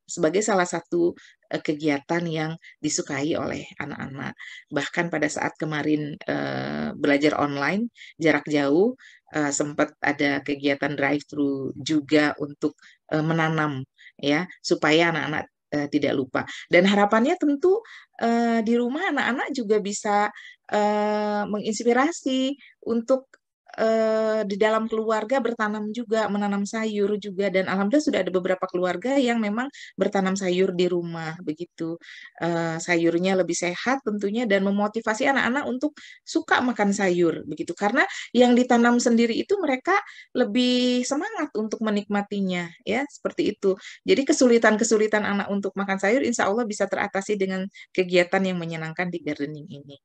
sebagai salah satu uh, kegiatan yang disukai oleh anak-anak. Bahkan pada saat kemarin uh, belajar online jarak jauh uh, sempat ada kegiatan drive-thru juga untuk uh, menanam ya supaya anak-anak uh, tidak lupa. Dan harapannya tentu uh, di rumah anak-anak juga bisa uh, menginspirasi untuk eh, di dalam keluarga bertanam juga, menanam sayur juga dan alhamdulillah sudah ada beberapa keluarga yang memang bertanam sayur di rumah begitu. Eh, sayurnya lebih sehat tentunya dan memotivasi anak-anak untuk suka makan sayur begitu karena yang ditanam sendiri itu mereka lebih semangat untuk menikmatinya ya seperti itu. Jadi kesulitan-kesulitan anak untuk makan sayur insya Allah bisa teratasi dengan kegiatan yang menyenangkan di gardening ini.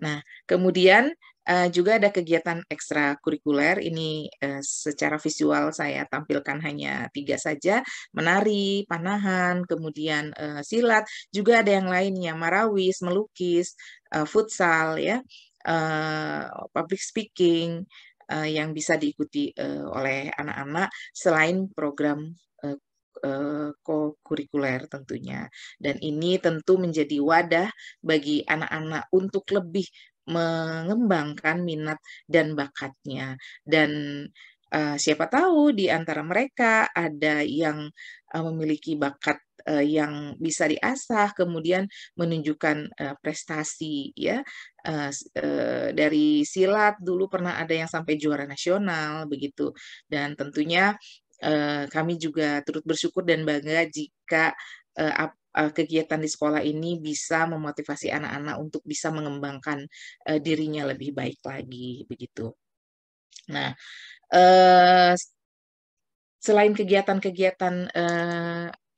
Nah, kemudian Uh, juga ada kegiatan ekstra kurikuler ini uh, secara visual saya tampilkan hanya tiga saja menari panahan kemudian uh, silat juga ada yang lainnya marawis melukis uh, futsal ya uh, public speaking uh, yang bisa diikuti uh, oleh anak-anak selain program kokurikuler tentunya dan ini tentu menjadi wadah bagi anak-anak untuk lebih mengembangkan minat dan bakatnya dan uh, siapa tahu di antara mereka ada yang uh, memiliki bakat uh, yang bisa diasah kemudian menunjukkan uh, prestasi ya uh, uh, dari silat dulu pernah ada yang sampai juara nasional begitu dan tentunya kami juga turut bersyukur dan bangga jika Eh, kegiatan di sekolah ini bisa memotivasi anak-anak untuk bisa mengembangkan eh, dirinya lebih baik lagi begitu. Nah, eh, selain kegiatan-kegiatan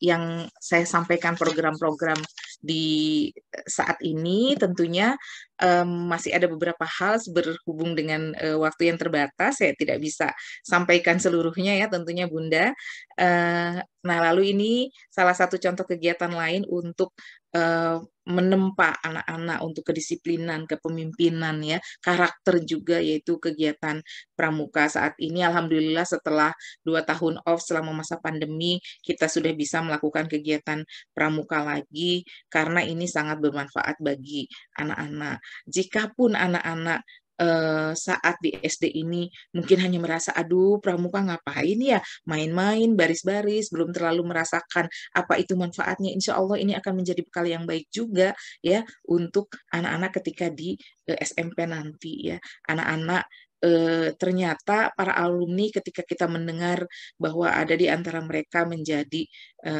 yang saya sampaikan program-program di saat ini tentunya um, masih ada beberapa hal berhubung dengan uh, waktu yang terbatas saya tidak bisa sampaikan seluruhnya ya tentunya Bunda. Uh, nah lalu ini salah satu contoh kegiatan lain untuk uh, menempa anak-anak untuk kedisiplinan, kepemimpinan ya, karakter juga yaitu kegiatan pramuka saat ini. Alhamdulillah setelah dua tahun off selama masa pandemi kita sudah bisa melakukan kegiatan pramuka lagi karena ini sangat bermanfaat bagi anak-anak. Jikapun anak-anak eh, saat di SD ini mungkin hanya merasa aduh pramuka ngapain ya main-main baris-baris belum terlalu merasakan apa itu manfaatnya insya Allah ini akan menjadi bekal yang baik juga ya untuk anak-anak ketika di eh, SMP nanti ya anak-anak E, ternyata para alumni ketika kita mendengar bahwa ada di antara mereka menjadi e,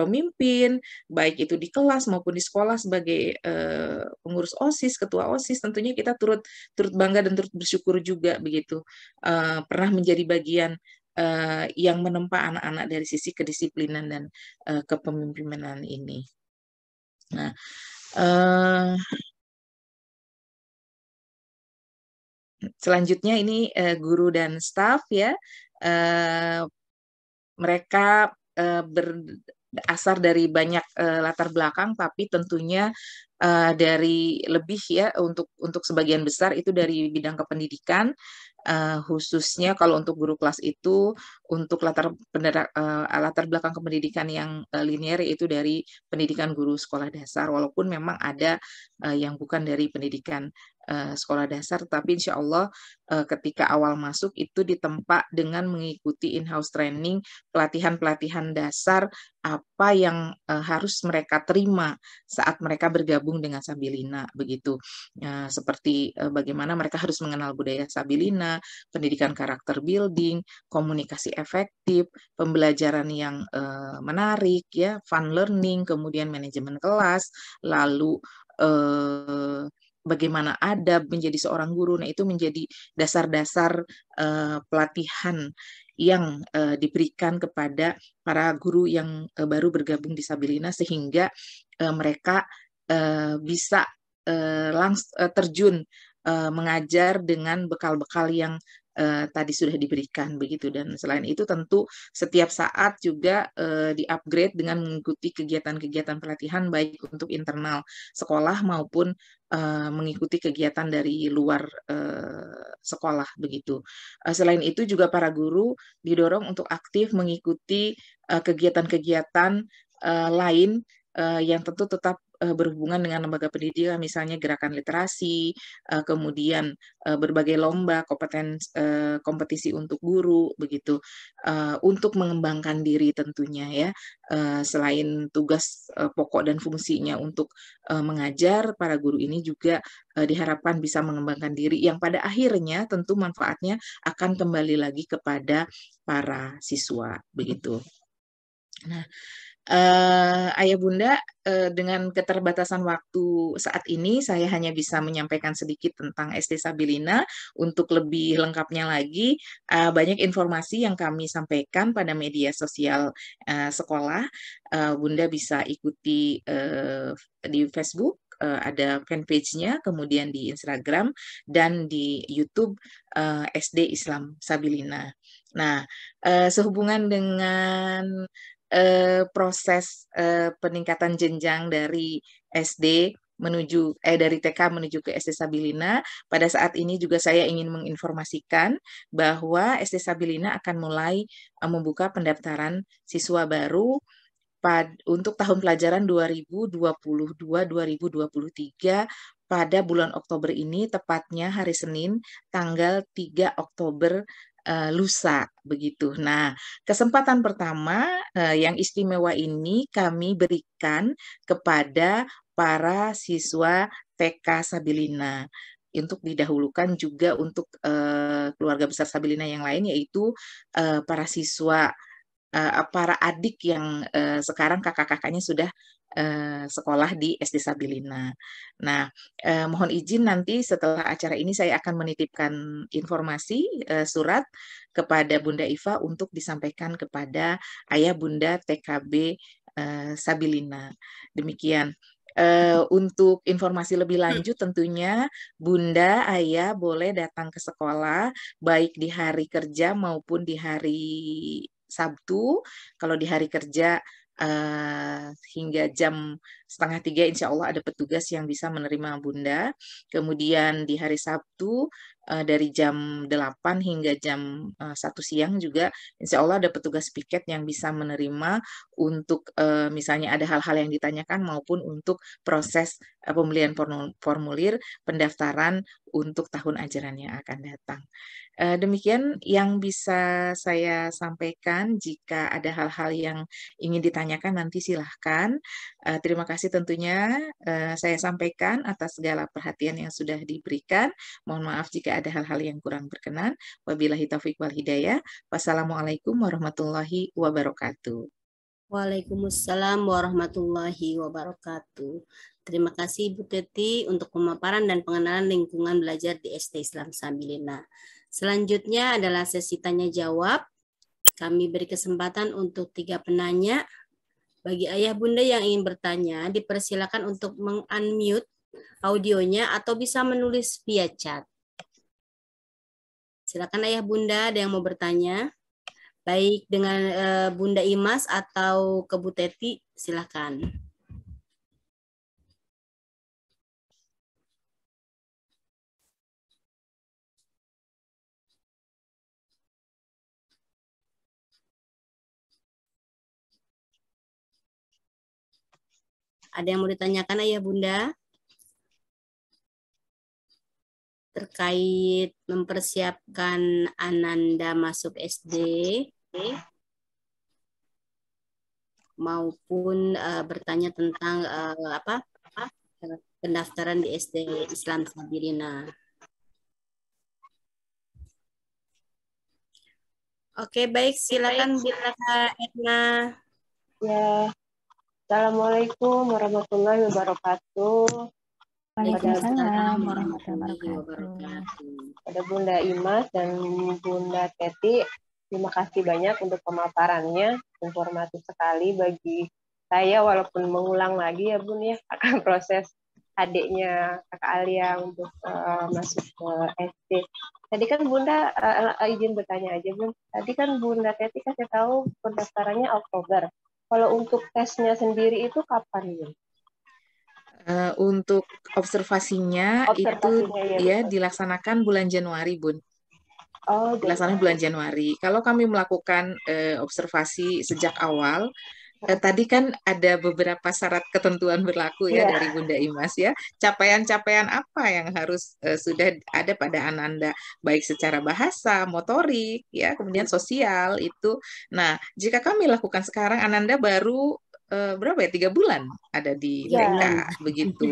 pemimpin, baik itu di kelas maupun di sekolah sebagai eh, pengurus OSIS, ketua OSIS, tentunya kita turut turut bangga dan turut bersyukur juga begitu eh, pernah menjadi bagian eh, yang menempa anak-anak dari sisi kedisiplinan dan kepemimpinan ini. Nah, selanjutnya ini guru dan staff ya. mereka ber, asar dari banyak uh, latar belakang tapi tentunya uh, dari lebih ya untuk untuk sebagian besar itu dari bidang kependidikan uh, khususnya kalau untuk guru kelas itu untuk latar uh, latar belakang kependidikan yang uh, linier itu dari pendidikan guru sekolah dasar walaupun memang ada uh, yang bukan dari pendidikan Eh, sekolah dasar, tapi insya Allah uh, ketika awal masuk itu ditempa dengan mengikuti in-house training, pelatihan-pelatihan dasar apa yang uh, harus mereka terima saat mereka bergabung dengan Sabilina begitu, uh, seperti uh, bagaimana mereka harus mengenal budaya Sabilina, pendidikan karakter building, komunikasi efektif, pembelajaran yang uh, menarik ya, fun learning, kemudian manajemen kelas, lalu uh, bagaimana adab menjadi seorang guru. Nah, itu menjadi dasar-dasar uh, pelatihan yang uh, diberikan kepada para guru yang uh, baru bergabung di Sabilina sehingga uh, mereka uh, bisa uh, langs- uh, terjun uh, mengajar dengan bekal-bekal yang uh, tadi sudah diberikan begitu dan selain itu tentu setiap saat juga uh, diupgrade dengan mengikuti kegiatan-kegiatan pelatihan baik untuk internal sekolah maupun uh, mengikuti kegiatan dari luar uh, sekolah begitu. uh, selain itu juga para guru didorong untuk aktif mengikuti kegiatan-kegiatan uh, uh, lain Uh, yang tentu tetap Eh, berhubungan dengan lembaga pendidikan, misalnya gerakan literasi, eh, kemudian eh, berbagai lomba, kompetensi, kompetisi untuk guru, begitu, untuk mengembangkan diri tentunya ya. selain tugas pokok dan fungsinya untuk mengajar, para guru ini juga diharapkan bisa mengembangkan diri yang pada akhirnya tentu manfaatnya akan kembali lagi kepada para siswa, begitu. Nah, uh, ayah bunda uh, dengan keterbatasan waktu saat ini saya hanya bisa menyampaikan sedikit tentang SD Sabilina untuk lebih lengkapnya lagi uh, banyak informasi yang kami sampaikan pada media sosial uh, sekolah uh, bunda bisa ikuti uh, di Facebook uh, ada fanpage-nya, kemudian di Instagram dan di YouTube uh, SD Islam Sabilina. Nah, uh, sehubungan dengan eh, proses eh, peningkatan jenjang dari SD menuju eh dari TK menuju ke SD Sabilina. Pada saat ini juga saya ingin menginformasikan bahwa SD Sabilina akan mulai eh, membuka pendaftaran siswa baru pad, untuk tahun pelajaran 2022-2023 pada bulan Oktober ini, tepatnya hari Senin, tanggal 3 Oktober uh, lusa begitu. Nah, kesempatan pertama uh, yang istimewa ini kami berikan kepada para siswa TK Sabilina untuk didahulukan juga untuk uh, keluarga besar Sabilina yang lain yaitu uh, para siswa uh, para adik yang uh, sekarang kakak-kakaknya sudah Eh, sekolah di SD Sabilina. Nah, eh, mohon izin nanti setelah acara ini saya akan menitipkan informasi eh, surat kepada Bunda Iva untuk disampaikan kepada ayah Bunda TKB eh, Sabilina. Demikian. Uh, untuk informasi lebih hmm. lanjut tentunya bunda, ayah boleh datang ke sekolah baik di hari kerja maupun di hari Sabtu. Kalau di hari kerja uh, hingga jam setengah tiga insya Allah ada petugas yang bisa menerima Bunda. Kemudian di hari Sabtu uh, dari jam delapan hingga jam uh, siang juga insya Allah ada petugas piket yang bisa menerima untuk uh, misalnya ada hal-hal yang ditanyakan maupun untuk proses uh, pembelian formulir pendaftaran untuk tahun ajaran yang akan datang. Eh, demikian yang bisa saya sampaikan. Jika ada hal-hal yang ingin ditanyakan, nanti silahkan. Eh, terima kasih tentunya eh, saya sampaikan atas segala perhatian yang sudah diberikan. Mohon maaf jika ada hal-hal yang kurang berkenan. Wabillahi taufiq wal hidayah. Wassalamualaikum warahmatullahi wabarakatuh. Waalaikumsalam warahmatullahi wabarakatuh. Terima kasih Bu Teti untuk pemaparan dan pengenalan lingkungan belajar di ST Islam Sambilina. Selanjutnya adalah sesi tanya jawab. Kami beri kesempatan untuk tiga penanya. Bagi ayah bunda yang ingin bertanya, dipersilakan untuk mengunmute audionya atau bisa menulis via chat. Silakan ayah bunda ada yang mau bertanya. Baik dengan eh, Bunda Imas atau kebuteti, Teti, silakan. Ada yang mau ditanyakan ayah bunda? Terkait mempersiapkan Ananda masuk SD maupun uh, bertanya tentang uh, apa, pendaftaran di SD Islam Sabirina. Oke, baik silakan Bila Edna. Ya, Assalamualaikum warahmatullahi wabarakatuh. Waalaikumsalam warahmatullahi wabarakatuh. Pada Bunda Imas dan Bunda Teti, terima kasih banyak untuk pemaparannya. Informatif sekali bagi saya walaupun mengulang lagi ya Bun ya <laughs> akan proses adiknya Kak Alia untuk uh, masuk ke SD. Tadi kan Bunda uh, izin bertanya aja Bun. Tadi kan Bunda Teti kasih tahu pendaftarannya Oktober. Kalau untuk tesnya sendiri itu kapan, ya? Uh, untuk observasinya, observasinya itu ya, ya dilaksanakan bulan Januari, Bun. Oh, dilaksanakan bulan Januari. Kalau kami melakukan uh, observasi sejak awal, Eh, tadi kan ada beberapa syarat ketentuan berlaku ya, yeah. dari Bunda Imas ya. Capaian-capaian apa yang harus uh, sudah ada pada Ananda baik secara bahasa, motorik ya, kemudian sosial itu. Nah, jika kami lakukan sekarang Ananda baru eh, berapa ya tiga bulan ada di iya. mereka TK begitu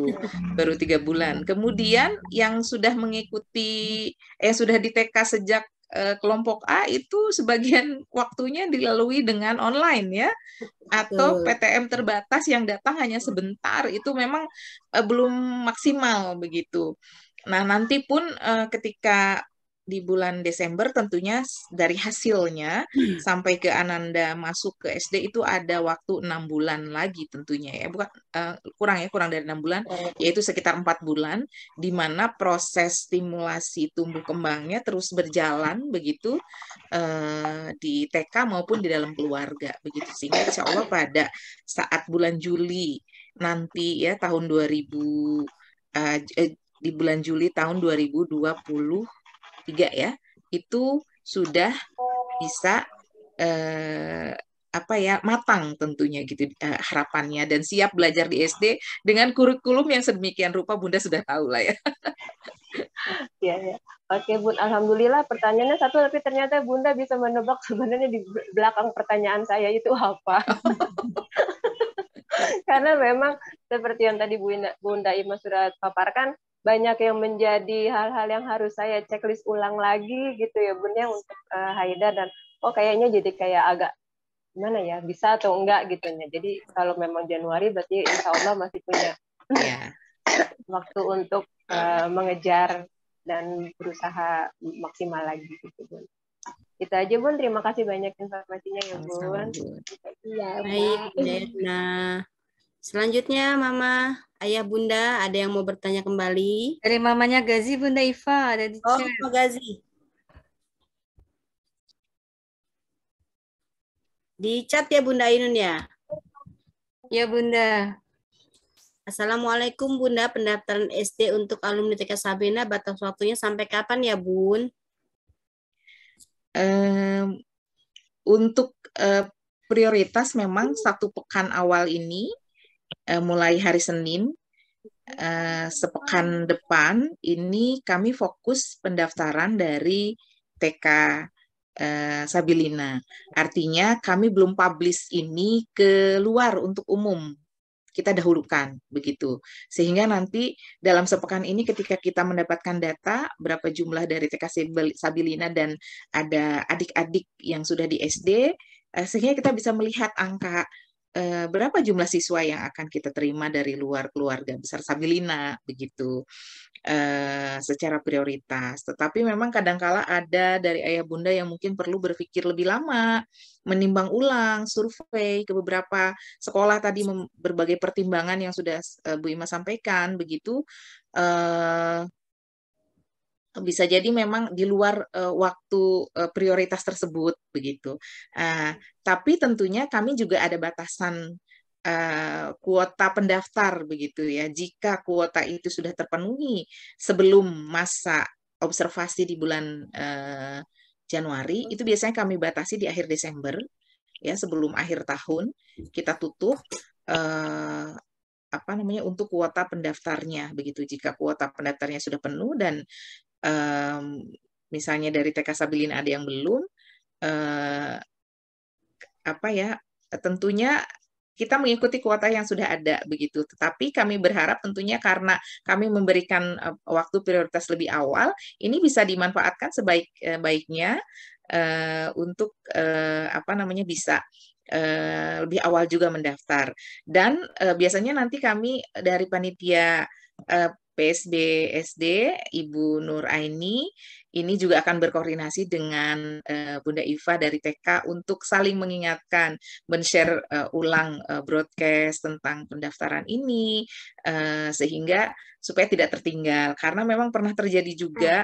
baru tiga bulan kemudian yang sudah mengikuti eh sudah di TK sejak Eh, kelompok A itu sebagian <laughs> waktunya dilalui dengan online ya atau PTM terbatas yang datang hanya sebentar itu memang eh, belum maksimal begitu. Nah, nanti pun eh, ketika di bulan Desember tentunya dari hasilnya hmm. sampai ke Ananda masuk ke SD itu ada waktu enam bulan lagi tentunya ya bukan uh, kurang ya kurang dari enam bulan oh. yaitu sekitar empat bulan di mana proses stimulasi tumbuh kembangnya terus berjalan begitu uh, di TK maupun di dalam keluarga begitu sehingga Insya Allah pada saat bulan Juli nanti ya tahun 2000 uh, eh, di bulan Juli tahun 2020 tiga ya itu sudah bisa eh, apa ya matang tentunya gitu eh, harapannya dan siap belajar di SD dengan kurikulum yang sedemikian rupa Bunda sudah tahu lah ya. <laughs> ya ya. Oke Bun, alhamdulillah pertanyaannya satu tapi ternyata Bunda bisa menebak sebenarnya di belakang pertanyaan saya itu apa. <laughs> <laughs> Karena memang seperti yang tadi Bunda Bunda Ima sudah paparkan banyak yang menjadi hal-hal yang harus saya checklist ulang lagi gitu ya Bun ya untuk uh, Haida dan oh kayaknya jadi kayak agak gimana ya bisa atau enggak gitu ya. Jadi kalau memang Januari berarti insya Allah masih punya yeah. <coughs> waktu untuk uh, mengejar dan berusaha maksimal lagi gitu Bun. kita aja Bun, terima kasih banyak informasinya ya Bun. Iya, baik, Selanjutnya Mama, Ayah Bunda ada yang mau bertanya kembali? Dari mamanya Gazi, Bunda Iva ada di oh, chat. Oh, Gazi. Di chat ya Bunda Inun ya? Ya Bunda. Assalamualaikum Bunda, pendaftaran SD untuk alumni TK Sabina batas waktunya sampai kapan ya Bun? Um, untuk uh, prioritas memang hmm. satu pekan awal ini uh, mulai hari Senin uh, sepekan depan ini kami fokus pendaftaran dari TK uh, eh, Sabilina. Artinya kami belum publish ini ke luar untuk umum kita dahulukan begitu sehingga nanti dalam sepekan ini ketika kita mendapatkan data berapa jumlah dari TK Sabilina dan ada adik-adik yang sudah di SD sehingga kita bisa melihat angka Eh, berapa jumlah siswa yang akan kita terima dari luar keluarga besar Sabilina begitu eh, secara prioritas. Tetapi memang kadangkala ada dari ayah bunda yang mungkin perlu berpikir lebih lama, menimbang ulang survei ke beberapa sekolah tadi berbagai pertimbangan yang sudah eh, Bu Ima sampaikan begitu bisa jadi memang di luar uh, waktu uh, prioritas tersebut begitu. Uh, tapi tentunya kami juga ada batasan uh, kuota pendaftar begitu ya. Jika kuota itu sudah terpenuhi sebelum masa observasi di bulan uh, Januari, itu biasanya kami batasi di akhir Desember ya sebelum akhir tahun kita tutup uh, apa namanya untuk kuota pendaftarnya begitu jika kuota pendaftarnya sudah penuh dan um, misalnya dari TK Sabilin ada yang belum uh, apa ya tentunya kita mengikuti kuota yang sudah ada begitu. Tetapi kami berharap tentunya karena kami memberikan uh, waktu prioritas lebih awal, ini bisa dimanfaatkan sebaik-baiknya eh, uh, untuk uh, apa namanya bisa Uh, lebih awal juga mendaftar dan uh, biasanya nanti kami dari panitia uh, PSB SD Ibu Nur Aini ini juga akan berkoordinasi dengan uh, Bunda Iva dari TK untuk saling mengingatkan, men-share uh, ulang uh, broadcast tentang pendaftaran ini uh, sehingga supaya tidak tertinggal karena memang pernah terjadi juga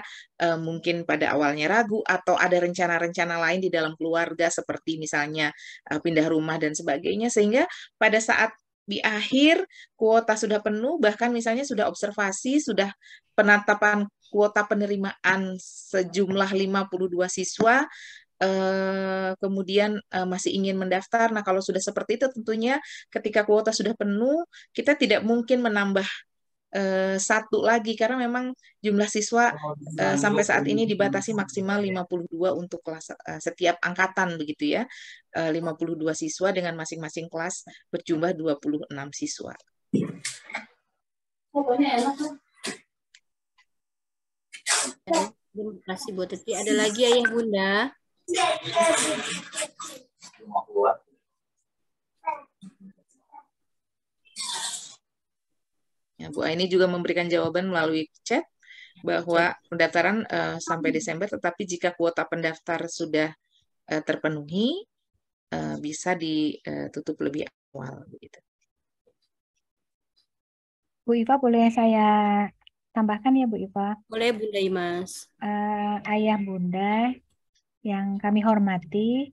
uh, mungkin pada awalnya ragu atau ada rencana-rencana lain di dalam keluarga seperti misalnya uh, pindah rumah dan sebagainya sehingga pada saat di akhir kuota sudah penuh, bahkan misalnya sudah observasi, sudah penatapan kuota penerimaan sejumlah 52 siswa, eh, kemudian eh, masih ingin mendaftar. Nah, kalau sudah seperti itu tentunya ketika kuota sudah penuh, kita tidak mungkin menambah Eh, satu lagi karena memang jumlah siswa uh, sampai saat ini dibatasi maksimal 52 ya. untuk kelas uh, setiap angkatan begitu ya. Uh, 52 siswa dengan masing-masing kelas berjumlah 26 siswa. Pokoknya enak tuh. Terima kasih Bu Teti. Ada lagi ayah Bunda? Iya, iya, iya. Ya, Bu Aini juga memberikan jawaban melalui chat bahwa pendaftaran uh, sampai Desember, tetapi jika kuota pendaftar sudah uh, terpenuhi, uh, bisa ditutup lebih awal. Begitu. Bu Iva, boleh saya tambahkan ya Bu Iva? Boleh Bunda Imas. Uh, ayah Bunda yang kami hormati,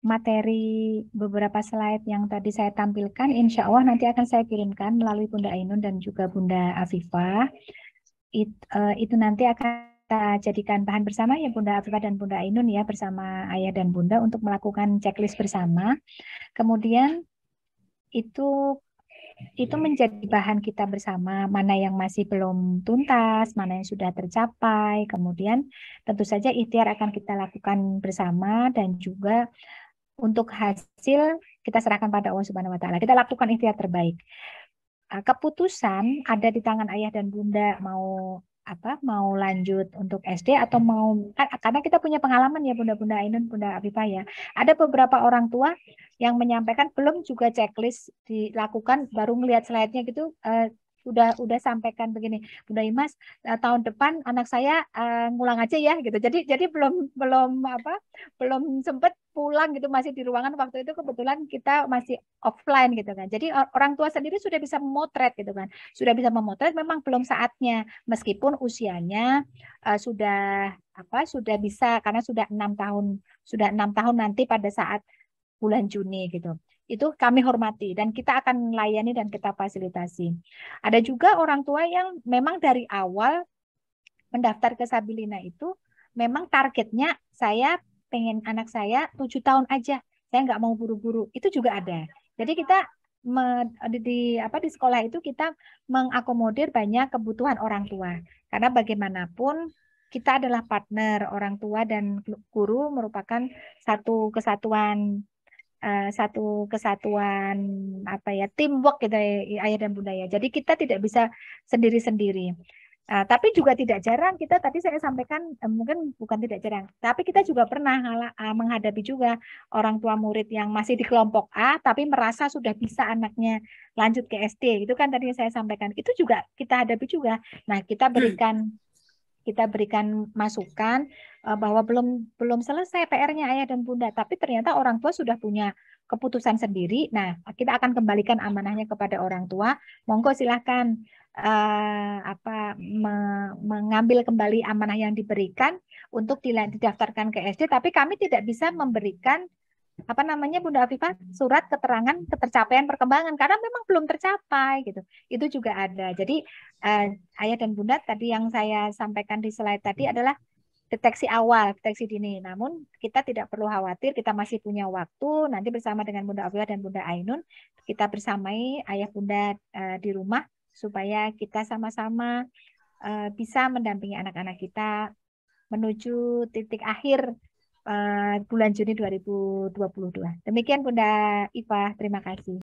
materi beberapa slide yang tadi saya tampilkan, insya Allah nanti akan saya kirimkan melalui Bunda Ainun dan juga Bunda Afifah. It, uh, itu nanti akan kita jadikan bahan bersama ya Bunda Afifah dan Bunda Ainun ya bersama ayah dan bunda untuk melakukan checklist bersama. Kemudian itu itu menjadi bahan kita bersama mana yang masih belum tuntas, mana yang sudah tercapai. Kemudian tentu saja ikhtiar akan kita lakukan bersama dan juga untuk hasil kita serahkan pada Allah Subhanahu wa taala. Kita lakukan ikhtiar terbaik. Ah, keputusan ada di tangan ayah dan bunda mau apa mau lanjut untuk SD atau mau ah, karena kita punya pengalaman ya bunda-bunda Ainun, bunda Afifah ya. Ada beberapa orang tua yang menyampaikan belum juga checklist dilakukan baru melihat slide-nya gitu eh, udah udah sampaikan begini Bunda Imas uh, eh, tahun depan anak saya uh, ngulang aja ya gitu jadi jadi belum belum apa belum sempet pulang gitu masih di ruangan waktu itu kebetulan kita masih offline gitu kan jadi orang tua sendiri sudah bisa memotret gitu kan sudah bisa memotret memang belum saatnya meskipun usianya uh, sudah apa sudah bisa karena sudah enam tahun sudah enam tahun nanti pada saat bulan Juni gitu itu kami hormati dan kita akan layani dan kita fasilitasi. Ada juga orang tua yang memang dari awal mendaftar ke Sabilina itu memang targetnya saya pengen anak saya tujuh tahun aja, saya nggak mau buru-buru. Itu juga ada. Jadi kita me, di apa di sekolah itu kita mengakomodir banyak kebutuhan orang tua. Karena bagaimanapun kita adalah partner orang tua dan guru merupakan satu kesatuan Eh, satu kesatuan apa ya teamwork kita gitu, ayah eh, dan bunda ya. Jadi kita tidak bisa sendiri-sendiri. Uh, tapi juga tidak jarang kita tadi saya sampaikan uh, mungkin bukan tidak jarang, tapi kita juga pernah uh, menghadapi juga orang tua murid yang masih di kelompok A tapi merasa sudah bisa anaknya lanjut ke SD. Itu kan tadi saya sampaikan. Itu juga kita hadapi juga. Nah, kita hmm. berikan hmm kita berikan masukan eh, bahwa belum belum selesai PR-nya ayah dan bunda, tapi ternyata orang tua sudah punya keputusan sendiri. Nah, kita akan kembalikan amanahnya kepada orang tua. Monggo silahkan uh, eh, apa me mengambil kembali amanah yang diberikan untuk didaftarkan ke SD, tapi kami tidak bisa memberikan apa namanya Bunda Afifah surat keterangan ketercapaian perkembangan karena memang belum tercapai gitu itu juga ada jadi eh, ayah dan bunda tadi yang saya sampaikan di slide tadi hmm. adalah deteksi awal deteksi dini namun kita tidak perlu khawatir kita masih punya waktu nanti bersama dengan Bunda Afifah dan Bunda Ainun kita bersamai ayah bunda eh, di rumah supaya kita sama-sama eh, bisa mendampingi anak-anak kita menuju titik akhir Eh, bulan Juni 2022. Demikian Bunda Iva, terima kasih.